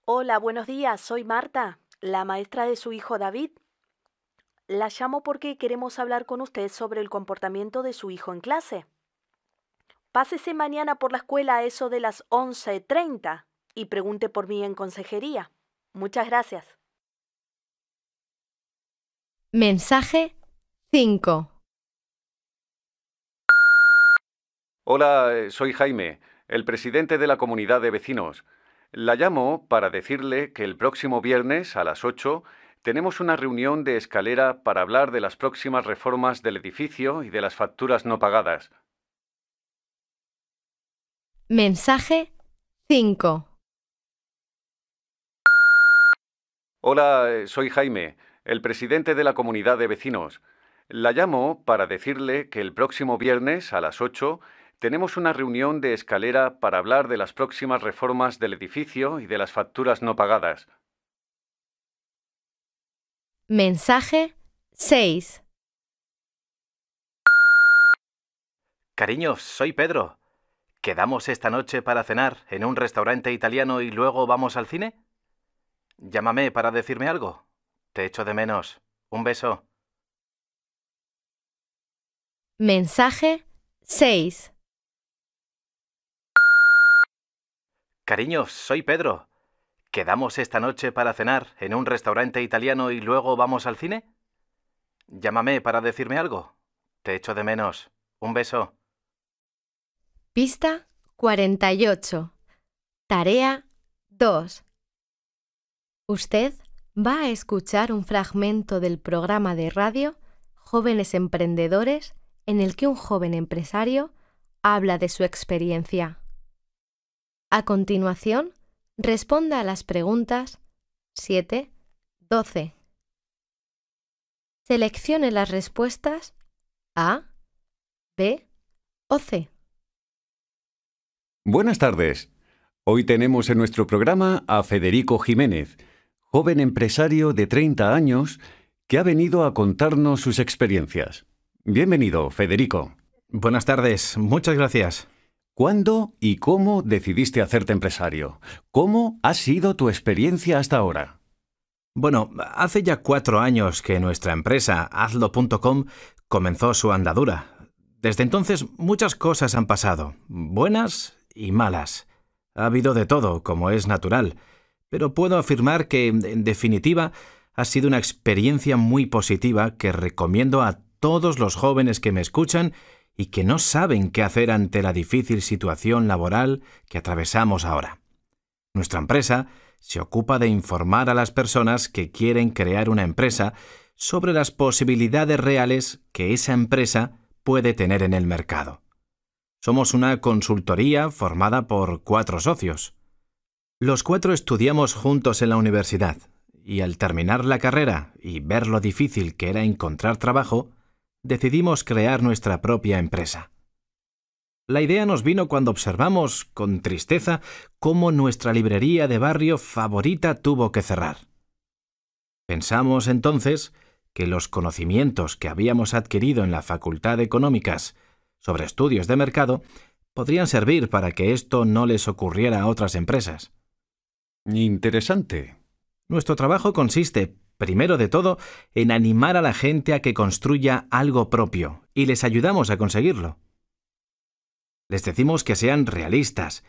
Hola, buenos días, soy Marta, la maestra de su hijo David. La llamo porque queremos hablar con usted sobre el comportamiento de su hijo en clase. Pásese mañana por la escuela a eso de las 11.30 y pregunte por mí en consejería. Muchas gracias. Mensaje 5. Hola, eh, soy Jaime, el presidente de la comunidad de vecinos. La llamo para decirle que el próximo viernes a las 8 tenemos una reunión de escalera para hablar de las próximas reformas del edificio y de las facturas no pagadas. Mensaje 5. Hola, eh, soy Jaime, el presidente de la comunidad de vecinos. La llamo para decirle que el próximo viernes a las 8 tenemos una reunión de escalera para hablar de las próximas reformas del edificio y de las facturas no pagadas. Mensaje 6. Cariño, soy Pedro. ¿Quedamos esta noche para cenar en un restaurante italiano y luego vamos al cine? Llámame para decirme algo. Te echo de menos. Un beso. Mensaje 6. Cariño, soy Pedro. ¿Quedamos esta noche para cenar en un restaurante italiano y luego vamos al cine? Llámame para decirme algo. Te echo de menos. Un beso. Pista 48. Tarea 2. Usted va a escuchar un fragmento del programa de radio Jóvenes Emprendedores en el que un joven empresario habla de su experiencia. A continuación, Responda a las preguntas 7, 12. Seleccione las respuestas A, B o C. Buenas tardes. Hoy tenemos en nuestro programa a Federico Jiménez, joven empresario de 30 años que ha venido a contarnos sus experiencias. Bienvenido, Federico. Buenas tardes, muchas gracias. ¿Cuándo y cómo decidiste hacerte empresario? ¿Cómo ha sido tu experiencia hasta ahora? Bueno, hace ya cuatro años que nuestra empresa, hazlo.com, comenzó su andadura. Desde entonces muchas cosas han pasado, buenas y malas. Ha habido de todo, como es natural, pero puedo afirmar que, en definitiva, ha sido una experiencia muy positiva que recomiendo a todos los jóvenes que me escuchan y que no saben qué hacer ante la difícil situación laboral que atravesamos ahora. Nuestra empresa se ocupa de informar a las personas que quieren crear una empresa sobre las posibilidades reales que esa empresa puede tener en el mercado. Somos una consultoría formada por cuatro socios. Los cuatro estudiamos juntos en la universidad y al terminar la carrera y ver lo difícil que era encontrar trabajo, decidimos crear nuestra propia empresa. La idea nos vino cuando observamos, con tristeza, cómo nuestra librería de barrio favorita tuvo que cerrar. Pensamos entonces que los conocimientos que habíamos adquirido en la Facultad de Económicas sobre estudios de mercado podrían servir para que esto no les ocurriera a otras empresas. Interesante. Nuestro trabajo consiste, primero de todo, en animar a la gente a que construya algo propio, y les ayudamos a conseguirlo. Les decimos que sean realistas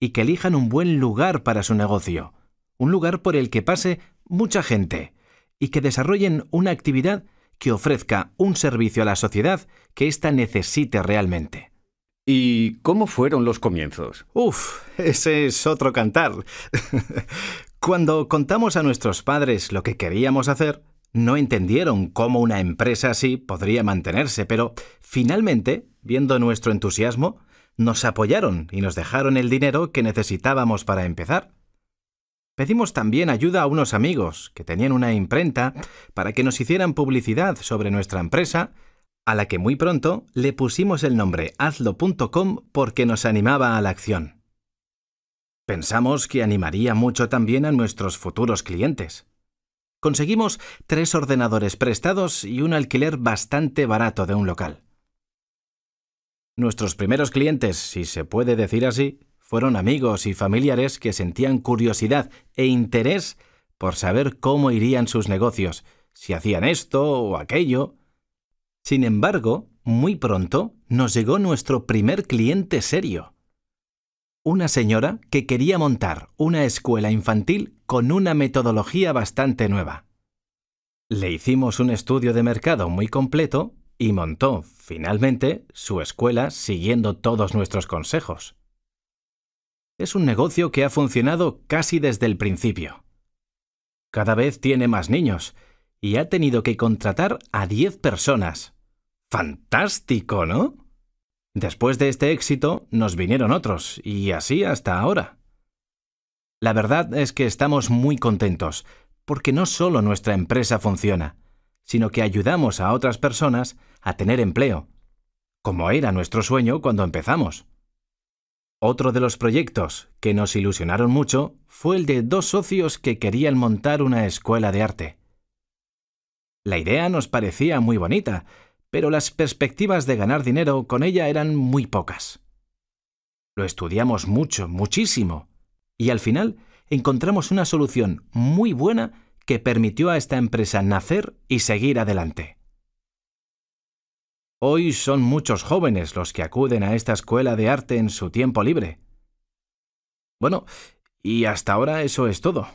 y que elijan un buen lugar para su negocio, un lugar por el que pase mucha gente, y que desarrollen una actividad que ofrezca un servicio a la sociedad que ésta necesite realmente. ¿Y cómo fueron los comienzos? Uf, ese es otro cantar. Cuando contamos a nuestros padres lo que queríamos hacer, no entendieron cómo una empresa así podría mantenerse, pero finalmente, viendo nuestro entusiasmo, nos apoyaron y nos dejaron el dinero que necesitábamos para empezar. Pedimos también ayuda a unos amigos que tenían una imprenta para que nos hicieran publicidad sobre nuestra empresa, a la que muy pronto le pusimos el nombre hazlo.com porque nos animaba a la acción. Pensamos que animaría mucho también a nuestros futuros clientes. Conseguimos tres ordenadores prestados y un alquiler bastante barato de un local. Nuestros primeros clientes, si se puede decir así, fueron amigos y familiares que sentían curiosidad e interés por saber cómo irían sus negocios, si hacían esto o aquello. Sin embargo, muy pronto nos llegó nuestro primer cliente serio una señora que quería montar una escuela infantil con una metodología bastante nueva. Le hicimos un estudio de mercado muy completo y montó, finalmente, su escuela siguiendo todos nuestros consejos. Es un negocio que ha funcionado casi desde el principio. Cada vez tiene más niños y ha tenido que contratar a 10 personas. ¡Fantástico, ¿no? Después de este éxito nos vinieron otros, y así hasta ahora. La verdad es que estamos muy contentos, porque no solo nuestra empresa funciona, sino que ayudamos a otras personas a tener empleo, como era nuestro sueño cuando empezamos. Otro de los proyectos que nos ilusionaron mucho fue el de dos socios que querían montar una escuela de arte. La idea nos parecía muy bonita, pero las perspectivas de ganar dinero con ella eran muy pocas. Lo estudiamos mucho, muchísimo, y al final encontramos una solución muy buena que permitió a esta empresa nacer y seguir adelante. Hoy son muchos jóvenes los que acuden a esta escuela de arte en su tiempo libre. Bueno, y hasta ahora eso es todo.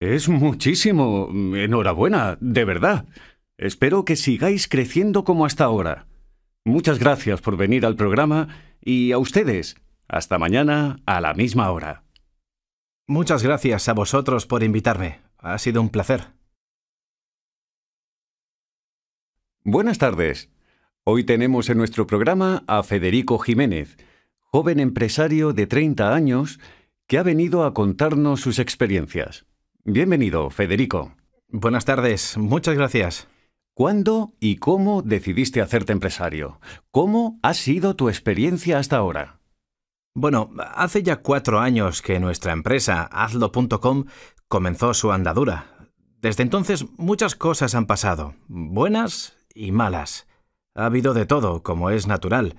Es muchísimo. Enhorabuena, de verdad. Espero que sigáis creciendo como hasta ahora. Muchas gracias por venir al programa y a ustedes. Hasta mañana a la misma hora. Muchas gracias a vosotros por invitarme. Ha sido un placer. Buenas tardes. Hoy tenemos en nuestro programa a Federico Jiménez, joven empresario de 30 años que ha venido a contarnos sus experiencias. Bienvenido, Federico. Buenas tardes. Muchas gracias. ¿Cuándo y cómo decidiste hacerte empresario? ¿Cómo ha sido tu experiencia hasta ahora? Bueno, hace ya cuatro años que nuestra empresa, hazlo.com, comenzó su andadura. Desde entonces muchas cosas han pasado, buenas y malas. Ha habido de todo, como es natural,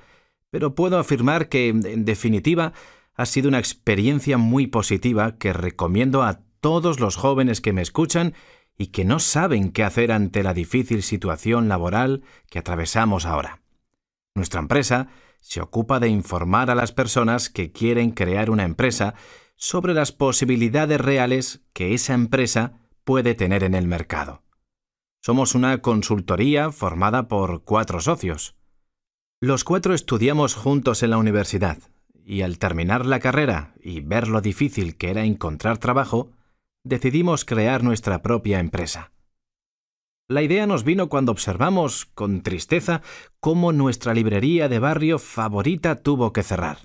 pero puedo afirmar que, en definitiva, ha sido una experiencia muy positiva que recomiendo a todos los jóvenes que me escuchan y que no saben qué hacer ante la difícil situación laboral que atravesamos ahora. Nuestra empresa se ocupa de informar a las personas que quieren crear una empresa sobre las posibilidades reales que esa empresa puede tener en el mercado. Somos una consultoría formada por cuatro socios. Los cuatro estudiamos juntos en la universidad y al terminar la carrera y ver lo difícil que era encontrar trabajo, decidimos crear nuestra propia empresa. La idea nos vino cuando observamos, con tristeza, cómo nuestra librería de barrio favorita tuvo que cerrar.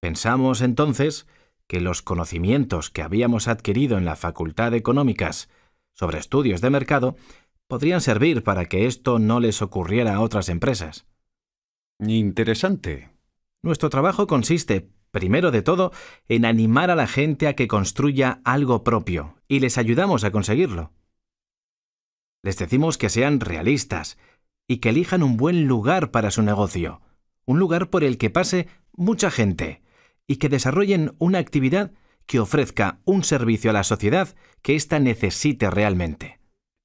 Pensamos entonces que los conocimientos que habíamos adquirido en la Facultad de Económicas sobre estudios de mercado podrían servir para que esto no les ocurriera a otras empresas. Interesante. Nuestro trabajo consiste, primero de todo, en animar a la gente a que construya algo propio y les ayudamos a conseguirlo. Les decimos que sean realistas y que elijan un buen lugar para su negocio, un lugar por el que pase mucha gente y que desarrollen una actividad que ofrezca un servicio a la sociedad que ésta necesite realmente.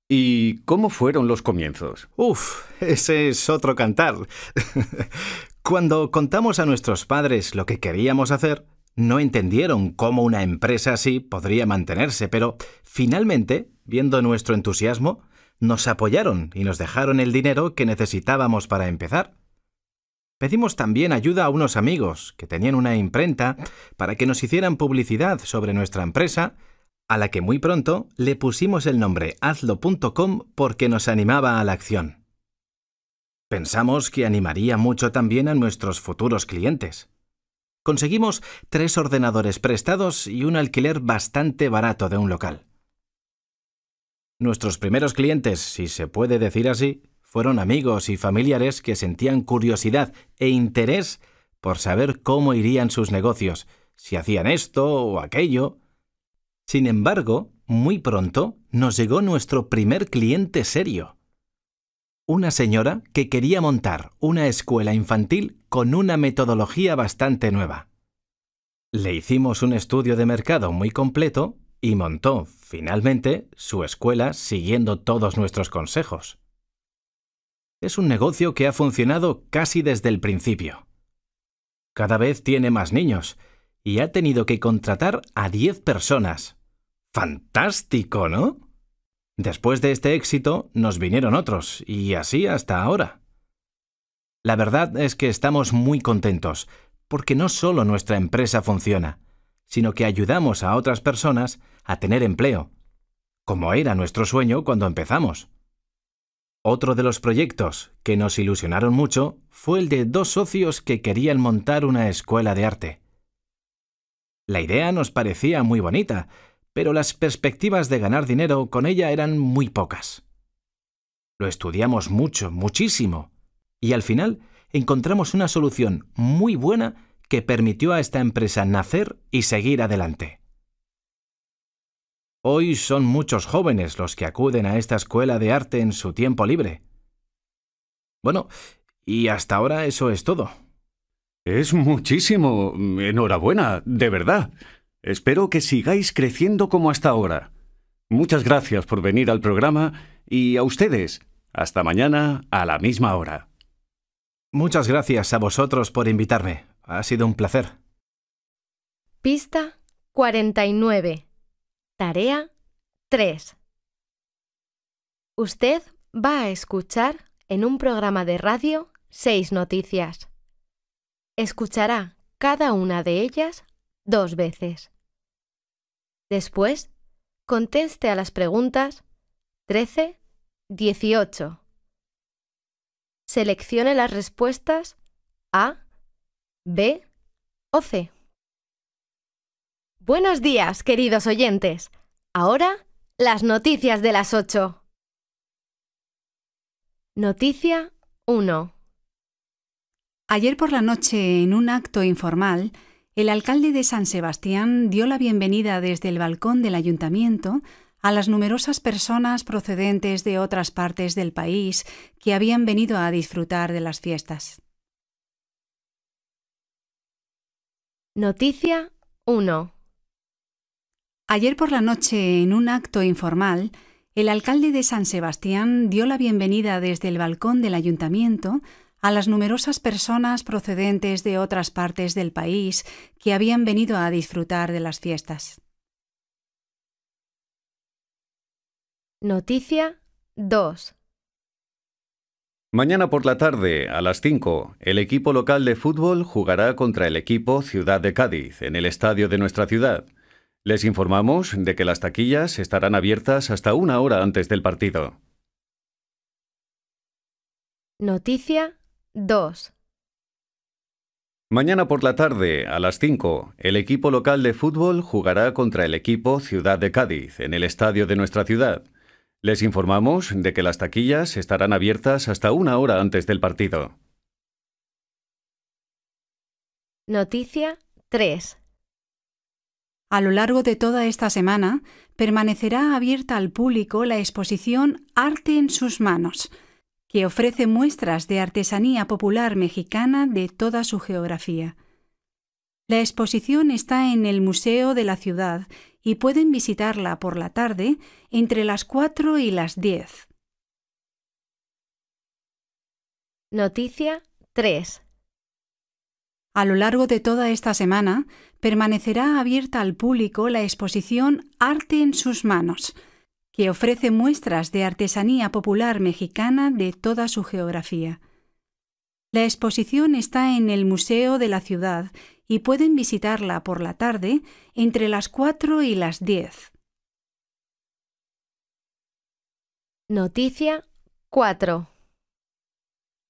¿Y cómo fueron los comienzos? Uf, ese es otro cantar. Cuando contamos a nuestros padres lo que queríamos hacer, no entendieron cómo una empresa así podría mantenerse, pero finalmente, viendo nuestro entusiasmo, nos apoyaron y nos dejaron el dinero que necesitábamos para empezar. Pedimos también ayuda a unos amigos que tenían una imprenta para que nos hicieran publicidad sobre nuestra empresa, a la que muy pronto le pusimos el nombre hazlo.com porque nos animaba a la acción. Pensamos que animaría mucho también a nuestros futuros clientes. Conseguimos tres ordenadores prestados y un alquiler bastante barato de un local. Nuestros primeros clientes, si se puede decir así, fueron amigos y familiares que sentían curiosidad e interés por saber cómo irían sus negocios, si hacían esto o aquello. Sin embargo, muy pronto nos llegó nuestro primer cliente serio una señora que quería montar una escuela infantil con una metodología bastante nueva. Le hicimos un estudio de mercado muy completo y montó, finalmente, su escuela siguiendo todos nuestros consejos. Es un negocio que ha funcionado casi desde el principio. Cada vez tiene más niños y ha tenido que contratar a 10 personas. Fantástico, ¿no? Después de este éxito nos vinieron otros, y así hasta ahora. La verdad es que estamos muy contentos, porque no solo nuestra empresa funciona, sino que ayudamos a otras personas a tener empleo, como era nuestro sueño cuando empezamos. Otro de los proyectos que nos ilusionaron mucho fue el de dos socios que querían montar una escuela de arte. La idea nos parecía muy bonita pero las perspectivas de ganar dinero con ella eran muy pocas. Lo estudiamos mucho, muchísimo, y al final encontramos una solución muy buena que permitió a esta empresa nacer y seguir adelante. Hoy son muchos jóvenes los que acuden a esta escuela de arte en su tiempo libre. Bueno, y hasta ahora eso es todo. Es muchísimo. Enhorabuena, de verdad. Espero que sigáis creciendo como hasta ahora. Muchas gracias por venir al programa y a ustedes. Hasta mañana a la misma hora. Muchas gracias a vosotros por invitarme. Ha sido un placer. Pista 49. Tarea 3. Usted va a escuchar en un programa de radio seis noticias. Escuchará cada una de ellas dos veces. Después, conteste a las preguntas 13, 18. Seleccione las respuestas A, B o C. Buenos días, queridos oyentes. Ahora, las noticias de las 8. Noticia 1. Ayer por la noche, en un acto informal, el alcalde de San Sebastián dio la bienvenida desde el balcón del ayuntamiento a las numerosas personas procedentes de otras partes del país que habían venido a disfrutar de las fiestas. Noticia 1. Ayer por la noche, en un acto informal, el alcalde de San Sebastián dio la bienvenida desde el balcón del ayuntamiento a las numerosas personas procedentes de otras partes del país que habían venido a disfrutar de las fiestas. Noticia 2. Mañana por la tarde, a las 5, el equipo local de fútbol jugará contra el equipo Ciudad de Cádiz, en el estadio de nuestra ciudad. Les informamos de que las taquillas estarán abiertas hasta una hora antes del partido. Noticia 2. Mañana por la tarde, a las 5, el equipo local de fútbol jugará contra el equipo Ciudad de Cádiz, en el estadio de nuestra ciudad. Les informamos de que las taquillas estarán abiertas hasta una hora antes del partido. Noticia 3. A lo largo de toda esta semana, permanecerá abierta al público la exposición Arte en sus manos, que ofrece muestras de artesanía popular mexicana de toda su geografía. La exposición está en el Museo de la Ciudad y pueden visitarla por la tarde entre las 4 y las 10. Noticia 3. A lo largo de toda esta semana permanecerá abierta al público la exposición Arte en sus manos, que ofrece muestras de artesanía popular mexicana de toda su geografía. La exposición está en el Museo de la Ciudad y pueden visitarla por la tarde entre las 4 y las 10. Noticia 4.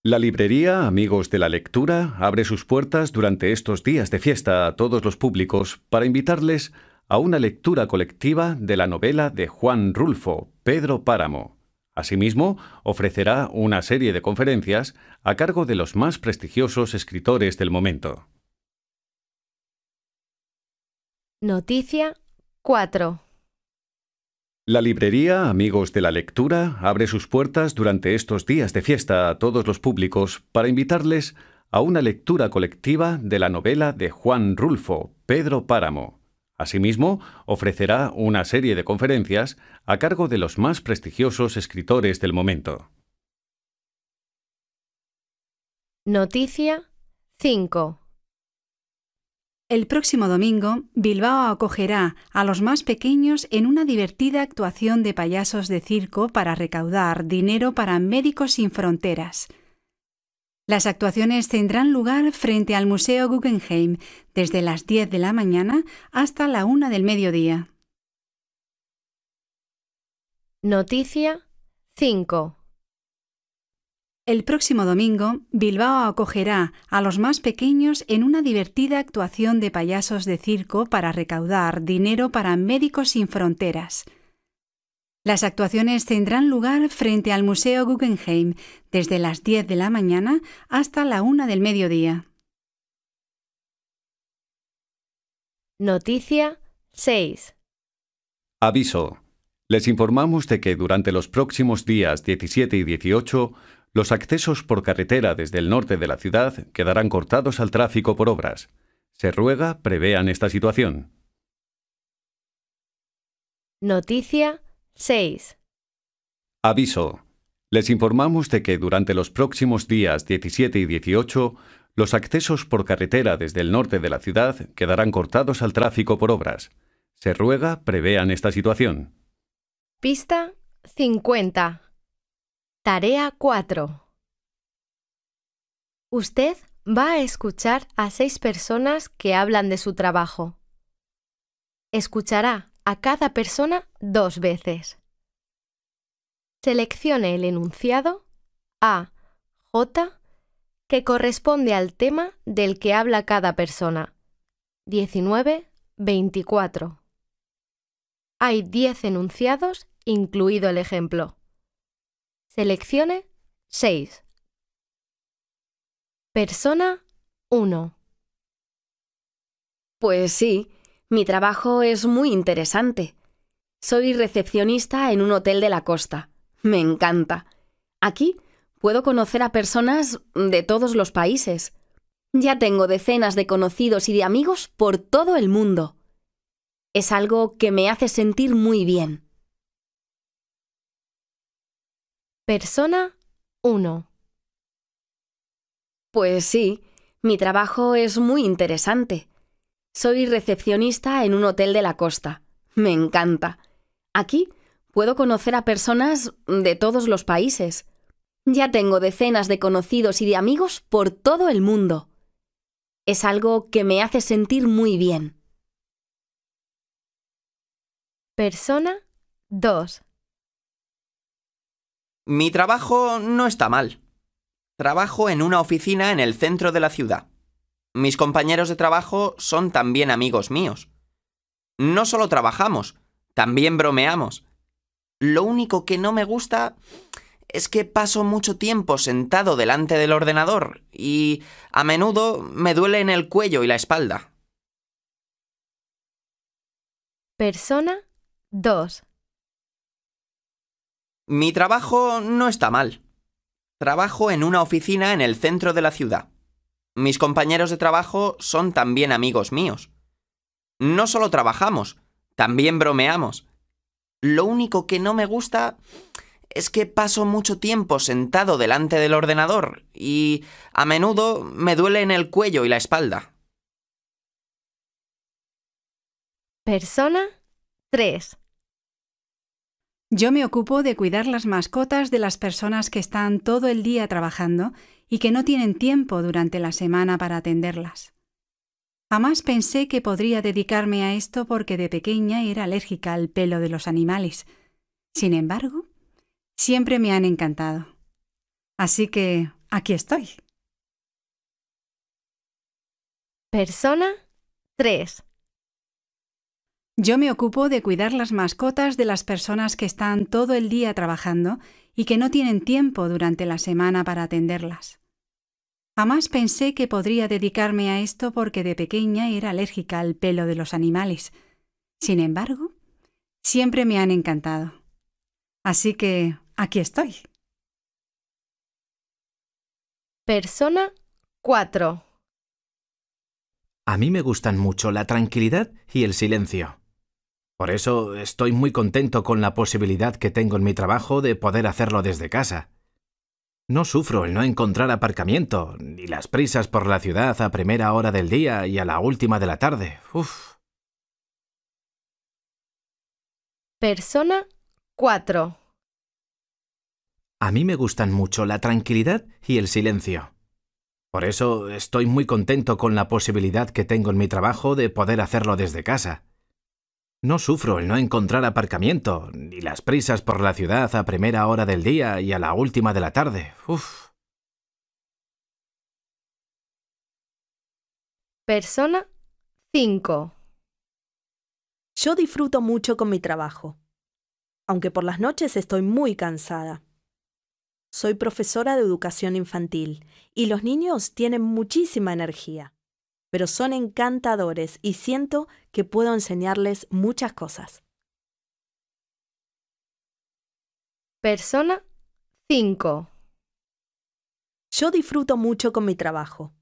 La librería Amigos de la Lectura abre sus puertas durante estos días de fiesta a todos los públicos para invitarles a una lectura colectiva de la novela de Juan Rulfo, Pedro Páramo. Asimismo, ofrecerá una serie de conferencias a cargo de los más prestigiosos escritores del momento. Noticia 4. La librería Amigos de la Lectura abre sus puertas durante estos días de fiesta a todos los públicos para invitarles a una lectura colectiva de la novela de Juan Rulfo, Pedro Páramo. Asimismo, ofrecerá una serie de conferencias a cargo de los más prestigiosos escritores del momento. Noticia 5. El próximo domingo, Bilbao acogerá a los más pequeños en una divertida actuación de payasos de circo para recaudar dinero para Médicos Sin Fronteras. Las actuaciones tendrán lugar frente al Museo Guggenheim desde las 10 de la mañana hasta la 1 del mediodía. Noticia 5. El próximo domingo, Bilbao acogerá a los más pequeños en una divertida actuación de payasos de circo para recaudar dinero para Médicos Sin Fronteras. Las actuaciones tendrán lugar frente al Museo Guggenheim desde las 10 de la mañana hasta la 1 del mediodía. Noticia 6. Aviso. Les informamos de que durante los próximos días 17 y 18 los accesos por carretera desde el norte de la ciudad quedarán cortados al tráfico por obras. Se ruega prevean esta situación. Noticia 6. Aviso. Les informamos de que durante los próximos días 17 y 18, los accesos por carretera desde el norte de la ciudad quedarán cortados al tráfico por obras. Se ruega prevean esta situación. Pista 50. Tarea 4. Usted va a escuchar a seis personas que hablan de su trabajo. Escuchará a cada persona dos veces. Seleccione el enunciado A, J, que corresponde al tema del que habla cada persona. 19, 24. Hay 10 enunciados, incluido el ejemplo. Seleccione 6. Persona 1. Pues sí, mi trabajo es muy interesante. Soy recepcionista en un hotel de la costa. Me encanta. Aquí puedo conocer a personas de todos los países. Ya tengo decenas de conocidos y de amigos por todo el mundo. Es algo que me hace sentir muy bien. Persona 1. Pues sí, mi trabajo es muy interesante. Soy recepcionista en un hotel de la costa. Me encanta. Aquí puedo conocer a personas de todos los países. Ya tengo decenas de conocidos y de amigos por todo el mundo. Es algo que me hace sentir muy bien. Persona 2. Mi trabajo no está mal. Trabajo en una oficina en el centro de la ciudad. Mis compañeros de trabajo son también amigos míos. No solo trabajamos, también bromeamos. Lo único que no me gusta es que paso mucho tiempo sentado delante del ordenador y a menudo me duele en el cuello y la espalda. Persona 2. Mi trabajo no está mal. Trabajo en una oficina en el centro de la ciudad. Mis compañeros de trabajo son también amigos míos. No solo trabajamos, también bromeamos. Lo único que no me gusta es que paso mucho tiempo sentado delante del ordenador y a menudo me duele en el cuello y la espalda. Persona 3. Yo me ocupo de cuidar las mascotas de las personas que están todo el día trabajando y que no tienen tiempo durante la semana para atenderlas. Jamás pensé que podría dedicarme a esto porque de pequeña era alérgica al pelo de los animales. Sin embargo, siempre me han encantado. Así que aquí estoy. Persona 3. Yo me ocupo de cuidar las mascotas de las personas que están todo el día trabajando y que no tienen tiempo durante la semana para atenderlas. Jamás pensé que podría dedicarme a esto porque de pequeña era alérgica al pelo de los animales. Sin embargo, siempre me han encantado. Así que aquí estoy. Persona 4. A mí me gustan mucho la tranquilidad y el silencio. Por eso estoy muy contento con la posibilidad que tengo en mi trabajo de poder hacerlo desde casa. No sufro el no encontrar aparcamiento, ni las prisas por la ciudad a primera hora del día y a la última de la tarde. Persona 4. A mí me gustan mucho la tranquilidad y el silencio. Por eso estoy muy contento con la posibilidad que tengo en mi trabajo de poder hacerlo desde casa. No sufro el no encontrar aparcamiento, ni las prisas por la ciudad a primera hora del día y a la última de la tarde. Persona 5. Yo disfruto mucho con mi trabajo, aunque por las noches estoy muy cansada. Soy profesora de educación infantil y los niños tienen muchísima energía pero son encantadores y siento que puedo enseñarles muchas cosas. Persona 5. Yo disfruto mucho con mi trabajo,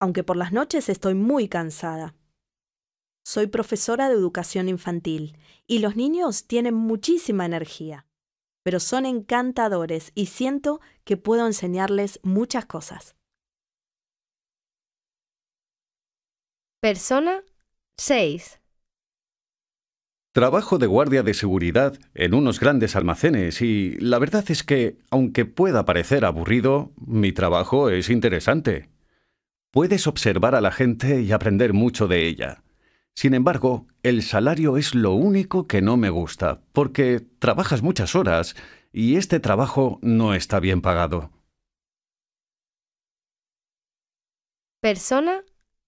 aunque por las noches estoy muy cansada. Soy profesora de educación infantil y los niños tienen muchísima energía, pero son encantadores y siento que puedo enseñarles muchas cosas. Persona 6. Trabajo de guardia de seguridad en unos grandes almacenes y la verdad es que, aunque pueda parecer aburrido, mi trabajo es interesante. Puedes observar a la gente y aprender mucho de ella. Sin embargo, el salario es lo único que no me gusta, porque trabajas muchas horas y este trabajo no está bien pagado. Persona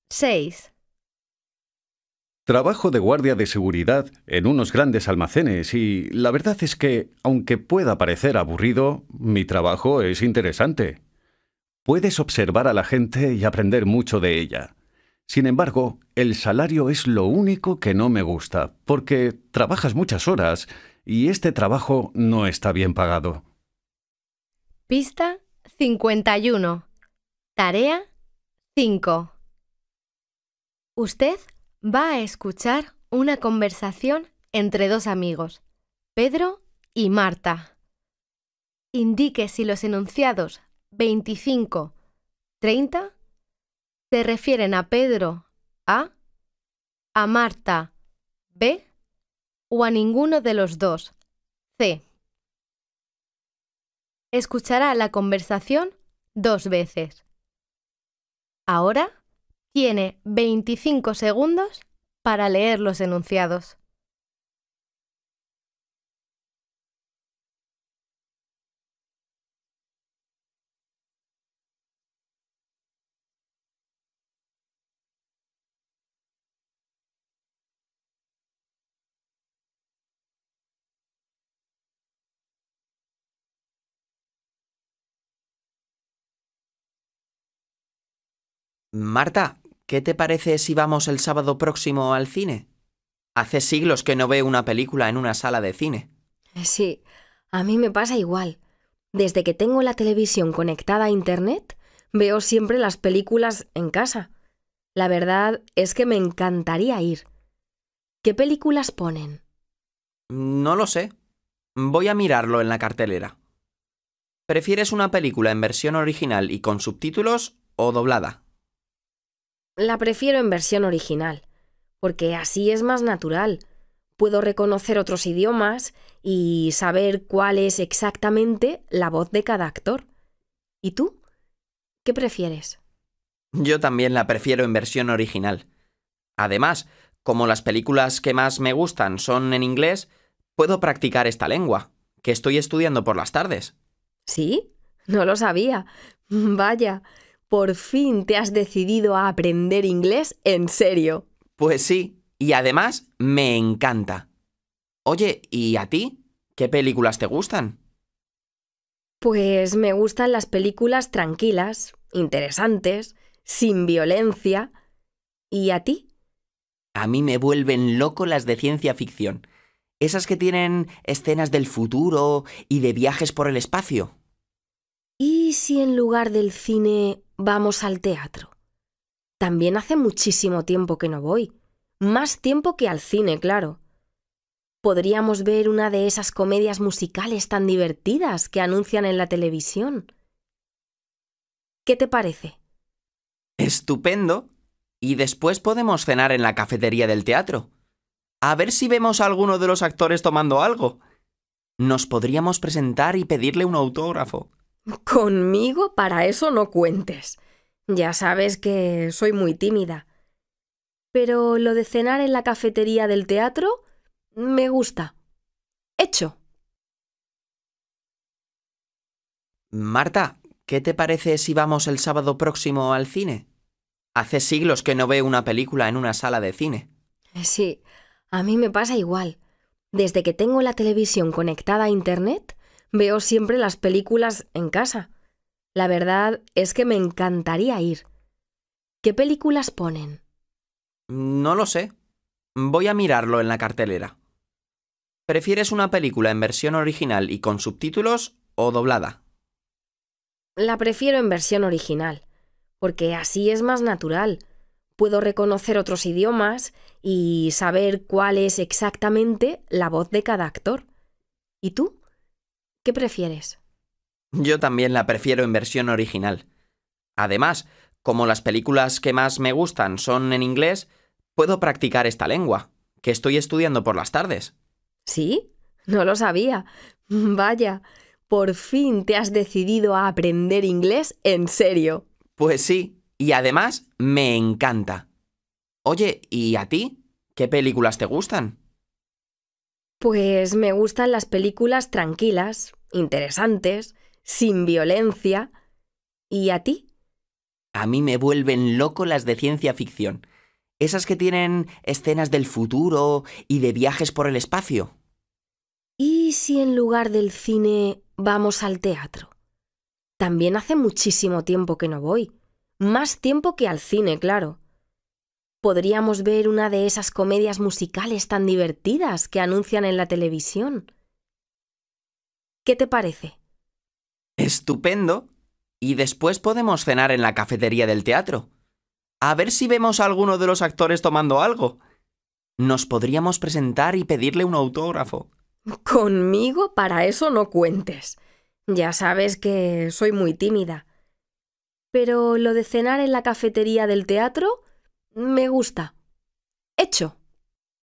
6. Trabajo de guardia de seguridad en unos grandes almacenes y la verdad es que, aunque pueda parecer aburrido, mi trabajo es interesante. Puedes observar a la gente y aprender mucho de ella. Sin embargo, el salario es lo único que no me gusta, porque trabajas muchas horas y este trabajo no está bien pagado. Pista 51. Tarea 5. Usted va a escuchar una conversación entre dos amigos, Pedro y Marta. Indique si los enunciados 25, 30 se refieren a Pedro A, a Marta B o a ninguno de los dos C. Escuchará la conversación dos veces. Ahora tiene 25 segundos para leer los enunciados. Marta, ¿Qué te parece si vamos el sábado próximo al cine? Hace siglos que no veo una película en una sala de cine. Eh, sí, a mí me pasa igual. Desde que tengo la televisión conectada a Internet, veo siempre las películas en casa. La verdad es que me encantaría ir. ¿Qué películas ponen? No lo sé. Voy a mirarlo en la cartelera. ¿Prefieres una película en versión original y con subtítulos o doblada? La prefiero en versión original, porque así es más natural. Puedo reconocer otros idiomas y saber cuál es exactamente la voz de cada actor. ¿Y tú? ¿Qué prefieres? Yo también la prefiero en versión original. Además, como las películas que más me gustan son en inglés, puedo practicar esta lengua, que estoy estudiando por las tardes. ¿Sí? No lo sabía. Vaya por fin te has decidido a aprender inglés en serio. Pues sí, y además me encanta. Oye, ¿y a ti? ¿Qué películas te gustan? Pues me gustan las películas tranquilas, interesantes, sin violencia. ¿Y a ti? A mí me vuelven loco las de ciencia ficción. Esas que tienen escenas del futuro y de viajes por el espacio. ¿Y si en lugar del cine vamos al teatro. También hace muchísimo tiempo que no voy. Más tiempo que al cine, claro. Podríamos ver una de esas comedias musicales tan divertidas que anuncian en la televisión. ¿Qué te parece? Estupendo. Y después podemos cenar en la cafetería del teatro. A ver si vemos a alguno de los actores tomando algo. Nos podríamos presentar y pedirle un autógrafo. Conmigo para eso no cuentes. Ya sabes que soy muy tímida. Pero lo de cenar en la cafetería del teatro me gusta. Hecho. Marta, ¿qué te parece si vamos el sábado próximo al cine? Hace siglos que no veo una película en una sala de cine. Eh, sí, a mí me pasa igual. Desde que tengo la televisión conectada a Internet, Veo siempre las películas en casa. La verdad es que me encantaría ir. ¿Qué películas ponen? No lo sé. Voy a mirarlo en la cartelera. ¿Prefieres una película en versión original y con subtítulos o doblada? La prefiero en versión original, porque así es más natural. Puedo reconocer otros idiomas y saber cuál es exactamente la voz de cada actor. ¿Y tú? ¿Qué prefieres? Yo también la prefiero en versión original. Además, como las películas que más me gustan son en inglés, puedo practicar esta lengua, que estoy estudiando por las tardes. ¿Sí? No lo sabía. Vaya, por fin te has decidido a aprender inglés en serio. Pues sí, y además me encanta. Oye, ¿y a ti? ¿Qué películas te gustan? Pues me gustan las películas tranquilas, interesantes, sin violencia. ¿Y a ti? A mí me vuelven loco las de ciencia ficción. Esas que tienen escenas del futuro y de viajes por el espacio. ¿Y si en lugar del cine vamos al teatro? También hace muchísimo tiempo que no voy. Más tiempo que al cine, claro podríamos ver una de esas comedias musicales tan divertidas que anuncian en la televisión. ¿Qué te parece? Estupendo. Y después podemos cenar en la cafetería del teatro. A ver si vemos a alguno de los actores tomando algo. Nos podríamos presentar y pedirle un autógrafo. Conmigo para eso no cuentes. Ya sabes que soy muy tímida. Pero lo de cenar en la cafetería del teatro me gusta. Hecho.